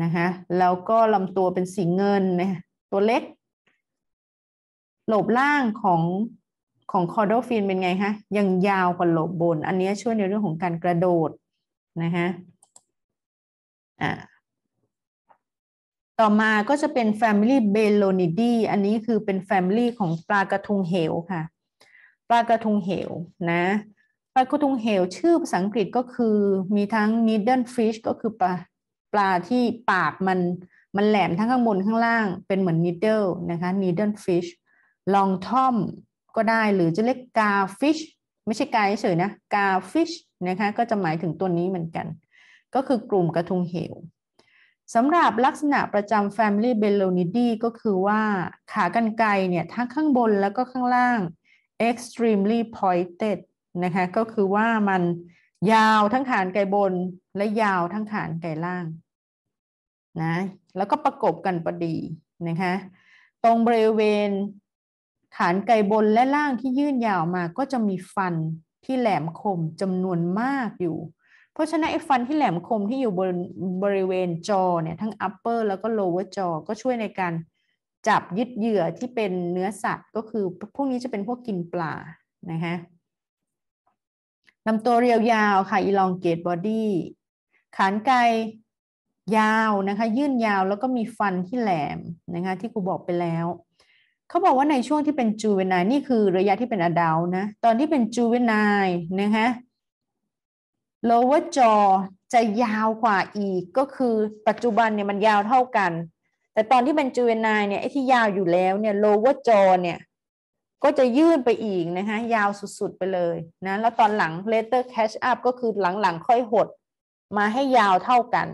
นะคะ แล้วก็ลำตัวเป็นสีเงินนะตัวเล็กหลบล่างของของคอโดฟินเป็นไงคะยังยาวกว่าหลบ บนอันนี้ช่วยในเรื่องของการกระโดด นะฮะอ่าต่อมาก็จะเป็น Family b e l o n i d e อันนี้คือเป็น Family ของปลากระทุงเหวค่ะปลากระทุงเหวนะปลากระทุงเหวชื่อภาษาอังกฤษก็คือมีทั้ง needle fish ก็คือปลาปลาที่ปากมันมันแหลมทั้งข้างบนข้างล่างเป็นเหมือน needle นะคะ needle fish ลองท่อมก็ได้หรือจะเรียกกาฟิชไม่ใช่กาเฉยนะกาฟิชนะคะก็จะหมายถึงตัวนี้เหมือนกัน ก็คือกลุ่มกระทุงเหวสำหรับลักษณะประจำ Family b e l o n i d i ก็คือว่าขากรรไกรเนี่ยทั้งข้างบนแล้วก็ข้างล่าง extremely pointed นะคะก็คือว่ามัน ยาวทั้งขานไกรบนและยาวทั้งขานไกรล่างนะแล้วก็ประกบกันพอดีนะคะตรงบริเวณฐานไก่บนและล่างที่ยื่นยาวมาก็จะมีฟันที่แหลมคมจำนวนมากอยู่ เพราะฉะนั้นไอ้ฟันที่แหลมคมที่อยู่บนบริเวณจอเนี่ยทั้ง upper แล้วก็ lower อก็ช่วยในการจับยึดเหยื่อที่เป็นเนื้อสัตว์ก็คือพวกนี้จะเป็นพวกกินปลานะคะลำตัวเรียวยาวค่ะ elongate body ขานไกยาวนะคะ ยื่นยาวแล้วก็มีฟันที่แหลมนะคะที่ครูบอกไปแล้วเขาบอกว่าในช่วงที่เป็นจูเวนายนี่คือระยะที่เป็นอดัลนะ ตอนที่เป็นจูเวนายนะคะ lower jaw จะยาวกว่าอีก ก็คือปัจจุบันเนี่ยมันยาวเท่ากัน แต่ตอนที่เป็นจูเวนายเนี่ยไอ้ที่ยาวอยู่แล้วเนี่ย lower jaw เนี่ยก็จะยื่นไปอีกนะคะยาวสุดๆไปเลยนะแล้วตอนหลัง later catch up ก็คือหลังๆค่อยหด มาให้ยาวเท่ากัน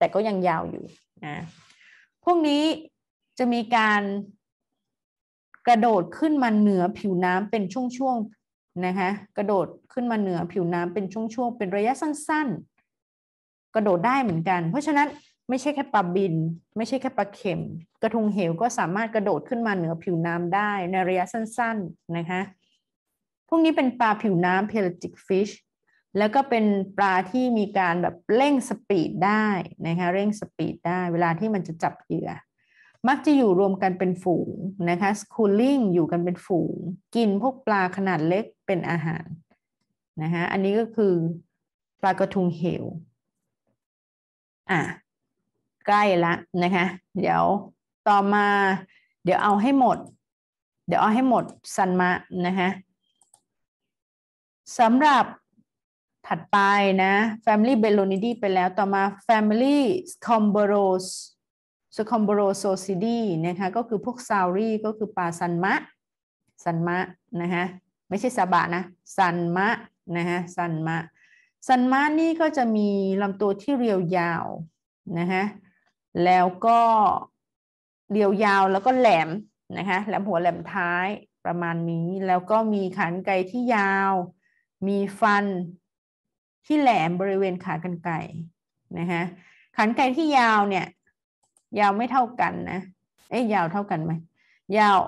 แต่ก็ยังยาวอยู่นะพวกนี้จะมีการกระโดดขึ้นมาเหนือผิวน้ำเป็นช่วงๆนะคะ กระโดดขึ้นมาเหนือผิวน้ำเป็นช่วงๆเป็นระยะสั้นๆ กระโดดได้เหมือนกัน เพราะฉะนั้นไม่ใช่แค่ปลาบิน ไม่ใช่แค่ปลาเข็ม กระทงเหวก็สามารถกระโดดขึ้นมาเหนือผิวน้ำได้ในระยะสั้นๆนะคะพวกนี้เป็นปลาผิวน้ำ pelagic fish แล้วก็เป็นปลาที่มีการแบบเร่งสปีดได้นะคะเร่งสปีดได้เวลาที่มันจะจับเหยื่อมักจะอยู่รวมกันเป็นฝูงนะคะสคูลิ่งอยู่กันเป็นฝูง กินพวกปลาขนาดเล็กเป็นอาหารนะคะอันนี้ก็คือปลากระทุงเหวอ่ะใกล้ละนะคะเดี๋ยวต่อมาเดี๋ยวเอาให้หมด เดี๋ยวเอาให้หมดสันมะนะคะสำหรับถัดไปนะ Family b e l o n i d i ไปแล้ว ต่อ มา Family s c o m b o r o s s c o m b o r o s o c i d i นะคะ ก็คือพวกซาวรี่ ก็คือปลาซันมะซันมะ นะคะไม่ใช่ซาบะนะซันมะ นะคะซันมะซันมะนี่ ก็จะมีลำตัวที่เรียวยาว นะคะ แล้วก็ เรียวยาวแล้วก็แหลมนะคะแหลมหัวแหลมท้ายประมาณนี้ แล้วก็มี ขันไกที่ยาว มีฟันที่แหลมบริเวณขากรรไกรนะคะขากรรไกรที่ยาวเนี่ย ยาวไม่เท่ากันนะเอ้ยยาวเท่ากันไหมยาว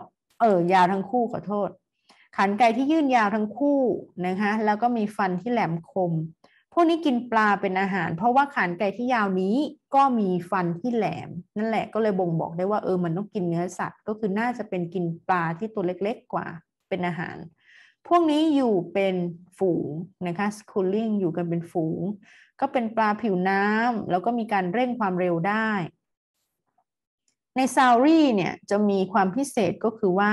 เออยาวทั้งคู่ขอโทษขากรรไกรที่ยื่นยาวทั้งคู่นะคะแล้วก็มีฟันที่แหลมคม พวกนี้กินปลาเป็นอาหารเพราะว่าขานไก่ที่ยาวนี้ก็มีฟันที่แหลม นั่นแหละก็เลยบ่งบอกได้ว่าเออมันต้องกินเนื้อสัตว์ ก็คือน่าจะเป็นกินปลาที่ตัวเล็กๆกว่าเป็นอาหารพวกนี้อยู่เป็นฝูงนะคะสคูลิ่งอยู่กันเป็นฝูง ก็เป็นปลาผิวน้ำแล้วก็มีการเร่งความเร็วได้ ในซาวรี่เนี่ยจะมีความพิเศษก็คือว่า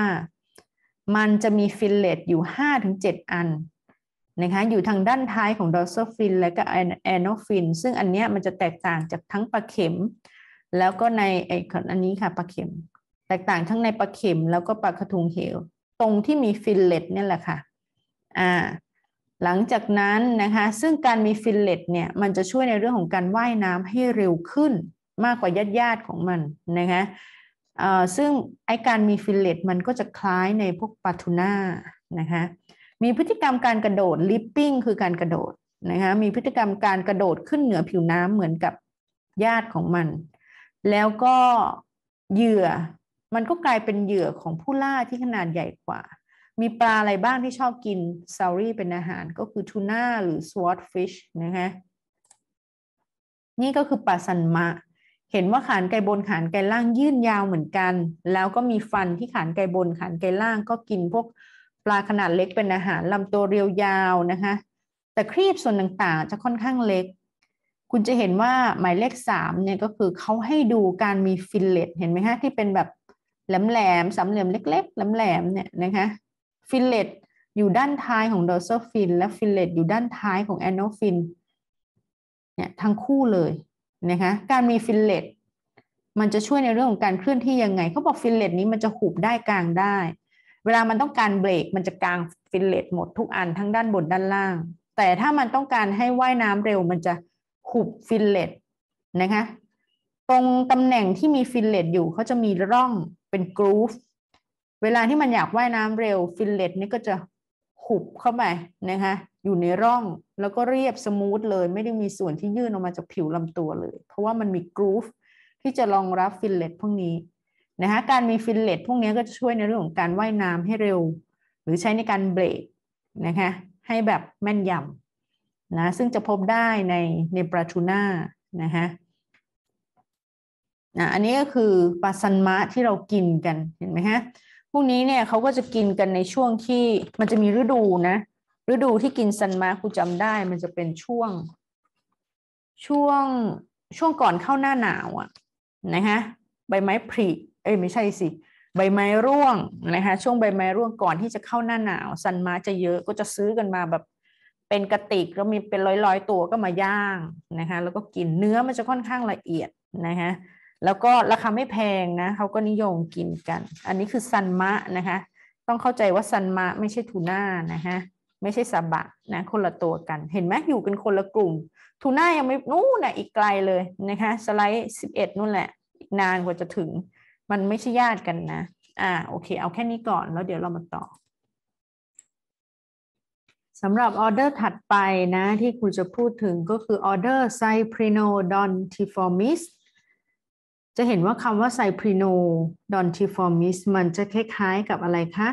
มันจะมีฟิลเลตอยู่5-7อันนะคะอยู่ทางด้านท้ายของดอร์ซฟินและก็แอนโนฟินซึ่งอันเนี้ยมันจะแตกต่างจากทั้งปลาเข็ม แล้วก็ในไออันนี้ค่ะปลาเข็ม แตกต่างทั้งในปลาเข็ม แล้วก็ปลากระทุงเหวตรงที่มีฟิลเลตเนี่ยแหละค่ะอ่าหลังจากนั้นนะคะ ซึ่งการมีฟิลเลตเนี่ยมันจะช่วยในเรื่องของการว่ายน้ำให้เร็วขึ้นมากกว่าญาติญาติของมันนะคะซึ่งไอการมีฟิลเลตมันก็จะคล้ายในพวกปลาทูน่านะคะ มีพฤติกรรมการกระโดดลิปปิ้งคือการกระโดดนะคะ มีพฤติกรรมการกระโดดขึ้นเหนือผิวน้ำเหมือนกับญาติของมัน แล้วก็เหยื่อมันก็กลายเป็นเหยื่อของผู้ล่าที่ขนาดใหญ่กว่า มีปลาอะไรบ้างที่ชอบกินซารี่เป็นอาหารก็คือทูน่าหรือสวอตฟิชนะคะ นี่ก็คือปลาซันมะ เห็นว่าขานไกบนขานไกล่างยื่นยาวเหมือนกัน แล้วก็มีฟันที่ขานไกบนขานไกล่างก็กินพวกปลาขนาดเล็กเป็นอาหารลำตัวเรียวยาวนะคะ แต่ครีบส่วนต่างๆจะค่อนข้างเล็ก คุณจะเห็นว่าหมายเลข3เนี่ยก็คือเขาให้ดูการมีฟิลเลตเห็นไหมฮะที่เป็นแบบแหลมแหลมสามเหลี่ยมเล็กๆแหลมแหลมเนี่ยนะคะฟิลเลตอยู่ด้านท้ายของดอร์เซลฟินและฟิลเลตอยู่ด้านท้ายของแอนโนฟินเนี่ยทั้ง คู่เลยนะคะการมีฟิลเลตมันจะช่วยในเรื่องของการเคลื่อนที่ยังไงเขาบอกฟิลเลตนี้มันจะหุบได้กลางได้ เวลามันต้องการเบรกมันจะกลางฟิลเลตหมดทุกอันทั้งด้านบนด้านล่าง แต่ถ้ามันต้องการให้ว่ายน้ำเร็วมันจะหุบฟิลเลตนะคะตรงตำแหน่งที่มีฟิลเลตอยู่เขาจะมีร่องเป็นกรูฟเวลาที่มันอยากว่ายน้ำเร็วฟินเลตนี่ก็จะหุบเข้าไปนะคะอยู่ในร่องแล้วก็เรียบสมูทเลย ไม่ได้มีส่วนที่ยื่นออกมาจากผิวลำตัวเลย เพราะว่ามันมีกรูฟที่จะรองรับฟินเลตพวกนี้นะคะการมีฟินเลตพวกนี้ก็จะช่วยในเรื่องของการว่ายน้ำให้เร็ว หรือใช้ในการเบรกนะคะให้แบบแม่นยำนะซึ่งจะพบได้ในในปลาทูน่านะคะนะอันนี้ก็คือปลาซันมะที่เรากินกันเห็นไหมฮะพวกนี้เนี่ยเขาก็จะกินกันในช่วงที่ มันจะมีฤดูนะ ฤดูที่กินซันมะครูจำได้ มันจะเป็นช่วงช่วงช่วงก่อนเข้าหน้าหนาวอะนะฮะใบไม้ผลิเอ้ยไม่ใช่สิ ใบไม้ร่วงนะคะ ช่วงใบไม้ร่วงก่อนที่จะเข้าหน้าหนาวซันมาจะเยอะก็จะซื้อกันมาแบบเป็นกระติกแล้วมีเป็นร้อยๆตัวก็มาย่างนะคะแล้วก็กินเนื้อมันจะค่อนข้างละเอียดนะคะแล้วก็ราคาไม่แพงนะเขาก็นิยมกินกัน อันนี้คือซันมะนะคะต้องเข้าใจว่าซันมะไม่ใช่ทูน่านะคะไม่ใช่ซาบะนะคนละตัวกัน เห็นไหมอยู่กันคนละกลุ่มทูน่ายังไม่นู่นนะอีกไกลเลยนะคะสไลด์สิบเอ็ดนู่นแหละ อีกนานกว่าจะถึงมันไม่ใช่ญาติกันนะอ่าโอเค เอาแค่นี้ก่อนแล้วเดี๋ยวเรามาต่อสำหรับออเดอร์ถัดไปนะ ที่คุณจะพูดถึงก็คือออเดอร์ไซพริโนดอนทิฟอร์มิสจะเห็นว่าคำว่าไซพรีโนดอนทิฟอร์มิสมันจะคล้ายๆ กับอะไรคะ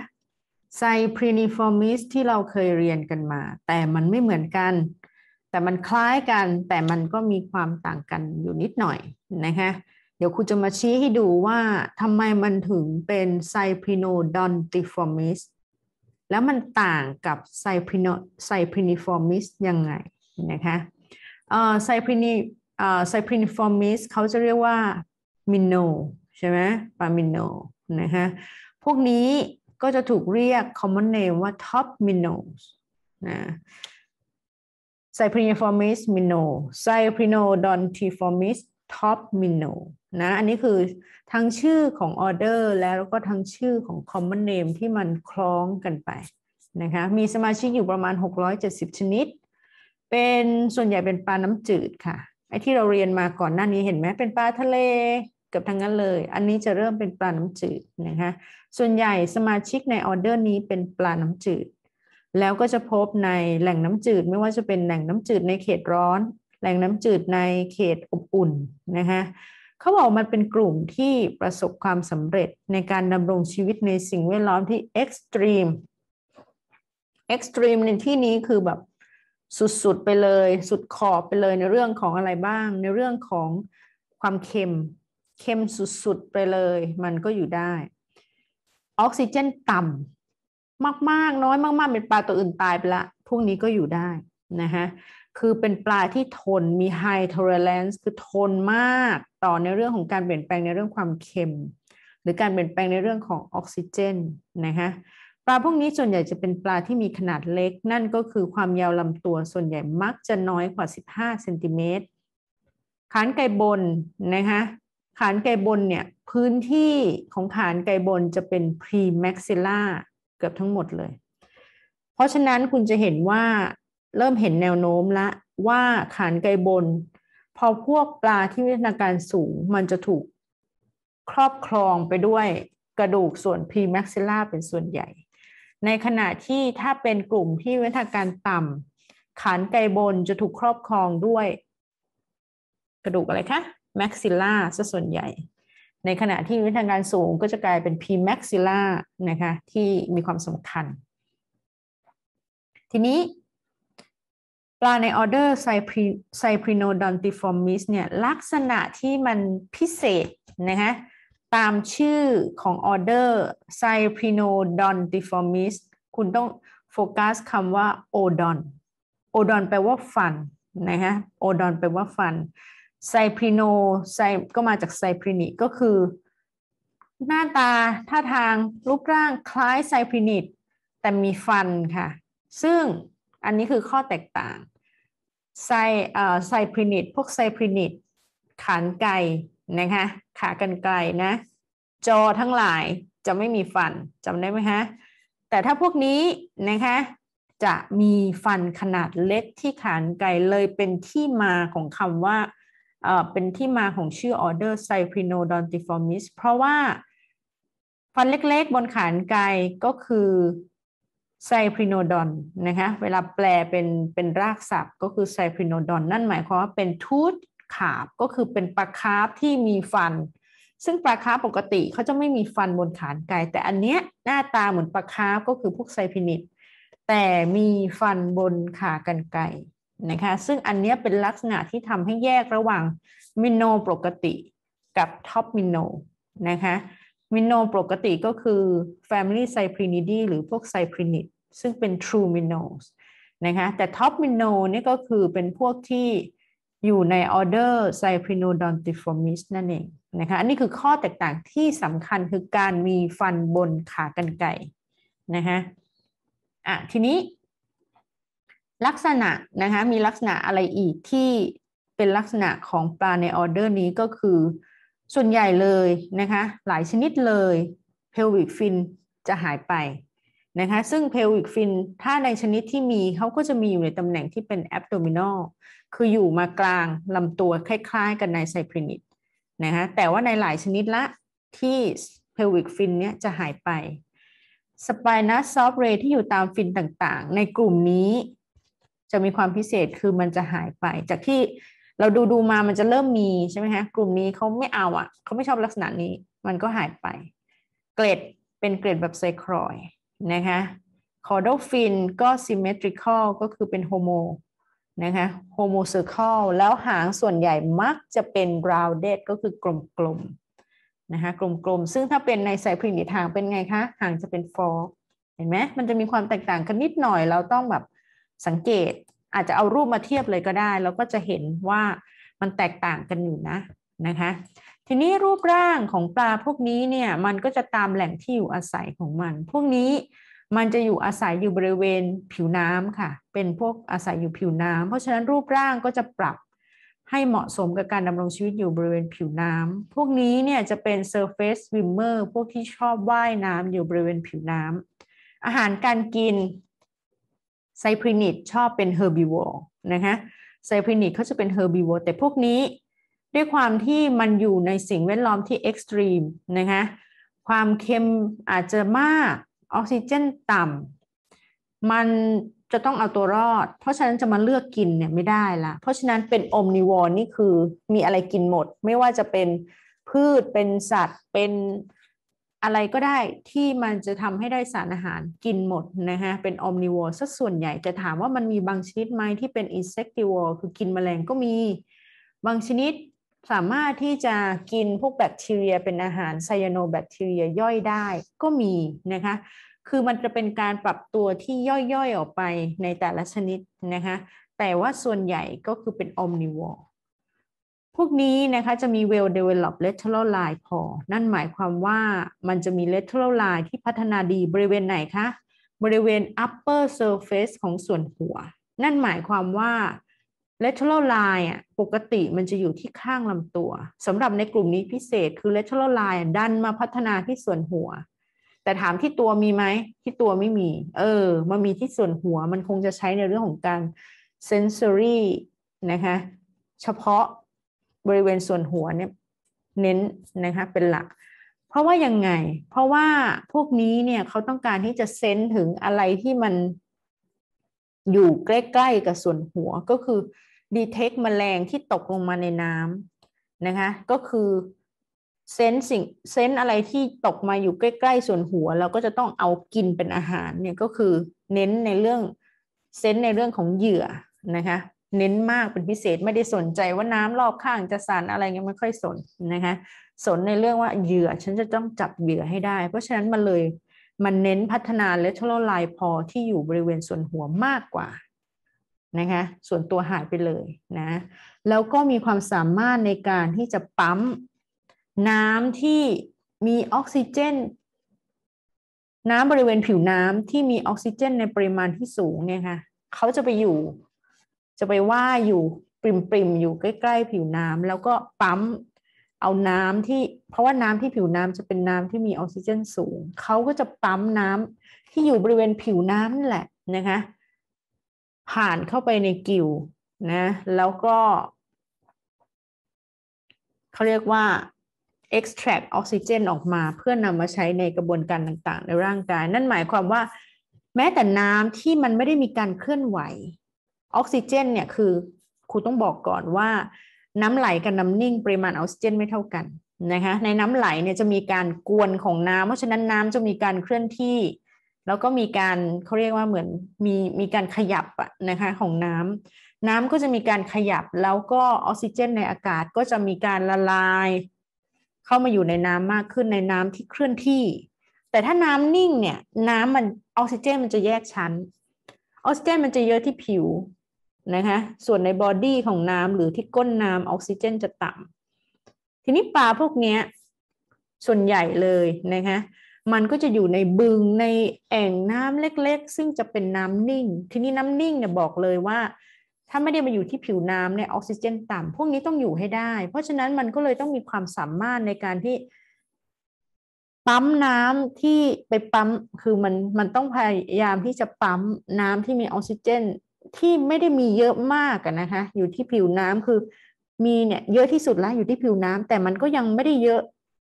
ไซพรีนิฟอร์มิสที่เราเคยเรียนกันมา แต่มันไม่เหมือนกัน แต่มันคล้ายกันแต่มันก็มีความต่างกันอยู่นิดหน่อยนะคะเดี๋ยวครูจะมาชี้ให้ดูว่าทำไมมันถึงเป็นไซพรีโนดอนติฟอร์มิสแล้วมันต่างกับไซพรีโนไซพรีนิฟอร์มิสยังไงนะคะไซพรีนิไซพรีนิฟอร์มิสเขาจะเรียกว่ามินโนใช่ไหมปลามินโนนะคะพวกนี้ก็จะถูกเรียก common name ว่า top minnows นะ c y p r i n น f o r m i s minnow cyprinodontiformis top m i n n o นะ อันนี้คือทั้งชื่อของออเดอร์แล้วก็ทั้งชื่อของ common name ที่มันคล้องกันไปนะคะมีสมาชิกอยู่ประมาณ 670 ชนิด เป็นส่วนใหญ่เป็นปลาน้ำจืด ค่ะไอ้ที่เราเรียนมาก่อนหน้านี้เห็นไหมเป็นปลาทะเลเกือบทั้งนั้นเลย อันนี้จะเริ่มเป็นปลาน้ำจืดนะคะส่วนใหญ่สมาชิกในออเดอร์นี้เป็นปลาน้ำจืด แล้วก็จะพบในแหล่งน้ำจืด ไม่ว่าจะเป็นแหล่งน้ำจืดในเขตร้อน แหล่งน้ำจืดในเขตอบอุ่นนะคะเขาบอกมันเป็นกลุ่มที่ประสบความสำเร็จในการดำรงชีวิตในสิ่งแวดล้อมที่เอ็กซ์ตรีม เอ็กซ์ตรีมในที่นี้คือแบบสุดๆไปเลย สุดขอบไปเลยในเรื่องของอะไรบ้าง ในเรื่องของความเค็มเข้มสุดๆไปเลยมันก็อยู่ได้ออกซิเจนต่ำมากๆ น้อยมากๆ เป็นปลาตัวอื่นตายไปละพวกนี้ก็อยู่ได้นะคะคือเป็นปลาที่ทนมีไฮทอร์เรนซ์คือทนมากต่อในเรื่องของการเปลี่ยนแปลงในเรื่องความเค็ม หรือการเปลี่ยนแปลงในเรื่องของออกซิเจนนะคะปลาพวกนี้ส่วนใหญ่จะเป็นปลาที่มีขนาดเล็ก นั่นก็คือความยาวลำตัวส่วนใหญ่มักจะน้อยกว่า15เซนติเมตรขานไกบนนะคะขานไกบนเนี่ยพื้นที่ของขานไกบนจะเป็นพรีแม็กซิล่าเกือบทั้งหมดเลยเพราะฉะนั้นคุณจะเห็นว่าเริ่มเห็นแนวโน้มละว่าขานไกบน พอพวกปลาที่วิทยาการสูงมันจะถูกครอบครองไปด้วยกระดูกส่วนพรีแม็กซิล่าเป็นส่วนใหญ่ ในขณะที่ถ้าเป็นกลุ่มที่วิทยาการต่ำขานไกบนจะถูกครอบครองด้วย กระดูกอะไรคะแม็กซิล่าซะส่วนใหญ่ ในขณะที่วิทางการสูงก็จะกลายเป็นพี P m a x i ล่านะคะที่มีความสำคัญ ทีนี้ ปลาในออเดอร์ไซพริโนดอนติฟอร์มิสเนี่ยลักษณะที่มันพิเศษนะคะ ตามชื่อของออเดอร์ไซพริโนดอนติฟอร์มิสคุณต้องโฟกัสคำว่าโอดอนโอดอนแปลว่าฟันนะคะโอดอนแปลว่าฟันไซพริโนไซก็มาจากไซพรินิก็คือ หน้าตา ท่าทางรูปร่างคล้ายไซพรินิตแต่มีฟันค่ะ ซึ่งอันนี้คือข้อแตกต่างไซอไซพรินิตพวกไซพรินิตขานไกนะคะขากันไกลนะจอทั้งหลายจะไม่มีฟันจำได้ไหมคะแต่ถ้าพวกนี้นะคะจะมีฟันขนาดเล็กที่ขานไกลเลยเป็นที่มาของคำว่าเป็นที่มาของชื่อออเดอร์ไซ i n ิ d o ดอนติฟอร์มิสเพราะว่าฟันเล็กๆบนขานไกก็คือไซพริ n o ดอนนะคะ เวลาแปลเป็นเป็นรากศัพท์ก็คือไซพริ n o ดอนนั่นหมายความว่าเป็นทูตขาบก็คือเป็นปลาคาร์ฟที่มีฟัน ซึ่งปลาคาร์ฟปกติเขาจะไม่มีฟันบนขานไกแต่อันเนี้ยหน้าตาเหมือนปลาคาร์ฟก็คือพวกไซพินิดแต่มีฟันบนขากรรไกรนะคะซึ่งอันนี้เป็นลักษณะที่ทำให้แยกระหว่างมินโนปกติกับท็อปมินโนนะคะมินโนปกติก็คือ Family ไซพรินิดีหรือพวกไซพรินิดซึ่งเป็น True m i n o s นะคะแต่็อปมินโนนี่ ก็คือเป็นพวกที่อยู่ในออดอร์ไซ y ริน n ดอนติฟอร์มิสนั่นเองนะคะอันนี้คือข้อแตกต่างที่สำคัญคือการมีฟันบนขากรรไกรนะคะอ่ะทีนี้ลักษณะนะคะมีลักษณะอะไรอีกที่เป็นลักษณะของปลาในออเดอร์นี้ก็คือส่วนใหญ่เลยนะคะหลายชนิดเลย pelvic fin จะหายไปนะคะซึ่ง pelvic fin ถ้าในชนิดที่มีเขาก็จะมีอยู่ในตำแหน่งที่เป็น abdominal คืออยู่มากลางลำตัวคล้าย ๆ กันในไซพรินิดนะคะแต่ว่าในหลายชนิดละที่ pelvic fin เนี้ยจะหายไป spinal soft ray ที่อยู่ตามฟินต่างๆ ในกลุ่มนี้จะมีความพิเศษคือมันจะหายไป จากที่เราดูดูมามันจะเริ่มมีใช่ไหมฮะกลุ่มนี้เขาไม่เอาอะ่ะเขาไม่ชอบลักษณะนี้ มันก็หายไป เกรดเป็นเกรดแบบไซครอยนะคะคอโดฟินก็ซิมเมทริคอลก็คือเป็นโฮโมนะคะโฮโมเซอร์เคิลแล้วหางส่วนใหญ่มักจะเป็นกราวเดตก็คือกลมๆ นะคะกลมๆ ซึ่งถ้าเป็นในสายพรินดิทางเป็นไงคะ หางจะเป็นฟอร์เห็นไหมมันจะมีความแตกต่างกันนิดหน่อยเราต้องแบบสังเกตอาจจะเอารูปมาเทียบเลยก็ได้แล้วก็จะเห็นว่ามันแตกต่างกันอยู่นะนะคะทีนี้รูปร่างของปลาพวกนี้เนี่ยมันก็จะตามแหล่งที่อยู่อาศัยของมัน พวกนี้มันจะอยู่อาศัยอยู่บริเวณผิวน้ำค่ะเป็นพวกอาศัยอยู่ผิวน้ำเพราะฉะนั้นรูปร่างก็จะปรับให้เหมาะสมกับการดำรงชีวิตอยู่บริเวณผิวน้ำพวกนี้เนี่ยจะเป็น surface swimmer พวกที่ชอบว่ายน้ำอยู่บริเวณผิวน้ำอาหารการกินไซพรินิดชอบเป็นเฮอร์บิวอร์นะคะไซพรินิดเขาจะเป็นเฮอร์บิวอร์แต่พวกนี้ ด้วยความที่มันอยู่ในสิ่งแวดล้อมที่เอ็กซ์ตรีมนะคะความเค็มอาจจะมากออกซิเจนต่ำมันจะต้องเอาตัวรอด เพราะฉะนั้นจะมาเลือกกินเนี่ยไม่ได้ละเพราะฉะนั้นเป็นอมนิวอร์นี่คือมีอะไรกินหมด ไม่ว่าจะเป็นพืชเป็นสัตว์ เป็นอะไรก็ได้ที่มันจะทำให้ได้สารอาหารกินหมดนะฮะเป็นอมนิวอร์สส่วนใหญ่จะถามว่ามันมีบางชนิดไหมที่เป็นอินเซกติวอร์คือกินแมลงก็มีบางชนิดสามารถที่จะกินพวกแบคทีเรีย เป็นอาหารไซยาโนแบคทีเรียย่อยได้ก็มีนะคะคือมันจะเป็นการปรับตัวที่ย่อย ๆ ออกไปในแต่ละชนิดนะคะแต่ว่าส่วนใหญ่ก็คือเป็นอมนิวอร์พวกนี้นะคะ จะมี well developed lateral line พอ นั่นหมายความว่ามันจะมี lateral line ที่พัฒนาดีบริเวณไหนคะบริเวณ upper surface ของส่วนหัว นั่นหมายความว่า lateral line อ่ะปกติมันจะอยู่ที่ข้างลำตัวสำหรับในกลุ่มนี้พิเศษคือ lateral line ดันมาพัฒนาที่ส่วนหัว แต่ถามที่ตัวมีไหมที่ตัวไม่มี เออ มันมีที่ส่วนหัว มันคงจะใช้ในเรื่องของการ sensory นะคะเฉพาะบริเวณส่วนหัวเนี่ยเน้นนะคะ เป็นหลัก เพราะว่ายังไง เพราะว่าพวกนี้เนี่ยเขาต้องการที่จะเซนถึงอะไรที่มันอยู่ใกล้ ๆ กับส่วนหัว ก็คือดีเทคแมลงที่ตกลงมาในน้ำนะคะก็คือเซนสิ่งเซนอะไรที่ตกมาอยู่ใกล้ ๆ ส่วนหัว เราก็จะต้องเอากินเป็นอาหารเนี่ยก็คือเน้นในเรื่องเซนในเรื่องของเหยื่อนะคะเน้นมากเป็นพิเศษไม่ได้สนใจว่าน้ำรอบข้างจะสารอะไรเงี้ยไม่ค่อยสนนะคะสนในเรื่องว่าเหยื่อฉันจะต้องจับเหยื่อให้ได้ เพราะฉะนั้นมันเลยมันเน้นพัฒนาและทโลไลพอที่อยู่บริเวณส่วนหัวมากกว่านะคะส่วนตัวหายไปเลยนะแล้วก็มีความสามารถในการที่จะปั๊มน้ำที่มีออกซิเจน น้ำบริเวณผิวน้ำที่มีออกซิเจนในปริมาณที่สูงเนี่ยค่ะเขาจะไปอยู่จะไปว่าอยู่ปริมปริมอยู่ใกล้ๆผิวน้ำ แล้วก็ปั๊มเอาน้ำที่ เพราะว่าน้ำที่ผิวน้ำจะเป็นน้ำที่มีออกซิเจนสูงเขาก็จะปั๊มน้ำที่อยู่บริเวณผิวน้ำนั่นแหละนะคะ ผ่านเข้าไปในกิ่วนะ แล้วก็เขาเรียกว่า extract ออกซิเจนออกมาเพื่อนำมาใช้ในกระบวนการต่างๆในร่างกาย นั่นหมายความว่า แม้แต่น้ำที่มันไม่ได้มีการเคลื่อนไหวออกซิเจนเนี่ยคือครูต้องบอกก่อนว่า น้ำไหลกับน้ำนิ่งปริมาณออกซิเจนไม่เท่ากันนะคะในน้ำไหลเนี่ยจะมีการกวนของน้ำเพราะฉะนั้นน้ำจะมีการเคลื่อนที่ แล้วก็มีการเขาเรียกว่าเหมือนมีมีการขยับนะคะของน้ำน้ำก็จะมีการขยับแล้วก็ออกซิเจน ในอากาศก็จะมีการละลาย เข้ามาอยู่ในน้ำมากขึ้นในน้ำที่เคลื่อนที่ แต่ถ้าน้ำนิ่งเนี่ยน้ำมันออกซิเจนมันจะแยกชั้น ออกซิเจนมันจะเยอะที่ผิวนะคะส่วนในบอดี้ของน้ำหรือที่ก้นน้ำออกซิเจนจะต่ำทีนี้ ปลา พวกนี้ ส่วนใหญ่เลยนะคะมันก็จะอยู่ในบึงในแอ่ง น้ำเล็กๆ ซึ่งจะเป็นน้ำนิ่ง ทีนี้น้ำนิ่งเนี่ยบอกเลยว่า ถ้าไม่ ได้มาอยู่ที่ผิวน้ำเนี่ยออกซิเจนต่ำพวกนี้ต้องอยู่ให้ได้ เพราะฉะนั้นมันก็เลยต้องมีความสามารถในการที่ ปั๊มน้ำที่ไปปั๊มคือมันมันต้องพยายามที่จะปั๊มน้ำที่มีออกซิเจนที่ไม่ได้มีเยอะมากกันนะคะอยู่ที่ผิวน้ำคือมีเนี่ยเยอะที่สุดแล้วอยู่ที่ผิวน้ำ แต่มันก็ยังไม่ได้เยอะ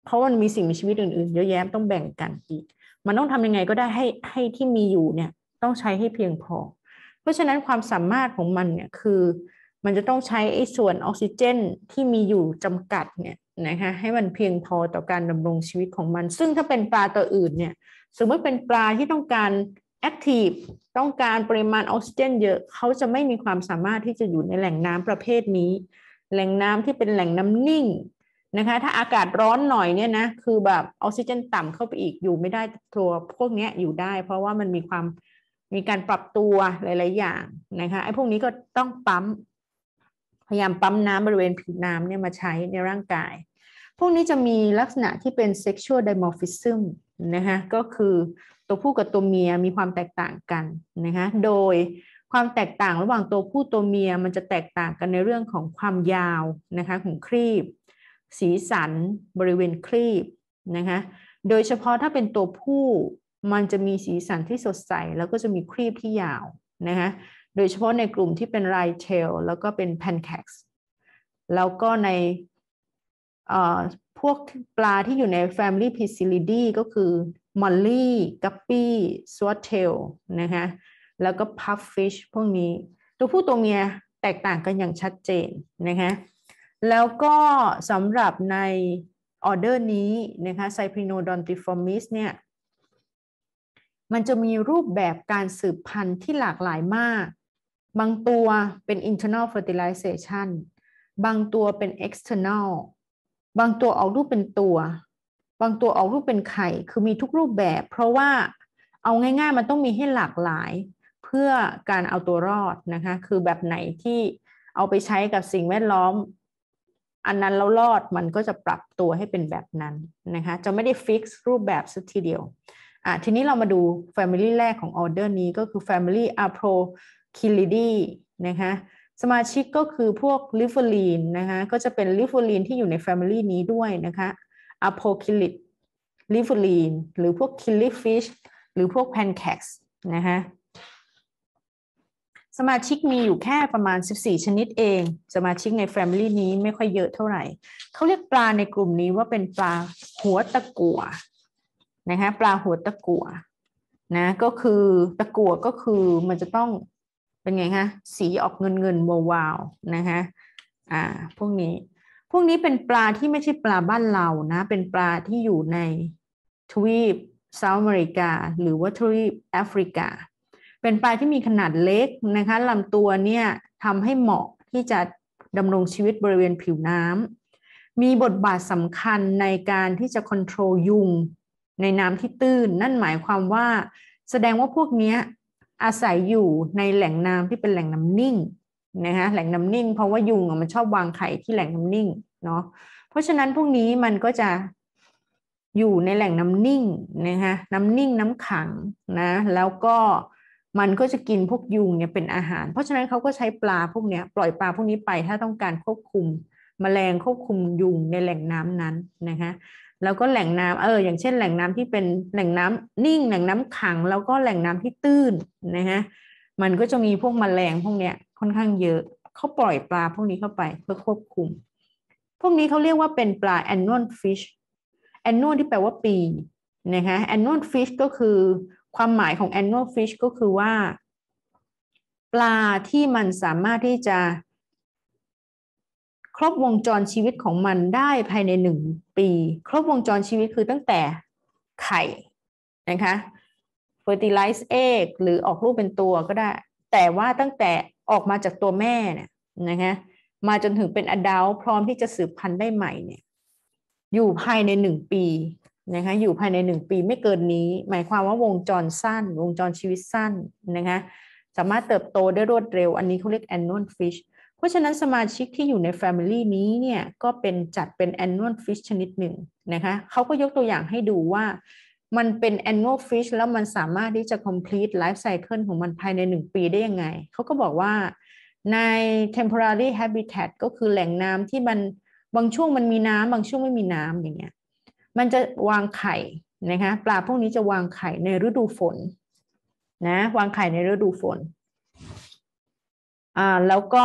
เพราะมันมีสิ่งมีชีวิตอื่นๆ เยอะแยะต้องแบ่งกันอีก มันต้องทำยังไง ก็ได้ให้ให้ที่มีอยู่เนี่ยต้องใช้ให้เพียงพอ เพราะฉะนั้นความสามารถของมันเนี่ยคือ มันจะต้องใช้ไอ้ส่วนออกซิเจน ที่มีอยู่จำกัดเนี่ยนะคะให้มันเพียงพอต่อการดำรงชีวิตของมัน ซึ่งถ้าเป็นปลาตัวอื่นเนี่ยสมมติเป็นปลาที่ต้องการแอคทีฟต้องการปริมาณออกซิเจนเยอะเขาจะไม่มีความสามารถที่จะอยู่ในแหล่งน้ำประเภทนี้ แหล่งน้ำที่เป็นแหล่งน้ำนิ่งนะคะถ้าอากาศร้อนหน่อยเนี่ยนะคือแบบออกซิเจนต่ำเข้าไปอีกอยู่ไม่ได้ตัวพวกนี้อยู่ได้ เพราะว่ามันมีความมีการปรับตัวหลายๆอย่างนะคะไอ้พวกนี้ก็ต้องปั๊มพยายามปั๊มน้ำบริเวณผิวน้ำเนี่ยมาใช้ในร่างกาย พวกนี้จะมีลักษณะที่เป็น sexual dimorphism นะคะก็คือตัวผู้กับตัวเมียมีความแตกต่างกันนะคะ โดยความแตกต่างระหว่างตัวผู้ตัวเมียมันจะแตกต่างกันในเรื่องของความยาวนะคะของครีบ สีสันบริเวณครีบนะคะ โดยเฉพาะถ้าเป็นตัวผู้มันจะมีสีสันที่สดใส แล้วก็จะมีครีบที่ยาวนะคะ โดยเฉพาะในกลุ่มที่เป็นไรเทลแล้วก็เป็นแพนแคกแล้วก็ในพวกปลาที่อยู่ใน Family p i c i l i d y ก็คือมอลลี่กัปปี้สวอตเทลนะคะ แล้วก็พัฟฟิชพวกนี้ ตัวผู้ตัวเมียแตกต่างกันอย่างชัดเจนนะคะ แล้วก็สำหรับในออเดอร์นี้นะคะไซพริโนดอนติฟอร์มิสเนี่ย มันจะมีรูปแบบการสืบพันธุ์ที่หลากหลายมาก บางตัวเป็น internal fertilization บางตัวเป็น external บางตัวออกลูกเป็นตัวบางตัวออกลูกเป็นไข่ คือมีทุกรูปแบบ เพราะว่าเอาง่ายๆมันต้องมีให้หลากหลายเพื่อการเอาตัวรอด นะคะ คือแบบไหนที่เอาไปใช้กับสิ่งแวดล้อม อันนั้นล้วรอดมันก็จะปรับตัวให้เป็นแบบนั้นนะคะ จะไม่ได้ฟิกซ์รูปแบบสักทีเดียวอ่ะทีนี้เรามาดู Family แรกของออเดอร์นี้ก็คือ Family a p r o c h i l i d i นะคะ สมาชิกก็คือพวกลิฟเฟอรีนนะคะ ก็จะเป็นลิฟเฟอรีนที่อยู่ใน Family นี้ด้วยนะคะอะโพคิลิตลิฟูลีนหรือพวกคิลลี่ฟิชหรือพวกแพนแคกส์นะฮะ สมาชิกมีอยู่แค่ประมาณ 14 ชนิดเอง สมาชิกในแฟมิลี่นี้ไม่ค่อยเยอะเท่าไหร่เขาเรียกปลาในกลุ่มนี้ว่าเป็นปลาหัวตะกัวนะคะปลาหัวตะกัวนะก็คือตะกัวก็คือมันจะต้องเป็นไงคะสีออกเงินเงินวาวๆนะคะอ่าพวกนี้พวกนี้เป็นปลาที่ไม่ใช่ปลาบ้านเรานะ เป็นปลาที่อยู่ในทวีปเซาท์อเมริกาหรือว่าทวีปแอฟริกา เป็นปลาที่มีขนาดเล็กนะคะลำตัวเนี่ยทำให้เหมาะที่จะดำรงชีวิตบริเวณผิวน้ำมีบทบาทสำคัญในการที่จะควบคุมยุง ในน้ำที่ตื้น นั่นหมายความว่าแสดงว่าพวกนี้อาศัยอยู่ในแหล่งน้ำที่เป็นแหล่งน้ำนิ่งนะคะแหล่งน้ำนิ่งเพราะว่ายุงมันชอบวางไข่ที่แหล่งน้ำนิ่งเนาะเพราะฉะนั้นพวกนี้มันก็จะอยู่ในแหล่งน้ำนิ่งนะคะน้ำนิ่ง น้ำขังนะแล้วก็มันก็จะกินพวกยุงเนี่ยเป็นอาหารเพราะฉะนั้นเขาก็ใช้ปลาพวกนี้ปล่อยปลาพวกนี้ไปถ้าต้องการควบคุมมแมลงควบคุมยุงในแหล่งน้ำนั้นนะคะแล้วก็แหล่งน้ำเอออย่างเช่น แหล่งน้ำที่เป็นแหล่งน้ำนิ่ง แหล่งน้ำขังแล้วก็แหล่งน้ำที่ตื้นนะคะมันก็จะมีพวกมแมลงพวกเนี้ยค่อนข้างเยอะ เขาปล่อยปลาพวกนี้เข้าไปเพื่อควบคุม พวกนี้เขาเรียกว่าเป็นปลา annual fish annual ที่แปลว่าปี นะคะ annual fish ก็คือความหมายของ annual fish ก็คือว่า ปลาที่มันสามารถที่จะ ครบวงจรชีวิตของมันได้ภายในหนึ่งปี ครบวงจรชีวิตคือตั้งแต่ไข่ นะคะ fertilize egg หรือออกลูกเป็นตัวก็ได้แต่ว่าตั้งแต่ออกมาจากตัวแม่เนี่ยนะคะมาจนถึงเป็นอดัลพร้อมที่จะสืบพันธุ์ได้ใหม่เนี่ยอยู่ภายในหนึ่งปีนะคะอยู่ภายในหนึ่งปีไม่เกินนี้ หมายความว่าวงจรสั้น วงจรชีวิตสั้นนะคะสามารถเติบโตได้รวดเร็ว อันนี้เขาเรียก annual fish เพราะฉะนั้นสมาชิกที่อยู่ใน Family นี้เนี่ยก็เป็นจัดเป็น annual fish ชนิดหนึ่งนะคะเขาก็ยกตัวอย่างให้ดูว่ามันเป็น annual fish แล้วมันสามารถที่จะ complete life cycle ของมันภายใน 1 ปีได้ยังไง เขาก็บอกว่าใน temporary habitat ก็คือแหล่งน้ำที่มัน บางช่วงมันมีน้ำบางช่วงไม่มีน้ำอย่างเงี้ย มันจะวางไข่นะคะปลาพวกนี้จะวางไข่ในฤดูฝนนะวางไข่ในฤดูฝนอ่าแล้วก็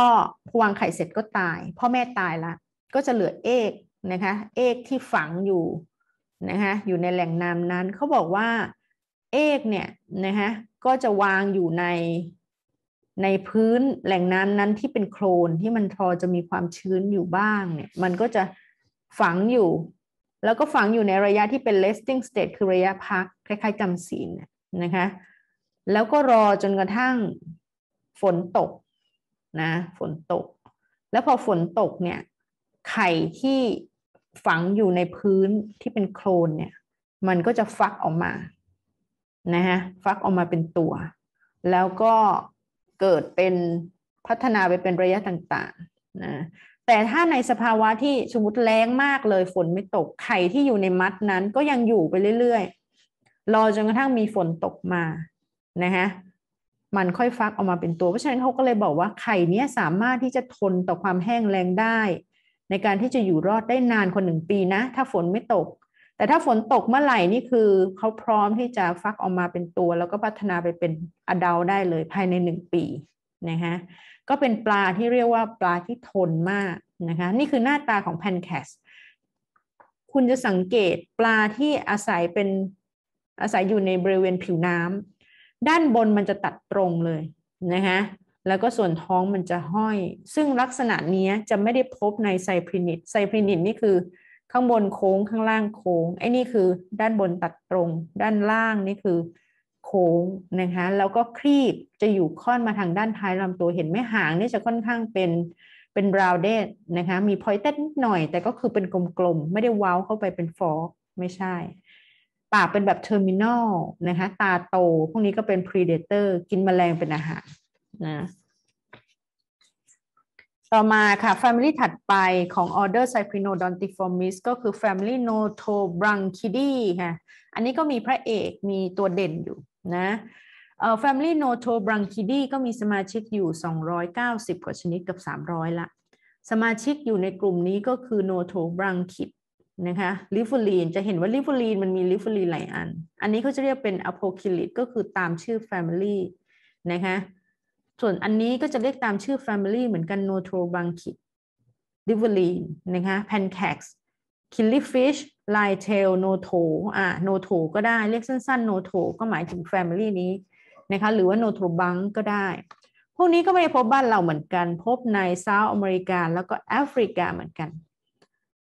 วางไข่เสร็จก็ตาย พ่อแม่ตายละก็จะเหลือเอกนะคะเอกที่ฝังอยู่นะคะอยู่ในแหล่งน้ำนั้นเขาบอกว่าเอกเนี่ยนะคะก็จะวางอยู่ใน ในพื้นแหล่งน้ำนั้นที่เป็นโคลนที่มันพอจะมีความชื้นอยู่บ้างเนี่ยมันก็จะฝังอยู่ แล้วก็ฝังอยู่ในระยะที่เป็น resting state คือระยะพักคล้ายๆจำศีลนะคะแล้วก็รอจนกระทั่งฝนตกนะฝนตก แล้วพอฝนตกเนี่ยไข่ที่ฝังอยู่ในพื้นที่เป็นโครนเนี่ยมันก็จะฟักออกมานะฮะฟักออกมาเป็นตัว แล้วก็เกิดเป็นพัฒนาไปเป็นระยะต่างๆนะแต่ถ้าในสภาวะที่สมมติแรงมากเลย ฝนไม่ตกไข่ที่อยู่ในมัดนั้นก็ยังอยู่ไปเรื่อยๆรอจนกระทั่งมีฝนตกมานะฮะมันค่อยฟักออกมาเป็นตัว เพราะฉะนั้นเขาก็เลยบอกว่าไข่นี้สามารถที่จะทนต่อความแห้งแรงได้ในการที่จะอยู่รอดได้นานคนหนึ่งปีนะ ถ้าฝนไม่ตก แต่ถ้าฝนตกเมื่อไหร่นี่คือ เขาพร้อมที่จะฟักออกมาเป็นตัว แล้วก็พัฒนาไปเป็นอดาได้เลยภายในหนึ่งปีนะคะก็เป็นปลาที่เรียกว่าปลาที่ทนมากนะคะ นี่คือหน้าตาของแพนแคสคุณจะสังเกตปลาที่อาศัยเป็นอาศัยอยู่ในบริเวณผิวน้ำด้านบนมันจะตัดตรงเลยนะคะแล้วก็ส่วนท้องมันจะห้อย ซึ่งลักษณะนี้จะไม่ได้พบในไซพรินิตไซพรินิตนี่คือข้างบนโค้งข้างล่างโค้ง ไอ้นี่คือด้านบนตัดตรง ด้านล่างนี่คือโค้งนะคะ แล้วก็ครีบจะอยู่ค่อนมาทางด้านท้ายลำตัวเห็นไหมหางนี่จะค่อนข้างเป็นเป็นบราวเดนะคะ มีพอยต์เต้นหน่อยแต่ก็คือเป็นกลมๆไม่ได้ว้าวเข้าไปเป็นฟอร์ไม่ใช่ ปากเป็นแบบเทอร์มินอลนะคะ ตาโต พวกนี้ก็เป็นพรีเดเตอร์กินมแมลงเป็นอาหารนะต่อมาค่ะ Family ถัดไปของ Order Cyprinodontiformis ก็คือ Family n o t o b r a n c h i d i ค่ะอันนี้ก็มีพระเอกมีตัวเด่นอยู่นะเอ่อ Family n o t o b r a n c h i d i ก็มีสมาชิกอยู่ 290 กว่าชนิดกับ 300ละสมาชิกอยู่ในกลุ่มนี้ก็คือ Notobranchid นะคะลิฟูลีนจะเห็นว่าลิฟูลีนมันมีลิฟูลีนหลายอัน อันนี้เขาจะเรียกเป็นอะโพคิลิตก็คือตามชื่อ Family นะคะส่วนอันนี้ก็จะเรียกตามชื่อ Family เหมือนกัน โนโทรบังคิดดิเวอรีนนะคะแพนแคกส์คิลลี่ฟิชไลเทล โนโทอ่าโนโทก็ได้เรียกสั้นๆโนโทก็หมายถึง Family นี้ นะคะหรือว่า โนโทรบังก็ได้ พวกนี้ก็ไม่ได้พบบ้านเราเหมือนกัน พบในเซาท์อเมริกาแล้วก็ แอฟริกาเหมือนกัน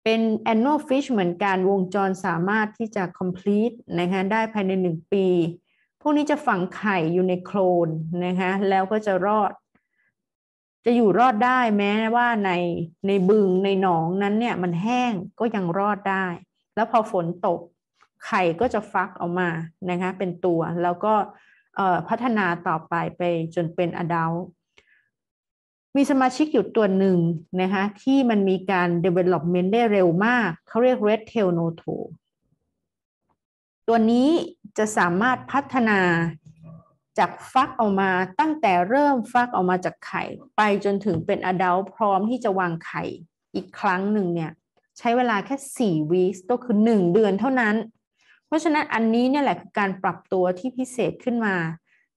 เป็น annual fish เหมือนกันวงจรสามารถที่จะ complete นะคะได้ภายใน 1 ปีพวกนี้จะฝังไข่อยู่ในโคลนนะคะแล้วก็จะรอด จะอยู่รอดได้แม้ว่าในในบึงในหนองนั้นเนี่ยมันแห้งก็ยังรอดได้ แล้วพอฝนตกไข่ก็จะฟักออกมานะคะเป็นตัวแล้วก็พัฒนาต่อไปไปจนเป็นอดัลมีสมาชิกอยู่ตัวหนึ่งนะคะที่มันมีการ development ได้เร็วมากเขาเรียก red tail noto ตัวนี้จะสามารถพัฒนาจากฟักออกมาตั้งแต่เริ่มฟักออกมาจากไข่ไปจนถึงเป็นอดัลพร้อมที่จะวางไข่อีกครั้งหนึ่งเนี่ยใช้เวลาแค่4วีคก็คือ 1 เดือนเท่านั้น เพราะฉะนั้นอันนี้เนี่ยแหละคือการปรับตัวที่พิเศษขึ้นมา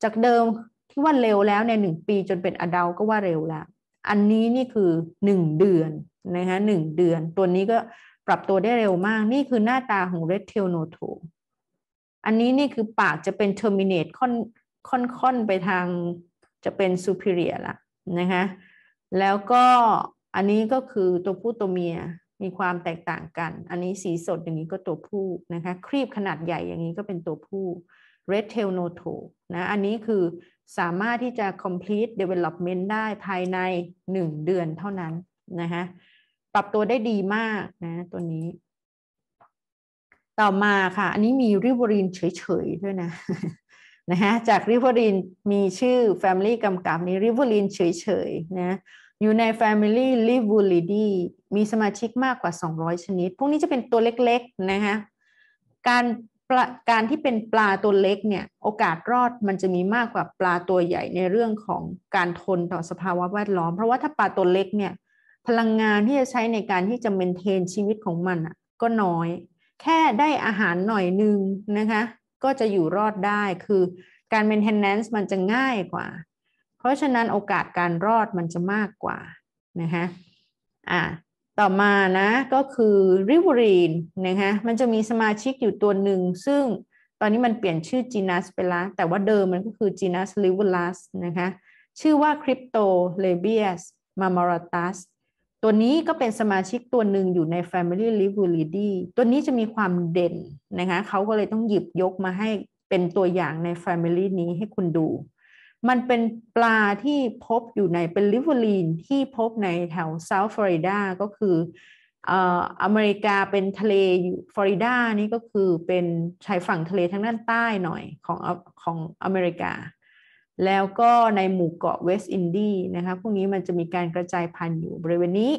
จากเดิมที่ว่าเร็วแล้วใน1ปีจนเป็นอดัลก็ว่าเร็วแล้วอันนี้นี่คือ 1 เดือนนะคะหเดือน ตัวนี้ก็ปรับตัวได้เร็วมากนี่คือหน้าตาของ Red Tail No t o อันนี้นี่คือปากจะเป็น terminate ค่อนค่อนค่อนไปทางจะเป็น superior ละนะคะ แล้วก็อันนี้ก็คือตัวผู้ตัวเมียมีความแตกต่างกัน อันนี้สีสดอย่างนี้ก็ตัวผู้นะคะ ครีบขนาดใหญ่อย่างนี้ก็เป็นตัวผู้ red tail n o t o นะ อันนี้คือสามารถที่จะ complete development ได้ภายใน 1 เดือนเท่านั้น นะคะ ปรับตัวได้ดีมากนะตัวนี้ต่อมาค่ะ อันนี้มีริบรินเฉยๆด้วยนะนะฮะจากริบรินมีชื่อ Family กำกับนี้ริบรินเฉยๆนะอยู่ใน Family l i v u l i d i มีสมาชิกมากกว่า 200 ชนิด พวกนี้จะเป็นตัวเล็ก ๆ นะฮะ การการที่เป็นปลาตัวเล็กเนี่ยโอกาสรอดมันจะมีมากกว่าปลาตัวใหญ่ในเรื่องของการทนต่อสภาวะแวดล้อม เพราะว่าถ้าปลาตัวเล็กเนี่ยพลังงานที่จะใช้ในการที่จะเมนเทนชีวิตของมันอ่ะก็น้อยแค่ได้อาหารหน่อยนึงนะคะ ก็จะอยู่รอดได้คือการ maintenance มันจะง่ายกว่า เพราะฉะนั้นโอกาสการรอดมันจะมากกว่า นะคะอ่าต่อมา นะก็คือริวรีนนะคะมันจะมีสมาชิกอยู่ตัวหนึ่งซึ่งตอนนี้มันเปลี่ยนชื่อจีนัสไปละแต่ว่าเดิมมันก็คือจีนัสลิวลัสนะคะ ชื่อว่าคริปโตเลเบียสมามอรตัสตัวนี้ก็เป็นสมาชิกตัวหนึ่งอยู่ใน Family l i v i l i t y ตัวนี้จะมีความเด่นนะคะเขาก็เลยต้องหยิบยกมาให้เป็นตัวอย่างใน Family นี้ให้คุณดู มันเป็นปลาที่พบอยู่ในเป็นลิฟวอีนที่พบในแถวเซาท์ฟลอริดาก็คืออเมริกาเป็นทะเลฟลอริดานี่ก็คือเป็นชายฝั่งทะเลทางด้านใต้หน่อยของของอเมริกาแล้วก็ในหมู่เกาะเวสต์อินดี นะคะพวกนี้มันจะมีการกระจายพันธุ์อยู่บริเวณนี้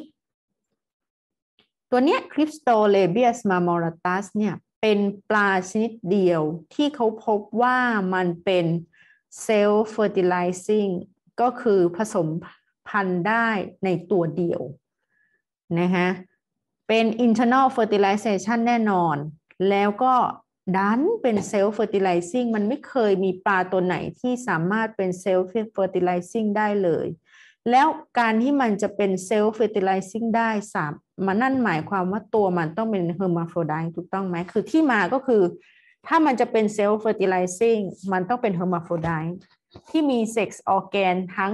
ตัวเนี้ยคริปสโตเลเบียส มามอรัตัส เนี่ย เป็นปลาชนิดเดียวที่เขาพบว่ามันเป็น เซลล์เฟอร์ติลิซิ่งก็คือผสมพันธุ์ได้ในตัวเดียวนะคะเป็น internal fertilization แน่นอน แล้วก็ดันเป็นเซลล์เฟอร์ติไลซิ่งมันไม่เคยมีปลาตัวไหนที่สามารถเป็นเซลล์เฟอร์ติไลซิ่งได้เลย แล้วการที่มันจะเป็นเซลล์เฟอร์ติไลซิ่งได้สามมันนั่นหมายความว่าตัวมันต้องเป็นเฮอร์มาโฟรไดถูกต้องไหมคือที่มาก็คือ ถ้ามันจะเป็นเซลล์เฟอร์ติไลซิ่งมันต้องเป็นเฮอร์มาโฟรไดที่มีเซ็กซ์ออแกนทั้ง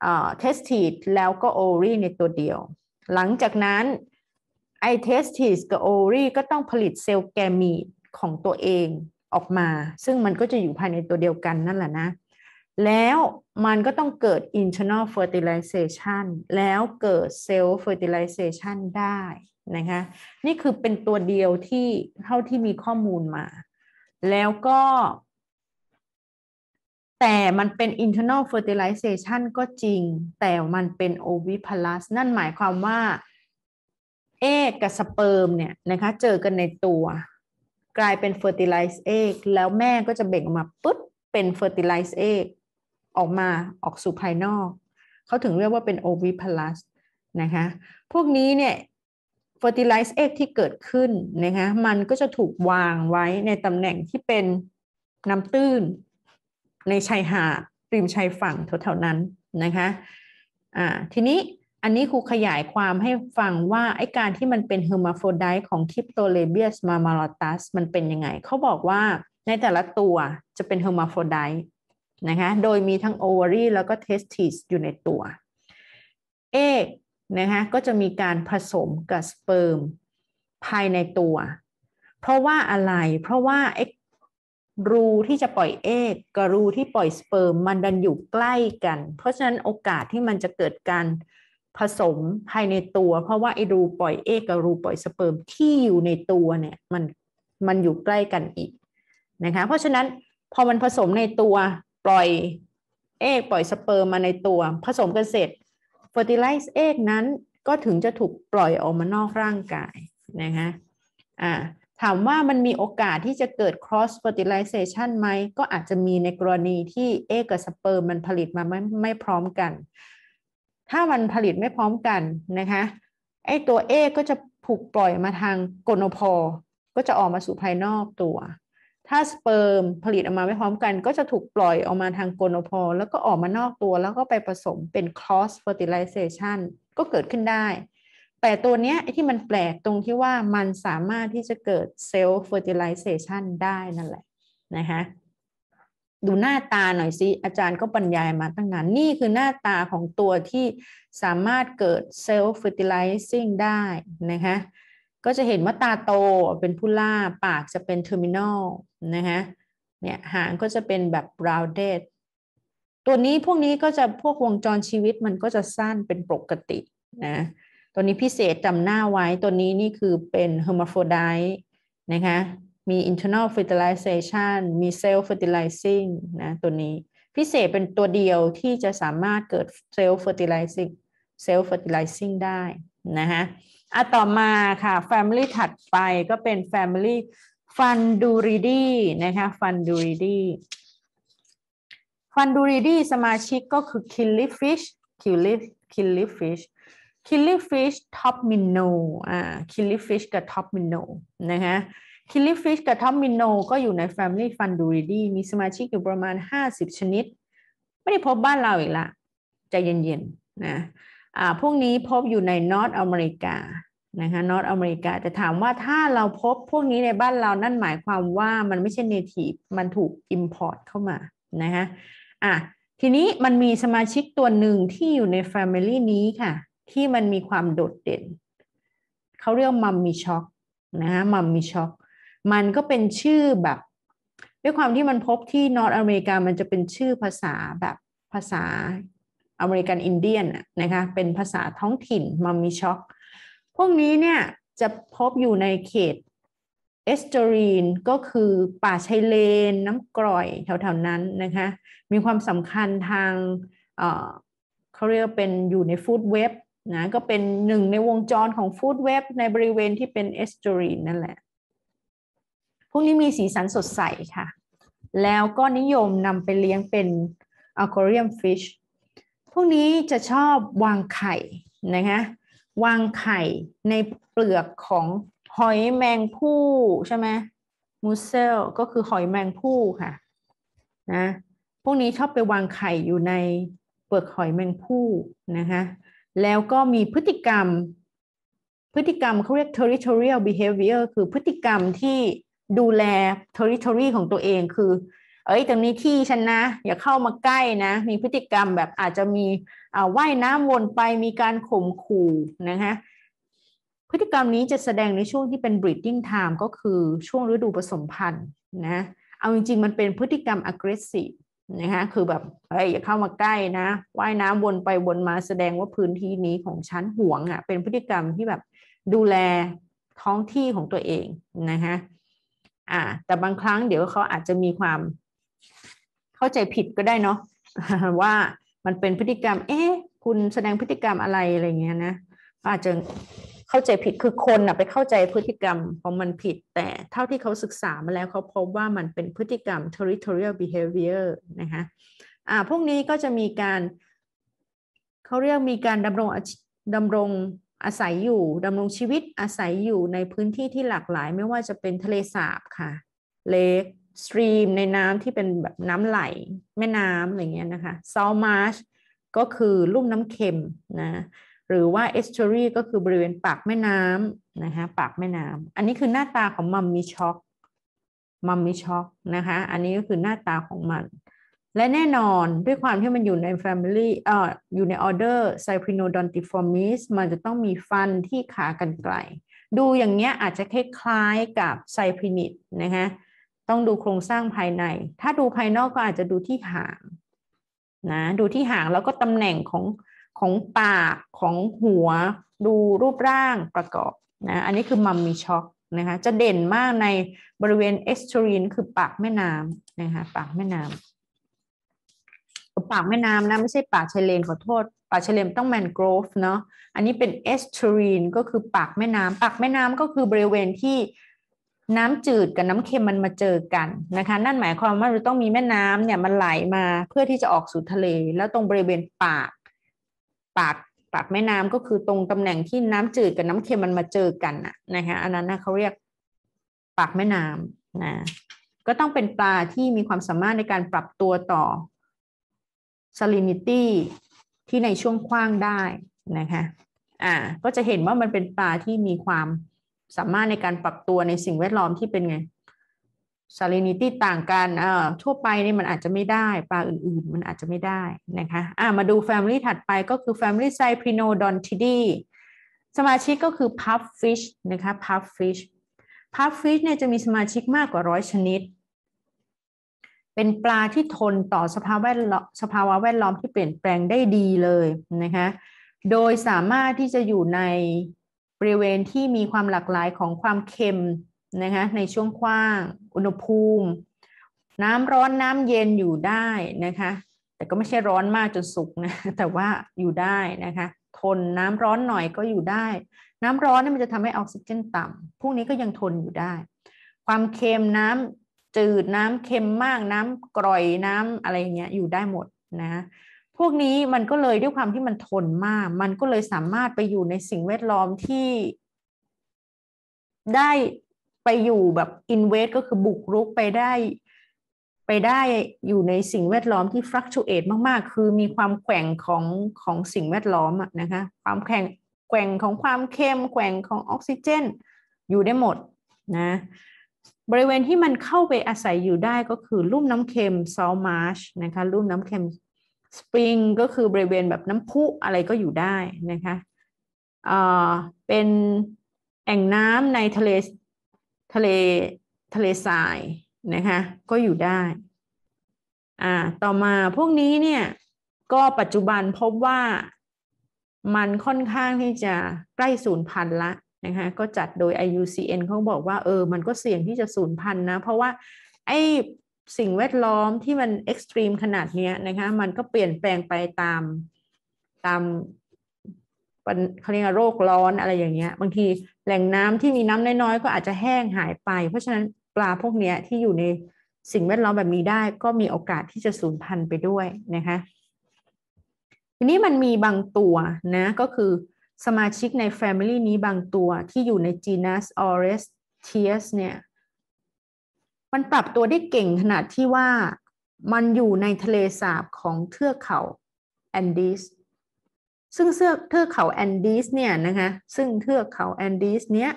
เทสติดแล้วก็โอรีในตัวเดียว หลังจากนั้นไอเทสติสกับโอรีก็ต้องผลิตเซลล์แกมีของตัวเองออกมา ซึ่งมันก็จะอยู่ภายในตัวเดียวกันนั่นแหละนะ แล้วมันก็ต้องเกิด internal fertilization แล้วเกิด c e l l fertilization ได้นะคะนี่คือเป็นตัวเดียวที่เท่าที่มีข้อมูลมา แล้วก็แต่มันเป็น internal fertilization ก็จริงแต่มันเป็น oviparous นั่นหมายความว่าเอกกับสเปิร์ม เนี่ย นะคะ เจอกันในตัว กลายเป็นเฟอร์ติไลซ์เอกแล้วแม่ก็จะเบ่งออกมาปุ๊บเป็นเฟอร์ติไลซ์เอกออกมาออกสู่ภายนอก เขาถึงเรียกว่าเป็นโอวิพลัสนะคะ พวกนี้เนี่ยเฟอร์ติไลซ์เอกที่เกิดขึ้นนะคะ มันก็จะถูกวางไว้ในตำแหน่งที่เป็นน้ำตื้น ในชายหาดริมชายฝั่งแถวๆนั้นนะคะ อ่า ทีนี้อันนี้ครูขยายความให้ฟังว่า ไอการที่มันเป็นเฮอร์มาโฟไดของคริปโตเลเบียสมามาลอตัสมันเป็นยังไง เขาบอกว่าในแต่ละตัวจะเป็นเฮอร์มาโฟไดนะคะ โดยมีทั้งโอเวอรี่แล้วก็เทสติสอยู่ในตัวเอกนะคะก็จะมีการผสมกับสเปิร์มภายในตัว เพราะว่าอะไร เพราะว่าไอรูที่จะปล่อยเอกกับรูที่ปล่อยสเปิร์มมันดันอยู่ใกล้กัน เพราะฉะนั้นโอกาสที่มันจะเกิดการผสมภายในตัวเพราะว่าไอรูปล่อยเอกกับรูปล่อยสเปิร์มที่อยู่ในตัวเนี่ยมันมันอยู่ใกล้กันอีกนะคะเพราะฉะนั้น พอมันผสมในตัวปล่อย เอกปล่อยสเปิร์มมาในตัวผสมกันเสร็จ fertilize เอกนั้นก็ถึงจะถูกปล่อยออกมานอกร่างกายนะคะอ่าถามว่ามันมีโอกาสที่จะเกิด cross fertilization ไหมก็อาจจะมีในกรณีที่เอกกับสเปิร์มมันผลิตมาไม่ไม่พร้อมกันถ้ามันผลิตไม่พร้อมกันนะคะไอตัว A ก็จะผูกปล่อยมาทางกนพก็จะออกมาสู่ภายนอกตัว ถ้าสเปิร์มผลิตออกมาไม่พร้อมกัน ก็จะถูกปล่อยออกมาทางกนพแล้วก็ออกมานอกตัว แล้วก็ไปผสมเป็น cross fertilization ก็เกิดขึ้นได้ แต่ตัวเนี้ยที่มันแปลกตรงที่ว่ามันสามารถที่จะเกิด self fertilization ได้นั่นแหละนะคะดูหน้าตาหน่อยสิอาจารย์ก็บรรยายมาตั้งนานนี่คือหน้าตาของตัวที่สามารถเกิดเซลล์ฟิติไลซิ่งได้นะคะก็จะเห็นว่าตาโตเป็นพุล่าปากจะเป็นเทอร์มินอลนะคะเนี่ยหางก็จะเป็นแบบบราวเดดตัวนี้พวกนี้ก็จะพวกวงจรชีวิตมันก็จะสั้นเป็นปกตินะตัวนี้พิเศษจำหน้าไว้ตัวนี้นี่คือเป็นเฮอร์มาโฟไดนะคะมี internal fertilization มี c e l l fertilizing นะตัวนี้ พิเศษเป็นตัวเดียวที่จะสามารถเกิด c e l l fertilizing c e l l fertilizing ได้ นะฮะอะต่อมาค่ะ family ถัดไปก็เป็น family f u n d u r i d i นะคะ f u n d u r i d i f u n d u r i d i สมาชิกก็คือ killifish k i l l i f killifish killifish top minnow อ่า killifish กับ top minnow นะคะคิลลิฟิชกับทอมมินโนก็อยู่ใน Family f u n d u r i d ีมีสมาชิกอยู่ประมาณ 50 ชนิด ไม่ได้พบบ้านเราอีกละใจเย็นๆนะอ่าพวกนี้พบอยู่ในนอตอเมริกานะคะนอตอเมริกาแต่ถามว่าถ้าเราพบพวกนี้ในบ้านเรานั่นหมายความว่ามันไม่ใช่เนทีฟมันถูกอิมพอร์ตเข้ามานะคะอ่ะทีนี้มันมีสมาชิกตัวหนึ่งที่อยู่ใน Family นี้ค่ะ ที่มันมีความโดดเด่น เขาเรียกมัมมี่ช็อกนะคะมัมมี่ช็อกมันก็เป็นชื่อแบบ ด้วยความที่มันพบที่นอร์ทอเมริกามันจะเป็นชื่อภาษาแบบภาษาอเมริกันอินเดียนนะคะเป็นภาษาท้องถิ่น มัมมีช็อกพวกนี้เนี่ยจะพบอยู่ในเขตเอสโตรีนก็คือป่าชายเลนน้ำกร่อยแถวๆนั้นนะคะ มีความสำคัญทางเเขาเรียกเป็นอยู่ในฟู้ดเว็บนะก็เป็นหนึ่งในวงจรของฟู้ดเว็บในบริเวณที่เป็นเอสโตรีนนั่นแหละพวกนี้มีสีสันสดใสค่ะ แล้วก็นิยมนำไปเลี้ยงเป็นัลกอริทึมฟิช พวกนี้จะชอบวางไข่นะคะ วางไข่ในเปลือกของหอยแมงผู้ใช่ไหมมูเซลก็คือหอยแมงผู้ค่ะนะ พวกนี้ชอบไปวางไข่อยู่ในเปลือกหอยแมงผู้นะคะ แล้วก็มีพฤติกรรมพฤติกรรมเขาเรียก territorial behavior คือพฤติกรรมที่ดูแล territory ของตัวเองคือ เอ้ย ตรงนี้ที่ ฉัน นะ อย่าเข้ามาใกล้ นะ มีพฤติกรรมแบบอาจจะมีว่ายน้ำวนไป มีการข่มขู่นะคะ พฤติกรรมนี้จะแสดงในช่วงที่เป็น breeding time ก็คือช่วงฤดูผสมพันธุ์นะ เอาจริง ๆ มัน เป็นพฤติกรรม aggressive นะคะ คือ แบบเฮ้ย อย่าเข้ามาใกล้นะ ว่ายน้ำวนไปวนมาแสดงว่าพื้นที่นี้ของฉันห่วงอะ่ะ เป็นพฤติกรรมที่แบบดูแลท้องที่ของตัวเองนะคะ่าแต่บางครั้งเดี๋ยวเขาอาจจะมีความ เข้าใจผิดก็ได้เนาะว่ามันเป็นพฤติกรรมเอ๊ะคุณแสดงพฤติกรรมอะไรอะไรเงี้ยนะอาจจะเข้าใจผิดคือคนนะไปเข้าใจพฤติกรรมของมันผิดแต่เท่าที่เขาศึกษามาแล้วเขาพบว่ามันเป็นพฤติกรรม territorial behavior นะคะอ่าพวกนี้ก็จะมีการเขาเรียกมีการดำรงดำรงอาศัยอยู่ ดำรงชีวิตอาศัยอยู่ในพื้นที่ ที่หลากหลาย ไม่ว่าจะเป็นทะเลสาบค่ะเลกสตรีมในน้ำที่เป็นแบบน้ำไหล แม่น้ำอะไรเงี้ยนะคะซาวมาร์ช ก็คือลุ่ม น้ำเค็ม นะ หรือว่า เอสเทอรี่ก็คือ บริเวณ ปาก แม่น้ำนะคะปากแม่น้ำอันนี้คือหน้าตาของมัมมี่ช็อกมัมมี่ช็อกนะคะอันนี้ก็คือหน้าตาของมันและแน่นอนด้วยความที่มันอยู่ใน Family เอ่ออยู่ใน Order c y p r i n o d o n t i f o r m i s มันจะต้องมีฟันที่ขากรรไกรดูอย่างเงี้ยอาจจะคล้ายๆกับไซพรินิดนะคะต้องดูโครงสร้างภายใน ถ้าดูภายนอกก็อาจจะดูที่หางนะดูที่หางแล้วก็ตำแหน่งของของปากของหัว ดูรูปร่างประกอบนะอันนี้คือมัมมีช็อกนะคะจะเด่นมากในบริเวณเอ็กซ์ตรีนคือปากแม่น้ำนะคะปากแม่น้ำปากแม่น้ำนะไม่ใช่ป่าชายเลนขอโทษป่าชายเลนต้องแมนโกรฟเนาะอันนี้เป็นเอสเทอรีนก็คือปากแม่น้ำปากแม่น้ำก็คือบริเวณที่น้ำจืดกับน้ำเค็มมันมาเจอกันนะคะ นั่นหมายความว่าเราต้องมีแม่น้ำเนี่ยมันไหลมาเพื่อที่จะออกสู่ทะเล แล้วตรงบริเวณปาก ปากปากแม่น้ำก็คือตรงตำแหน่งที่น้ำจืดกับน้ำเค็มมันมาเจอกันนะนะคะอันนั้นนะเขาเรียกปากแม่น้ำนะก็ต้องเป็นปลาที่มีความสามารถในการปรับตัวต่อ salinity ที่ในช่วงกว้างได้ นะคะ อ่า ก็จะเห็นว่ามันเป็น ปลา ที่มีความสามารถในการปรับตัวในสิ่งแวดล้อม ที่เป็น ไง salinity ต่างกันเอ่อทั่วไป นี่ มัน อาจจะไม่ได้ ปลา อื่นๆมันอาจจะไม่ได้ นะคะ อ่ามาดู family ถัดไปก็คือ family cyprinodontidae สมาชิกก็คือ puff fish นะคะ puff fish puff fish เนี่ยจะมีสมาชิกมากกว่าร้อยชนิดเป็นปลาที่ทนต่อสภาวะแวดล้อมสภาวะแวดล้อมที่เปลี่ยนแปลงได้ดีเลย นะคะ โดยสามารถที่จะอยู่ในบริเวณที่มีความหลากหลายของความเค็ม นะคะ ในช่วงกว้างอุณหภูมิ น้ำร้อนน้ำเย็นอยู่ได้ นะคะแต่ก็ไม่ใช่ร้อนมาก จนสุกนะแต่ว่าอยู่ได้ นะ คะทนน้ำร้อนหน่อยก็อยู่ได้ น้ำร้อนนี่มันจะทำให้ออกซิเจนต่ำพวกนี้ก็ยังทนอยู่ได้ ความเค็มน้ำจืดน้ำเค็มมากน้ำกร่อยน้ำอะไรเงี้ยอยู่ได้หมดนะ พวกนี้มันก็เลยด้วยความที่มันทนมาก มันก็เลยสามารถไปอยู่ในสิ่งแวดล้อมที่ ได้ไปอยู่แบบอินเวสก็คือบุกรุกไปได้ ไปได้อยู่ในสิ่งแวดล้อมที่ฟลักชูเอตมากๆ คือมีความแข่งของของสิ่งแวดล้อมอะนะคะ ความแข่งแข่งของความเค็มแข่งของออกซิเจน อยู่ได้หมดนะบริเวณที่มันเข้าไปอาศัยอยู่ได้ก็คือลุ่มน้ำเค็มซอลมาร์ชนะคะ ลุ่มน้ำเค็มสปริงก็คือบริเวณแบบน้ำพุอะไรก็อยู่ได้นะคะเอ่อเป็นแอ่งน้ำในทะเลทะเลทะเลทรายนะคะ ก็อยู่ได้อ่า ต่อมาพวกนี้เนี่ย ก็ปัจจุบันพบว่ามันค่อนข้างที่จะใกล้สูญพันธุ์ละนะคะก็จัดโดย IUCN เขาบอกว่าเออมันก็เสี่ยงที่จะสูญพันธุ์นะ เพราะว่าไอสิ่งแวดล้อมที่มันเอ็กซ์ตรีมขนาดนี้นะคะมันก็เปลี่ยนแปลงไปตามตามเขาเรียกโรคร้อนอะไรอย่างเงี้ยบางทีแหล่งน้ำที่มีน้ำน้อยๆ ก็อาจจะแห้งหายไป เพราะฉะนั้นปลาพวกนี้ที่อยู่ในสิ่งแวดล้อมแบบนี้ได้ ก็มีโอกาสที่จะสูญพันธุ์ไปด้วย นะคะทีนี้มันมีบางตัวนะก็คือสมาชิกใน Family นี้บางตัวที่อยู่ใน genus Orestius เนี่ย มันปรับตัวได้เก่งขนาดที่ว่ามันอยู่ในทะเลสาบของเทือกเขาแอนดีส ซึ่งเทือกเขาแอนดีสเนี่ยนะคะ ซึ่งเทือกเขาแอนดีสเนี้ย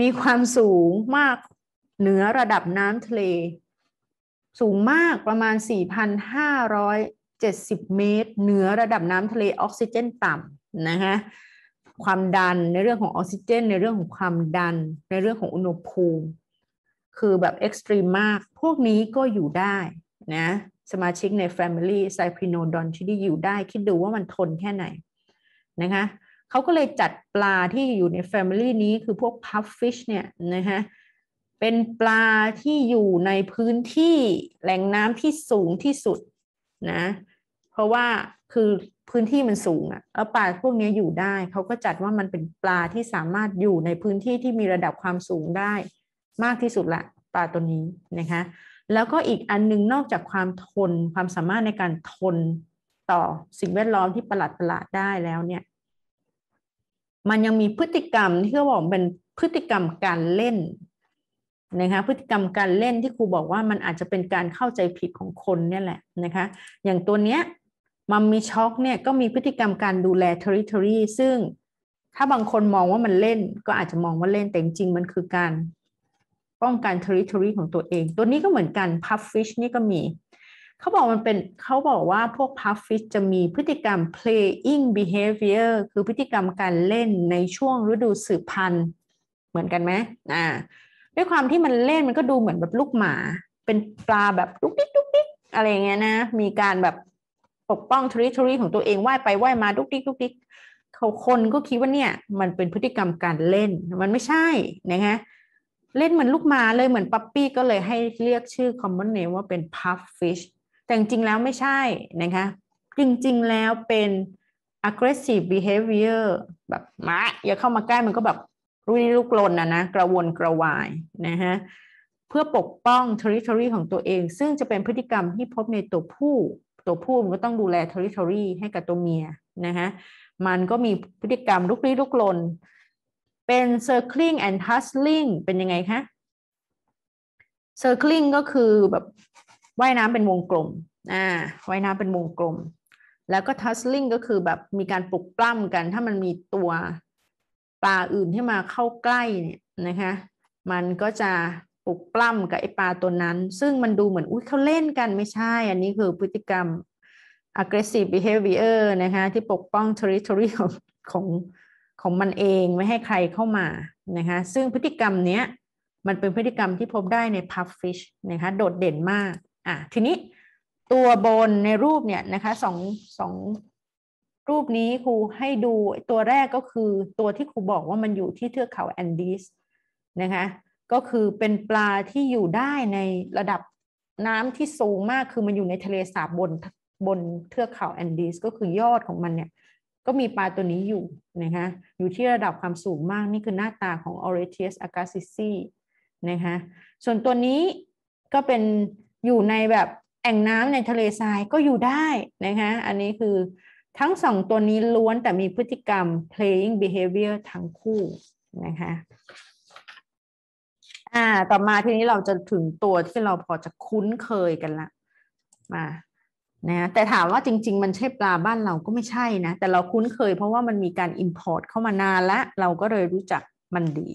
มีความสูงมากเหนือระดับน้ำทะเล สูงมากประมาณ 4,570 เมตรเหนือระดับน้ำทะเลออกซิเจนต่ำนะคะความดันในเรื่องของออกซิเจนในเรื่องของความดัน ในเรื่องของอุณหภูมิคือแบบเอ็กซ์ตรีมมาก พวกนี้ก็อยู่ได้นะ สมาชิกใน Family ไซพริโนดอนที่ได้อยู่ได้คิดดูว่ามันทนแค่ไหน นะคะเขาก็เลยจัดปลาที่อยู่ใน Family นี้คือพวกพัฟฟิชเนี่ยนะคะเป็นปลาที่อยู่ในพื้นที่แหล่งน้ำที่สูงที่สุด นะ เพราะว่าคือพื้นที่มันสูงอะแล้ปลาพวกนี้อยู่ได้ เขาก็จัดว่ามันเป็นปลาที่สามารถอยู่ในพื้นที่ที่มีระดับความสูงได้ มากที่สุดละปลาตัวนี้นะคะ แล้วก็อีกอันนึงนอกจากความทน ความสามารถในการทนต่อสิ่งแวดล้อมที่ประหลาดประหลาดได้แล้วเนี่ย มันยังมีพฤติกรรม ที่เขาบอกเป็นพฤติกรรมการเล่นนะคะพฤติกรรมการเล่นที่ครูบอกว่ามันอาจจะเป็นการเข้าใจผิดของคนเนี่ยแหละนะคะ อย่างตัวเนี้ยมัมมี่ช็อกเนี่ยก็มีพฤติกรรมการดูแลท e r r i t o r y ซึ่งถ้าบางคนมองว่ามันเล่นก็อาจจะมองว่าเล่นแต่จริงมันคือการป้องกันท e r r i t o r y ของตัวเอง ตัวนี้ก็เหมือนกัน puff fish นี่ก็มีเขาบอกมันเป็นเขาบอกว่าพวก puff fish จะมีพฤติกรรม playing behavior คือพฤติกรรมการเล่นในช่วงฤดูสืบพันธุ์เหมือนกันไหมอ่าด้วยความที่มันเล่นมันก็ดูเหมือนแบบลูกหมา เป็นปลาแบบลุกดิ๊กลุกดิ๊กอะไรเงี้ยนะมีการแบบปกป้องทริทรีของตัวเองว่ายไปว่ายมาทุกทิกุกทิกเขาคนก็ คิด ว่า เนี่ย มัน เป็นพฤติกรรมการเล่น มัน ไม่ใช่ นะคะเล่นเหมือนลูกหมาเลยเหมือน ปั๊ปปี้ ก็เลยให้ เรียก ชื่อคอมมอนเน m ว่าเป็นพัฟฟิชแต่ จริงแล้วไม่ใช่ นะคะจริงๆแล้วเป็น aggressive behavior แบบมาอย่า เข้ามาใกล้มันก็แบบรุนลุกลนนะนะกระวนกระวายนะฮะเพื่อปกป้อง territory ของตัวเอง ซึ่งจะเป็นพฤติกรรมที่พบในตัวผู้ตัวผู้มันก็ต้องดูแล territory ให้กับตัวเมียนะคะมันก็มีพฤติกรรมลุกลี้ลุกลน เป็น circling and hustling เป็นยังไงคะ circling ก็คือแบบว่ายน้ำเป็นวงกลมอ่าว่ายน้ำเป็นวงกลม แล้วก็ tussling ก็คือแบบ มีการปลุกปล้ำกัน ถ้ามันมีตัวปลาอื่นที่มาเข้าใกล้เนี่ยนะคะ มันก็จะปลุกปล้ำกับไอปลาตัวนั้น ซึ่งมันดูเหมือนอุ้ยเขาเล่นกันไม่ใช่อันนี้คือพฤติกรรม aggressive behavior นะคะ ที่ปกป้อง territory ของ ของ ของมันเองไม่ให้ใครเข้ามา นะคะ ซึ่งพฤติกรรมเนี้ย มันเป็นพฤติกรรมที่พบได้ใน puff fish นะคะ โดดเด่นมาก อ่ะ ทีนี้ตัวบนในรูปเนี่ย นะคะสองสอง รูปนี้ครูให้ดูตัวแรกก็คือตัวที่ครูบอกว่ามันอยู่ที่เทือกเขาแอนดีสนะคะก็คือเป็นปลาที่อยู่ได้ในระดับน้ำที่สูงมากคือมันอยู่ในทะเลสาบบนบนเทือกเขาแอนดีสก็คือยอดของมันเนี่ยก็มีปลาตัวนี้อยู่นะคะอยู่ที่ระดับความสูงมากนี่คือหน้าตาของ o r a t i u s a g a s i s i นะคะส่วนตัวนี้ก็เป็นอยู่ในแบบแอ่งน้ำในทะเลทรายก็อยู่ได้นะคะอันนี้คือทั้งสองตัวนี้ล้วนแต่มีพฤติกรรม playing behavior ทั้งคู่นะคะอ่า ต่อมาทีนี้เราจะถึงตัวที่เราพอจะคุ้นเคยกันละมา นะแต่ถามว่าจริง ๆ มันใช่ปลาบ้านเราก็ไม่ใช่นะ แต่เราคุ้นเคยเพราะว่ามันมีการ Import เข้ามานานละ เราก็เลยรู้จักมันดี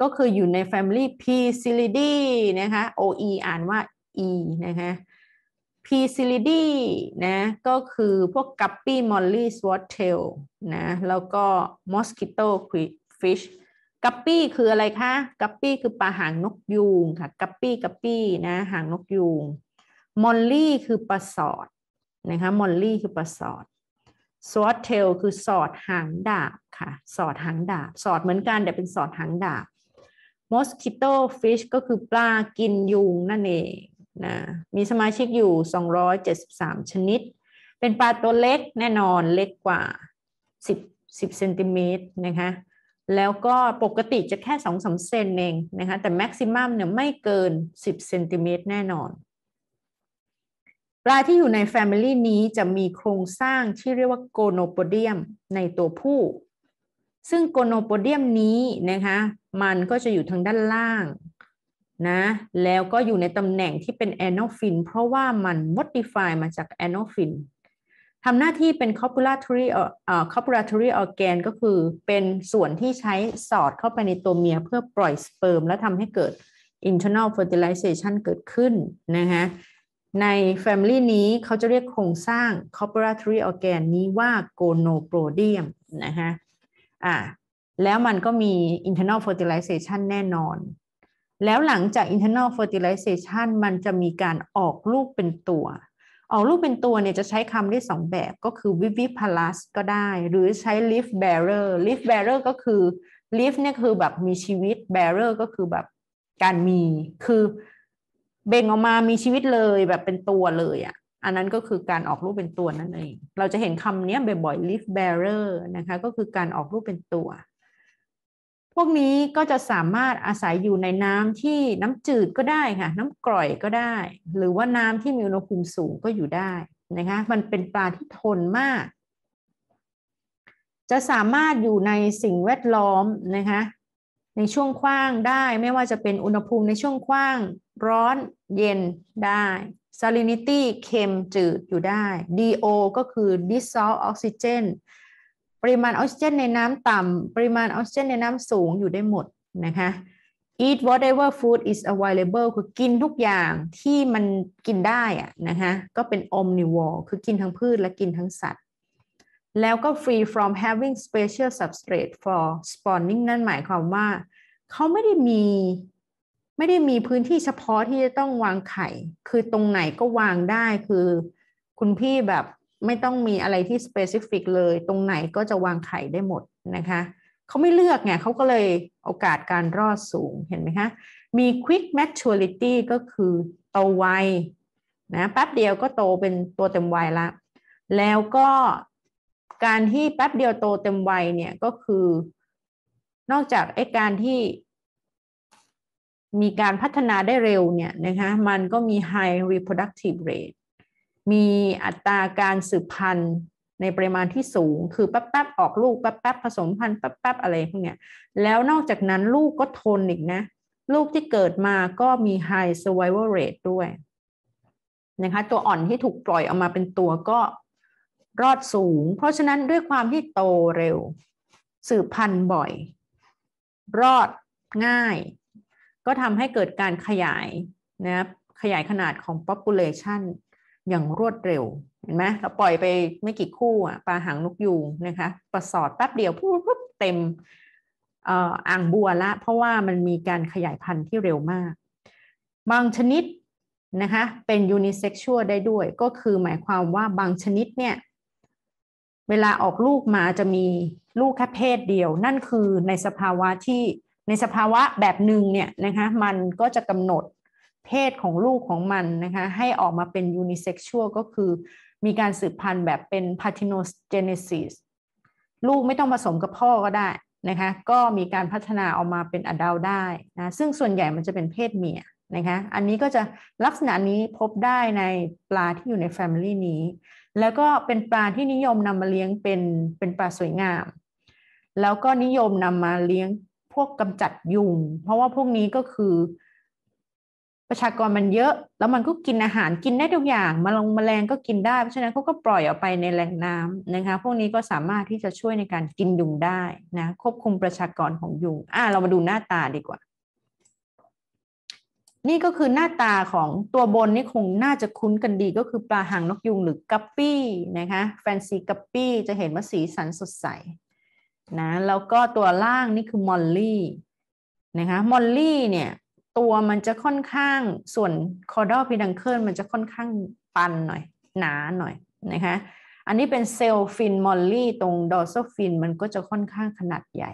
ก็คืออยู่ใน Family p s i l i d y นะคะ OE อ่านว่า E นะคะ p s i l i d y นะ ก็คือพวกกัปปี้มอลลี่สวอตเทลนะแล้วก็ Mosquito Fish กัปปี้คืออะไรคะกัปปี้คือปลาหางนกยูงค่ะกัปปี้กัปปี้นะ หางนกยูงมอลลี่คือปลาสอด นะคะ มอลลี่คือปลาสอด สวอตเทลคือสอดหางดาบค่ะ สอดหางดาบ สอดเหมือนกัน แต่เป็นสอดหางดาบ มอสคิโตฟิชก็คือปลากินยุงนั่นเองนะ มีสมาชิกอยู่ 273 ชนิด เป็นปลาตัวเล็กแน่นอน เล็กกว่า 10 10เซนติเมตรนะคะแล้วก็ปกติจะแค่สองสาเซนเองนะคะแต่แม็กซิมัมเนี่ยไม่เกิน 10เซนติเมตรแน่นอน ปลาที่อยู่ในแฟมิลี่นี้จะมีโครงสร้างที่เรียกว่าโกโนโปเดียมในตัวผู้ ซึ่งโกโนโปเดียมนี้นะคะมันก็จะอยู่ทางด้านล่างนะแล้วก็อยู่ในตำแหน่งที่เป็นแอนโนฟินเพราะว่ามันดดิฟายมาจากแอนโนฟินทำหน้าที่เป็น copulatory เ h อ copulatory organ ก็คือเป็นส่วนที่ใช้สอดเข้าไปในตัวเมียเพื่อปล่อยสเปิร์ม และทำให้เกิด internal fertilization เกิดขึ้นนะคะใน family นี้เขาจะเรียกโครงสร้าง copulatory organ นี้ว่า gonoprodium นะคะอ่าแล้วมันก็มี internal fertilization แน่นอน แล้วหลังจาก internal fertilization มันจะมีการออกลูกเป็นตัวออกลูกเป็นตัวเนี่ยจะใช้คำได้สองแบบก็คือ viviparous ก็ได้ หรือใช้ leaf bearer leaf bearer ก็คือ leaf เนี่ยคือแบบมีชีวิต bearer ก็คือแบบการมีคือเบ่งออกมา มีชีวิตเลยแบบเป็นตัวเลยอะ่ะอันนั้นก็คือการออกรูปเป็นตัวนั่นเองเราจะเห็นคำนี้บ่อยๆ leaf bearer นะคะก็คือการออกรูปเป็นตัวพวกนี้ก็จะสามารถอาศัยอยู่ในน้ำที่น้ำจืดก็ได้ค่ะ น้ำกร่อยก็ได้ หรือว่าน้ำที่มีอุณหภูมิสูงก็อยู่ได้นะคะมันเป็นปลาที่ทนมาก จะสามารถอยู่ในสิ่งแวดล้อมนะคะในช่วงกว้างได้ไม่ว่าจะเป็นอุณหภูมิในช่วงกว้าง ร้อนเย็นได้ซาลินิตี้เค็มจืดอยู่ได้ DO ก็คือ dissolved oxygen ปริมาณออกซิเจนในน้ำต่ำ ปริมาณออกซิเจนใน น้ำสูงอยู่ได้หมด นะคะ eat whatever food is available คือกินทุกอย่างที่มันกินได้อะนะคะ ก็ เป็น omnivore คือกินทั้งพืช และกินทั้งสัตว์ แล้วก็ free from having special substrate for spawning นั่นหมายความว่า เขาไม่ได้มี ไม่ได้มีพื้นที่เฉพาะที่จะต้องวางไข่ คือตรงไหนก็วางได้ คือคุณพี่แบบไม่ต้องมีอะไรที่สเปซิฟิกเลย ตรงไหนก็จะวางไข่ได้หมดนะคะ เขาไม่เลือกไงเขาก็เลยโอกาสการรอดสูง เห็นไหมคะ มี quick maturity ก็คือโตไว นะ แป๊บเดียวก็โตเป็นตัวเต็มวัยละแล้วก็การที่แป๊บเดียวโตเต็มวัยเนี่ย ก็คือ นอกจากไอ้การที่มีการพัฒนาได้เร็วเนี่ยนะคะ มันก็มี high reproductive rate มีอัตราการสืบพันธุ์ในปริมาณที่สูงคือแป๊บๆออกลูกแป๊บๆผสมพันธุ์แป๊บๆอะไรพวกเนี้ยแล้วนอกจากนั้นลูกก็ทนอีกนะ ลูกที่เกิดมาก็มี high survival rate ด้วยนะคะ ตัวอ่อนที่ถูกปล่อยออกมาเป็นตัวก็รอดสูง เพราะฉะนั้นด้วยความที่โตเร็ว สืบพันธุ์บ่อย รอดง่าย ก็ทำให้เกิดการขยายนะ ขยายขนาดของ population อย่างรวดเร็ว เห็นไหมเราปล่อยไปไม่กี่คู่อ่ะปลาหางนกยูงนะคะประสอดแป๊บเดียวปุ๊บเต็มอ่างบัวละ เพราะว่ามันมีการขยายพันธุ์ที่เร็วมาก บางชนิดนะคะ เป็นยูนิเซ็กชวลได้ด้วย ก็คือหมายความว่าบางชนิดเนี่ย เวลาออกลูกมาจะมีลูกแค่เพศเดียว นั่นคือในสภาวะที่ในสภาวะแบบหนึ่งเนี่ยนะคะ มันก็จะกำหนดเพศของลูกของมัน นะคะ ให้ออกมาเป็นยูนิเซ็กชวลก็คือมีการสืบพันธุ์แบบเป็นพาร์ติโนเจเนซิสลูกไม่ต้อง ผสมกับพ่อก็ได้ นะคะ ก็มีการพัฒนาออกมาเป็นอดัลได้นะซึ่งส่วนใหญ่มันจะเป็นเพศเมีย นะคะ อันนี้ก็จะลักษณะนี้พบได้ในปลาที่อยู่ใน แฟมิลี่ นี้ แล้วก็เป็นปลาที่นิยมนำมาเลี้ยงเป็นเป็นปลาสวยงาม แล้วก็นิยมนำมาเลี้ยงพวกกำจัดยุงเพราะว่าพวกนี้ก็คือประชากรมันเยอะแล้วมันก็กินอาหารกินได้ทุกอย่างมาลงแมลงก็กินได้เพราะฉะนั้นเขาก็ปล่อยออกไปในแหล่งน้ำนะคะ พวกนี้ก็สามารถที่จะช่วยในการกินยุงได้นะควบคุมประชากรของ ยุง อ่ะเรามาดูหน้าตาดีกว่า นี่ก็คือหน้าตาของตัวบนนี่คงน่าจะคุ้นกันดี ก็คือปลาหางนกยุงหรือ กัปปี้นะคะ แฟนซีกัปปี้จะเห็นว่าสีสันสดใสนะแล้วก็ตัวล่างนี่คือมอลลี่นะคะมอลลี่เนี่ยตัวมันจะค่อนข้างส่วนคอร์ดอพีดังเคิลมันจะค่อนข้างปันหน่อย หนาหน่อยนะคะอันนี้เป็นเซลฟินมอลลี่ตรงดอโซฟินมันก็จะค่อนข้างขนาดใหญ่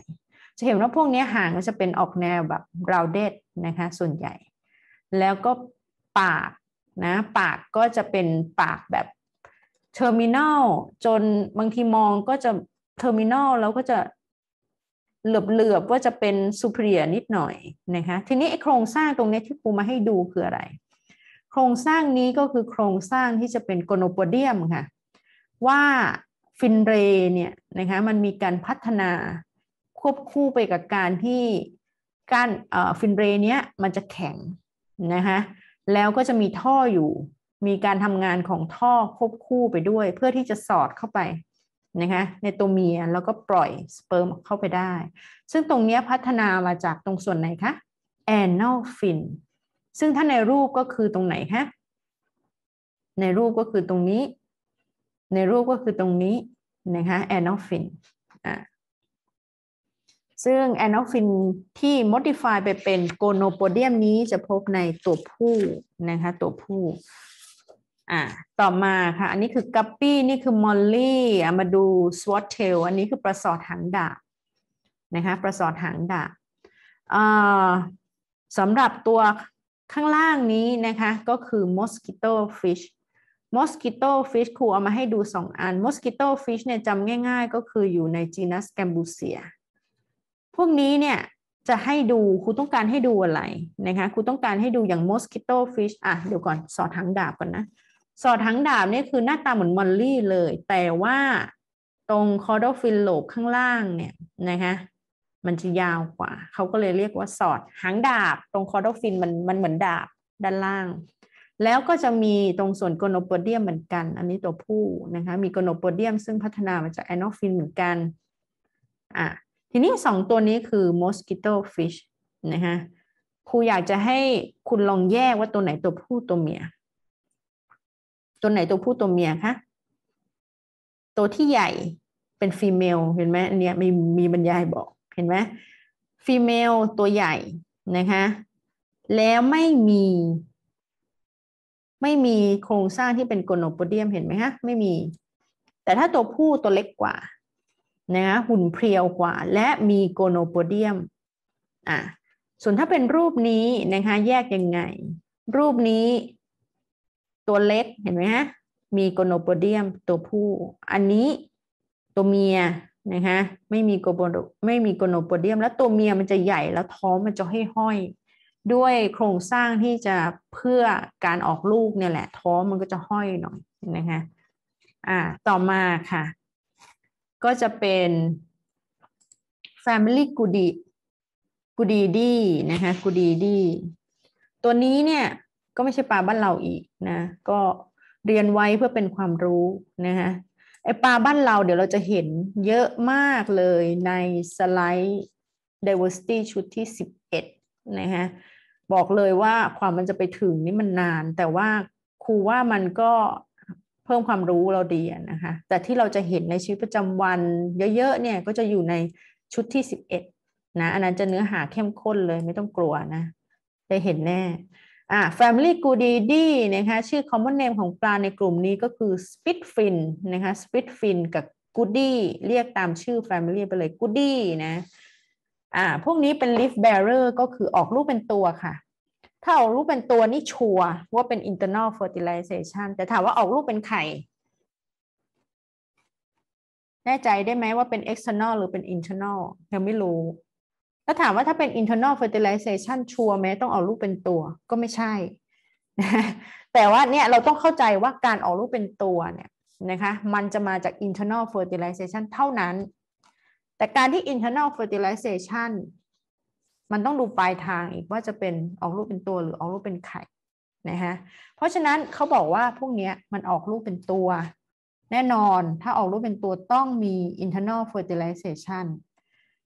จะเห็นว่าพวกนี้หางก็จะเป็นออกแนวแบบราวเดดนะคะส่วนใหญ่ แล้วก็ปากนะปากก็จะเป็นปากแบบเทอร์มินอลจนบางทีมองก็จะเทอร์มินอลแล้วก็จะเหลือบๆ ว่าจะเป็นซูเปอร์นิดหน่อยนะคะทีนี้โครงสร้างตรงนี้ที่ครูมาให้ดูคืออะไร โครงสร้างนี้ก็คือโครงสร้างที่จะเป็นกโนโปเดียมค่ะว่าฟินเรเนี่ยนะคะมันมีการพัฒนาควบคู่ไปกับการที่การฟินเรเนี้ยมันจะแข็งนะคะแล้วก็จะมีท่ออยู่ มีการทำงานของท่อควบคู่ไปด้วยเพื่อที่จะสอดเข้าไปนะคะในตัวเมียแล้วก็ปล่อยสเปิร์มเข้าไปได้ ซึ่งตรงนี้พัฒนามาจากตรงส่วนไหนคะแอนนอลฟินซึ่งถ้าในรูปก็คือตรงไหนคะในรูปก็คือตรงนี้ ในรูปก็คือตรงนี้นะคะแอนนอลฟินอ่าซึ่งแอนอฟินที่ modify ไปเป็นโกโนโปเดียมนี้จะพบในตัวผู้นะคะตัวผู้่าต่อมา ค่ะอันนี้คือกัปปี้นี่ คือมอลลี่มาดูสวอตเทลอันนี้คือประสอดหางดาบนะคะประสอดหางดาบสำหรับตัวข้างล่างนี้นะคะก็คือ mosquito fish mosquito fish ครูเอามาให้ดู2อัน mosquito fish เนี่ยจำง่ายๆ ก็คืออยู่ใน genus Gambusia พวกนี้เนี่ยจะให้ดูครูต้องการให้ดูอะไรนะคะครูต้องการให้ดูอย่าง mosquito fish อ่ะเดี๋ยวก่อนสอดหางดาบก่อนนะสอดหางดาบนี่คือหน้าตาเหมือนมอลลี่เลย แต่ว่าตรงคอร์ดฟิลโลกข้างล่างเนี่ยนะคะ มันจะยาวกว่า เขาก็เลยเรียกว่าสอดหางดาบตรงคอร์ดฟินมันมันเหมือนดาบด้านล่าง แล้วก็จะมีตรงส่วนโกโนโปเดียมเหมือนกัน อันนี้ตัวผู้นะคะ มีโกโนโปเดียมซึ่งพัฒนามาจากแอนอฟินเหมือนกันอ่ะทีนี้สองตัวนี้คือมอสกิโตฟิชนะคะครูอยากจะให้คุณลองแยกว่าตัวไหนตัวผู้ตัวเมียตัวไหนตัวผู้ตัวเมียคะ ตัวที่ใหญ่เป็นฟีเมลเห็นไหมอันเนี้ยมีมีบรรยายบอกเห็นไหมฟีเมลตัวใหญ่นะคะ แล้วไม่มี ไม่มีโครงสร้างที่เป็นกลโนโปเดียมเห็นไหมฮะไม่มี แต่ถ้าตัวผู้ตัวเล็กกว่า นะคะหุ่นเพรียวกว่า และมีโกโนโปเดียมอ่ะส่วนถ้าเป็นรูปนี้นะคะ แยกยังไง รูปนี้ตัวเล็กเห็นไหมฮะ มีโกโนโปเดียมตัวผู้ อันนี้ตัวเมียนะคะไม่มีโกโบไม่มีโกโนโปเดียมแล้วตัวเมียมันจะใหญ่แล้วท้องมันจะให้ห้อยด้วยโครงสร้างที่จะเพื่อการออกลูกเนี่ยแหละท้องมันก็จะห้อยหน่อยนะคะ อ่าต่อมาค่ะ ก็จะเป็น Family กูดีกูดีดีนะคะกูดีดีตัวนี้เนี่ยก็ไม่ใช่ปลาบ้านเราอีกนะ ก็เรียนไว้เพื่อเป็นความรู้นะคะไอปลาบ้านเราเดี๋ยวเราจะเห็นเยอะมากเลยในสไลด์ diversity ชุดที่11นะฮะ บอกเลยว่าความมันจะไปถึงนี่มันนาน แต่ว่าครูว่ามันก็เพิ่มความรู้เราดีนะคะ แต่ที่เราจะเห็นในชีวิตประจำวัน เยอะๆเนี่ยก็จะอยู่ในชุดที่11นะอันนั้นจะเนื้อหาเข้มข้นเลยไม่ต้องกลัวนะได้เห็นแน่อ่า Family g o o d i d i นะคะชื่อ common name ของปลาในกลุ่มนี้ก็คือ spitfin นะคะ spitfin กับ g o o d i เรียกตามชื่อ Family ไปเลย g o o d i นะอ่าพวกนี้เป็น leaf bearer ก็คือออกลูกเป็นตัวค่ะ ถ้าออกลูกเป็นตัวนี่ชัวว่าเป็น internal fertilization แต่ถามว่าออกลูกเป็นไข่ แน่ใจได้ไหมว่าเป็น external หรือเป็น internal ยังไม่รู้ถ้าถามว่าถ้าเป็น internal fertilization ชัวร์ไหมต้องออกลูกเป็นตัว ก็ไม่ใช่แต่ว่าเนี่ยเราต้องเข้าใจว่าการออกลูกเป็นตัวเนี่ยนะคะมันจะมาจาก internal fertilization เท่านั้น แต่การที่ internal fertilization มันต้องดูปลายทางอีกว่าจะเป็นออกลูกเป็นตัวหรือออกลูกเป็นไข่นะฮะเพราะฉะนั้นเขาบอกว่าพวกนี้มันออกลูกเป็นตัว แน่นอนถ้าออกลูกเป็นตัวต้องมี internal fertilization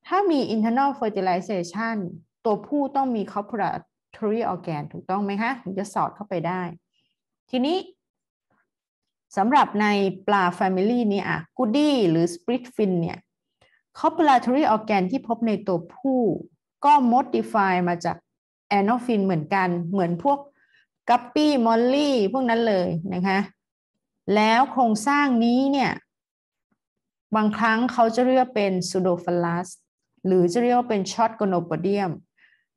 ถ้ามี internal fertilization ตัวผู้ต้องมี copulatory organ ถูกต้องไหมคะถึงจะสอดเข้าไปได้ ทีนี้สำหรับในปลา Family นี่อะกูดี้หรือ split fin เนี่ย copulatory organ ที่พบในตัวผู้ก็ modify มาจาก a n o l fin เหมือนกัน เหมือนพวกกัปปี้มอลลี่พวกนั้นเลยนะคะ แล้วโครงสร้างนี้เนี่ย บางครั้งเขาจะเรียกเป็น pseudophallus หรือจะเรียกว่าเป็นช็อตโกโนโปเดียม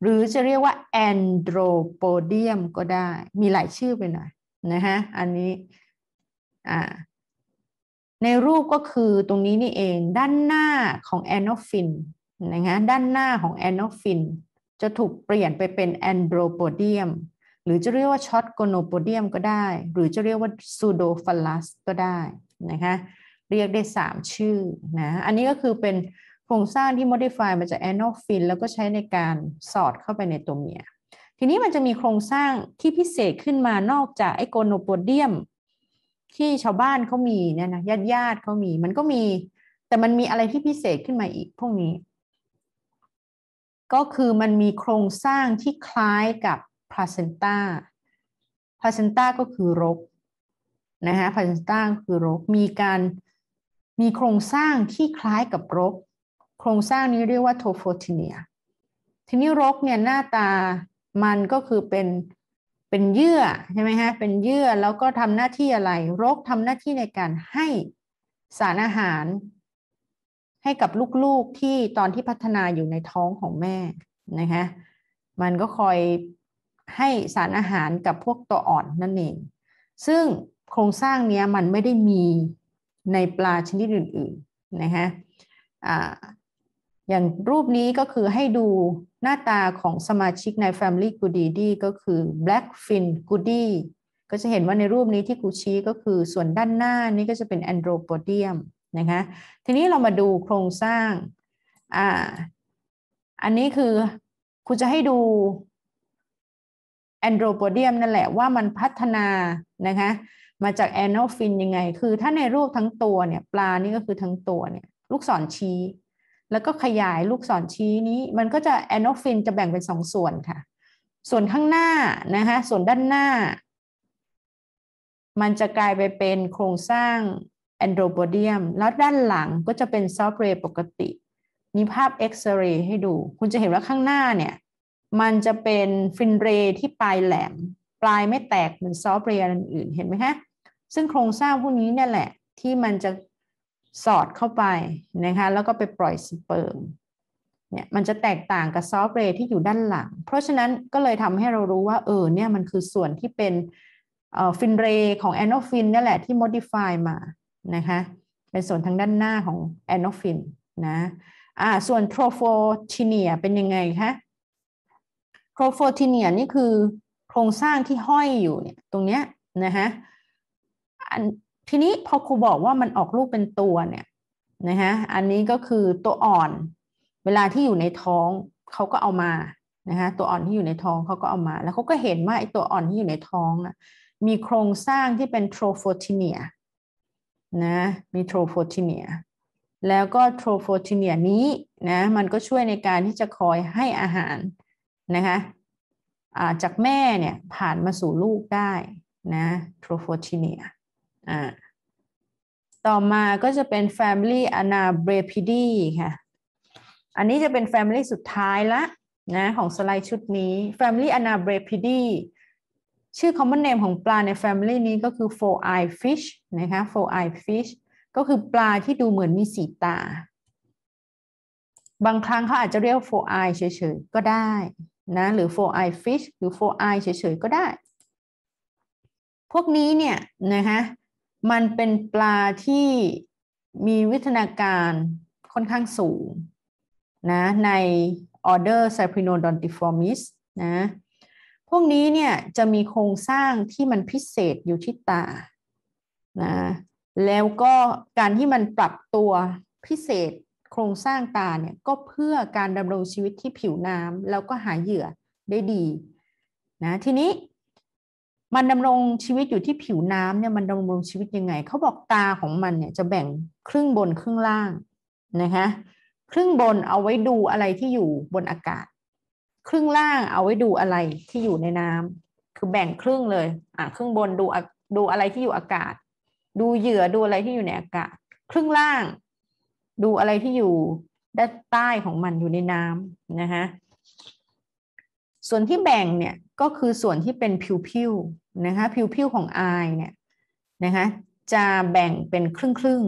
หรือจะเรียกว่า แอนโดรโปเดียม ก็ได้มีหลายชื่อไปหน่อยนะฮะอันนี้อ่าในรูปก็คือตรงนี้นี่เองด้านหน้าของแอนโนฟินนะฮะด้านหน้าของแอนโนฟิน จะถูกเปลี่ยนไปเป็น แอนโดรโปเดียม หรือจะเรียกว่าช็อตโกโนโปเดียม ก็ได้ หรือจะเรียกว่า ซูโดฟัลลัสก็ได้นะคะเรียกได้ 3 ชื่อนะอันนี้ก็คือเป็นโครงสร้างที่ modify มันจะ a n o p h i n แล้วก็ใช้ในการสอดเข้าไปในตัวเมีย ทีนี้มันจะมีโครงสร้างที่พิเศษขึ้นมานอกจากไอโกโนโปเดียม ที่ชาวบ้านเขามีเนี่ยนะญาติญาติเขามีมันก็มี แต่มันมีอะไรที่พิเศษขึ้นมาอีกพวกนี้ ก็คือมันมีโครงสร้างที่คล้ายกับ placenta placenta ก็คือรกนะฮะ placenta คือรก มีการมีโครงสร้างที่คล้ายกับรกครงสร้างนี้เรียกว่าโทโฟติเนียทีนี้รกเนี่ยหน้าตา มันก็คือเป็น เป็นเยื่อใช่ไหมฮะ เป็นเยื่อแล้วก็ทำหน้าที่อะไร รกทำหน้าที่ในการให้สารอาหาร ให้กับลูกๆที่ตอนที่พัฒนาอยู่ในท้องของแม่ นะคะมันก็คอยให้สารอาหารกับพวกตัวอ่อนนั่นเอง ซึ่งโครงสร้างนี้มันไม่ได้มีในปลาชนิดอื่นๆนะคะอย่างรูปนี้ก็คือให้ดูหน้าตาของสมาชิกใน Family g o o d ดีก็คือ Blackfin g o o d ีก็จะเห็นว่าในรูปนี้ที่กูชี้ก็คือส่วนด้านหน้านี่ก็จะเป็น Andropodium นะคะ ทีนี้เรามาดูโครงสร้างอ่าอันนี้คือคุูจะให้ดูแอนโดร o ป i ด m มนั่นแหละว่า มันพัฒนานะคะมาจากแอนโนฟินยังไง คือถ้าในรูปทั้งตัวเนี่ยปลานี่ก็คือทั้งตัวเนี่ยลูกศรชี้แล้วก็ขยายลูกศรชี้นี้มันก็จะแอนโนฟินจะแบ่งเป็นสองส่วนค่ะ ส่วนข้างหน้านะคะ ส่วนด้านหน้า มันจะกลายไปเป็นโครงสร้างแอนโดรโบเดียมแล้วด้านหลังก็จะเป็นซอฟต์เรย์ปกตินี่ภาพเอ็กซเรย์ให้ดู คุณจะเห็นว่าข้างหน้าเนี่ยมันจะเป็นฟินเรย์ที่ปลายแหลม ปลายไม่แตกเหมือนซอฟต์เรย์อื่นเห็นไหมฮะซึ่งโครงสร้างพวกนี้เนี่ยแหละที่มันจะสอด เข้าไปนะคะแล้วก็ ไปปล่อย สเปิร์มเนี่ยมันจะแตกต่างกับซอฟต์เร ที่อยู่ด้านหลัง เพราะฉะนั้น ก็ เลยทำให้ เรารู้ว่า เออเนี่ยมัน คือส่วนที่เป็นฟิน เร ของ แอนโนฟินนั่นแหละที่ modify มา นะคะเป็น ส่วนทางด้านหน้าของ แอนโนฟิน นะอ่าส่วนโทรโฟทีเนีย เป็นยังไงคะโทรโฟทีเนียนี่คือโครงสร้างที่ห้อยอยู่เนี่ยตรงเนี้ยนะคะทีนี้พอครูบอกว่า มัน ออก ลูก เป็นตัว เนี่ยนะฮะอันนี้ก็คือตัวอ่อนเวลาที่อยู่ในท้องเขาก็เอามานะคะตัวอ่อนที่อยู่ในท้องเขาก็เอามาแล้วเขาก็เห็นว่าไอ้ตัวอ่อนที่อยู่ในท้องะมีโครงสร้างที่เป็นโทรโฟติเนียนะ มีโทรโฟติเนียแล้ว ก็โทรโฟติเนียนี้นะมันก็ช่วยในการที่จะคอยให้อาหารนะคะจากแม่เนี่ยผ่านมาสู่ลูกได้นะโทรโฟติเนียต่อมาก็จะเป็น Family a n a b r e p i d i ค่ะ อันนี้จะเป็น Family สุดท้ายละนะของสไลด์ชุดนี้ Family a n a b r e p i d i ชื่อ common name ของปลาใน Family นี้ก็คือ four eye fish นะคะ four eye fish ก็คือปลาที่ดูเหมือนมีสีตา บางครั้งเขาอาจจะเรียก four eye เฉย ๆ ก็ได้นะ หรือ four eye fish หรือ four eye เฉย ๆ ก็ได้ พวกนี้เนี่ย นะคะมันเป็นปลาที่มีวิทนาการค่อนข้างสูง นะ ใน order c y p r i n o d o n t i f o r m i s นะพวกนี้เนี่ยจะมีโครงสร้างที่มันพิเศษอยู่ที่ตานะแล้วก็การที่มันปรับตัวพิเศษโครงสร้างตาเนี่ย ก็เพื่อการดำรงชีวิตที่ผิวน้ำแล้วก็หาเหยื่อได้ดี นะ ทีนี้มันดำรงชีวิตอยู่ที่ผิวน้ำเนี่ยมันดำรงชีวิตยังไงเขาบอกตาของมันเนี่ยจะแบ่งครึ่งบนครึ่งล่างนะคะครึ่งบนเอาไว้ดูอะไรที่อยู่บนอากาศครึ่งล่างเอาไว้ดูอะไรที่อยู่ในน้ำ คือแบ่งครึ่งเลยอ่ะครึ่งบนดูดูอะไรที่อยู่อากาศดูเหยื่อดูอะไรที่อยู่ในอากาศ ครึ่งล่างดูอะไรที่อยู่ด้านใต้ของมันอยู่ในน้ำนะคะส่วนที่แบ่งเนี่ยก็คือส่วนที่เป็นผิวผิวนะคะผิวผิวของอเนี่ย นะคะจะแบ่งเป็นครึ่งครึ่ง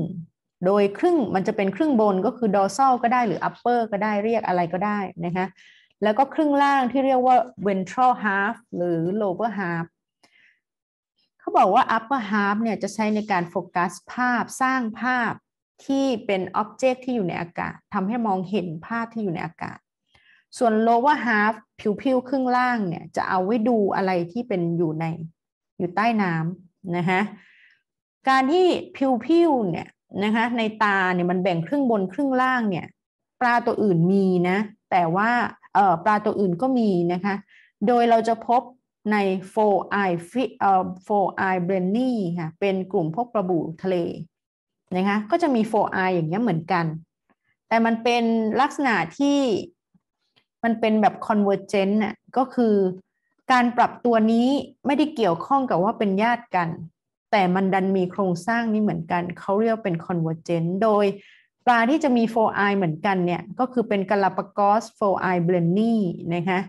โดยครึ่งมันจะเป็นครึ่งบนก็คือ ดอซอล ก็ได้หรือ upper ก็ได้เรียกอะไรก็ได้ นะคะ แล้วก็ครึ่งล่างที่เรียกว่า ventral half หรือ lower half เขาบอกว่า upper half เนี่ยจะใช้ในการโฟกัสภาพสร้างภาพที่เป็นอ็อบเจกต์ที่อยู่ในอากาศทำให้มองเห็นภาพที่อยู่ในอากาศ ส่วน lower half ผิวผิวครึ่งล่างเนี่ยจะเอาไว้ดูอะไรที่เป็นอยู่ในอยู่ใต้น้ำนะคะ การที่พิวพิวเนี่ยนะคะ ในตาเนี่ยมันแบ่งครึ่งบนครึ่งล่างเนี่ย ปลาตัวอื่นมีนะ แต่ว่าเออปลาตัวอื่นก็มีนะคะ โดยเราจะพบใน four eye เอ่อ four eye b r e n n y ค่ะเป็นกลุ่มพวกปลาบูทะเลนะคะก็จะมี four eye อย่างเงี้ยเหมือนกัน แต่มันเป็นลักษณะที่มันเป็นแบบ convergent น่ะก็คือการปรับตัวนี้ไม่ได้เกี่ยวข้องกับว่าเป็นญาติกัน แต่มันดันมีโครงสร้างนี้เหมือนกัน เขาเรียกเป็น convergent โดยปลาที่จะมี 4i เหมือนกันเนี่ย ก็คือเป็นกาลาปากอส 4i b l e n n y นะคะ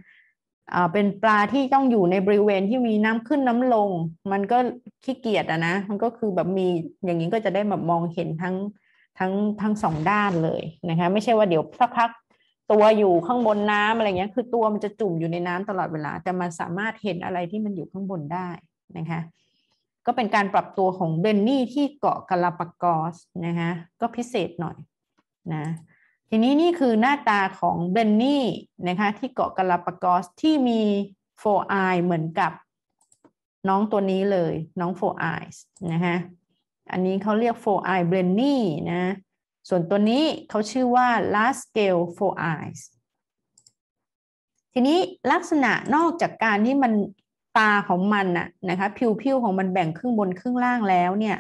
เป็นปลาที่ต้องอยู่ในบริเวณที่มีน้ำขึ้นน้ำลง มันก็ขี้เกียจอะนะ มันก็คือแบบมีอย่างนี้ก็จะได้แบบมองเห็นทั้งทั้งทั้งสองด้านเลยนะคะ ไม่ใช่ว่าเดี๋ยวสักพักตัวอยู่ข้างบนน้ำอะไรเงี้ยคือตัวมันจะจุ่มอยู่ในน้ำตลอดเวลาแต่มันสามารถเห็นอะไรที่มันอยู่ข้างบนได้นะคะก็เป็นการปรับตัวของเบนนี่ที่เกาะกาลาปากอสนะคะก็พิเศษหน่อยนะทีนี้นี่คือหน้าตาของเบนนี่นะคะที่เกาะกาลาปากอสที่มีโฟไอเหมือนกับน้องตัวนี้เลยน้องโฟไอส์นะคะอันนี้เขาเรียกโฟไอเบนนี่นะส่วนตัวนี้เขาชื่อว่า large scale f o r eyes ทีนี้ลักษณะนอกจากการที่มันตาของมันอะนะคะผิวผิวของมันแบ่งครึ่งบนครึ่งล่างแล้วเนี่ย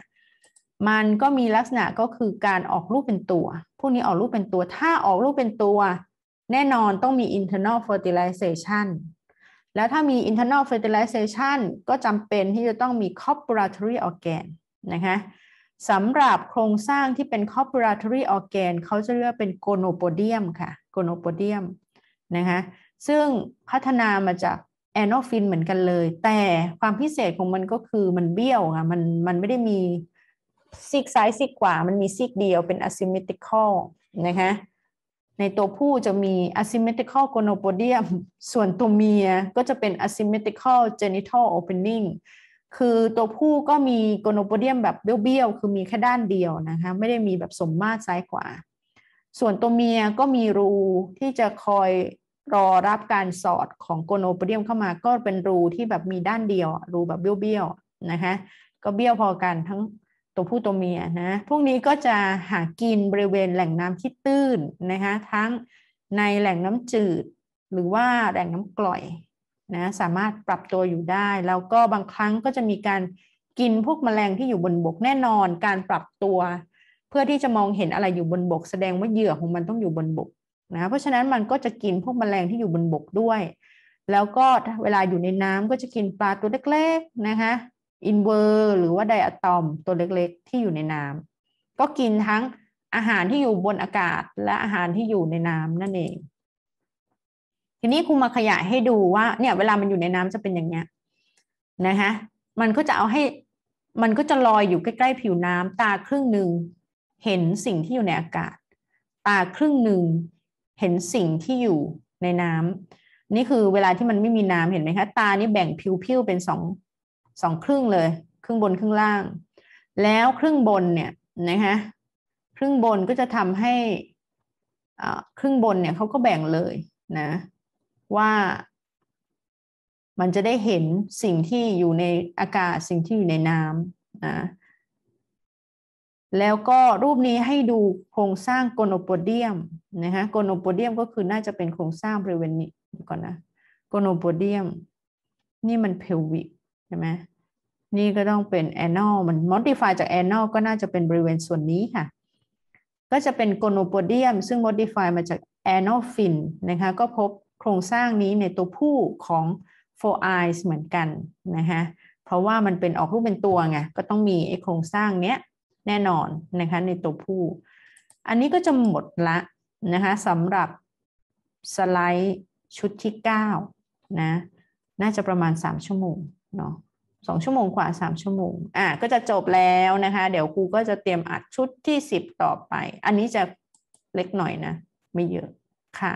มันก็มีลักษณะก็คือการออกรูปเป็นตัวพวกนี้ออกรูปเป็นตัวถ้าออกรูปเป็นตัว แน่นอนต้องมี internal fertilization แล้วถ้ามี internal fertilization ก็จำเป็นที่จะต้องมี copulatory organ นะคะสำหรับโครงสร้างที่เป็น copulatory organ เขาจะเลือกเป็น gonopodium ค่ะ gonopodium นะคะ ซึ่งพัฒนามาจากแอนอฟินเหมือนกันเลย แต่ความพิเศษของมันก็คือมันเบี้ยวค่ะมันมันไม่ได้มีซีกซ้ายซีกขวามันมีซีกเดียวเป็น asymmetrical นะคะ ในตัวผู้จะมี asymmetrical gonopodium ส่วนตัวเมียก็จะเป็น asymmetrical genital opening คือตัวผู้ก็มีโกโนโปเดียม แบบเบี้ยวๆ คือมีแค่ด้านเดียวนะคะไม่ได้มีแบบสมมาตรซ้ายขวา ส่วนตัวเมียก็มีรู ที่จะคอยรอรับการสอดของโกโนโปเดียมเข้ามาก็เป็นรูที่แบบมีด้านเดียวรูแบบเบี้ยวๆ นะคะก็เบี้ยวพอกันทั้งตัวผู้ตัวเมียนะพวกนี้ก็จะหากินบริเวณแหล่งน้ำที่ตื้นนะคะทั้งในแหล่งน้ำจืด หรือว่าแหล่งน้ำกร่อยนะสามารถปรับตัวอยู่ได้ แล้วก็บางครั้งก็จะมีการกินพวกมแมลงที่อยู่บนบกแน่นอนการปรับตัว เพื่อที่จะมองเห็นอะไรอยู่บนบกแสดงว่าเหยื่อของมันต้องอยู่บนบกนะ เพราะฉะนั้นมันก็จะกินพวกมแมลงที่อยู่บนบกด้วย แล้วก็เวลาอยู่ในน้ำก็จะกินปลาตัวเล็ก ๆ นะคะ อินเวอร์หรือว่าไดอะตอมตัวเล็กๆที่อยู่ในน้ำ ก็กินทั้งอาหารที่อยู่บนอากาศและอาหารที่อยู่ในน้ำนั่นเองทีนี้ครูมาขยายให้ดูว่า เนี่ย เวลามันอยู่ในน้ำจะเป็นอย่างเงี้ยนะคะมันก็จะเอาให้มันก็จะลอยอยู่ใกล้ๆผิวน้ำ ตาครึ่งหนึ่งเห็นสิ่งที่อยู่ในอากาศ ตาครึ่งหนึ่งเห็นสิ่งที่อยู่ในน้ำ นี่คือเวลาที่มันไม่มีน้ำเห็นไหมคะตานี่แบ่งผิววเป็นสองสองครึ่งเลยครึ่งบนครึ่งล่าง แล้วครึ่งบนเนี่ยนะคะครึ่งบนก็จะทำให้อ่าครึ่งบนเนี่ยเขาก็แบ่งเลยนะว่ามันจะได้เห็นสิ่งที่อยู่ในอากาศสิ่งที่อยู่ในน้ำนะแล้วก็รูปนี้ให้ดูโครงสร้างโกโนโปเดียมนะฮะโกโนโปเดียมก็คือน่าจะเป็นโครงสร้างบริเวณนี้ก่อนนะโกโนโปเดียมนี่มัน เพลวิกใช่ไหมนี่ก็ต้องเป็นแอนนอลมันมอดิฟายจากแอนนอลก็น่าจะเป็นบริเวณส่วนนี้ค่ะ ก็จะเป็นโกโนโปเดียมซึ่งมอดิฟายมาจากแอนนอลฟินนะคะ ก็พบโครงสร้างนี้ในตัวผู้ของ four eyes เหมือนกันนะคะเพราะว่ามันเป็นออกรูปเป็นตัวไง ก็ต้องมีไอ้โครงสร้างเนี้ยแน่นอนนะคะในตัวผู้ อันนี้ก็จะหมดละนะคะสำหรับสไลด์ชุดที่ 9นะ น่าจะประมาณ 3 ชั่วโมงเนาะสองชั่วโมงกว่า 3 ชั่วโมง อ่ะก็จะจบแล้วนะคะ เดี๋ยวครูก็จะเตรียมอัดชุดที่ 10 ต่อไป อันนี้จะเล็กหน่อยนะ ไม่เยอะค่ะ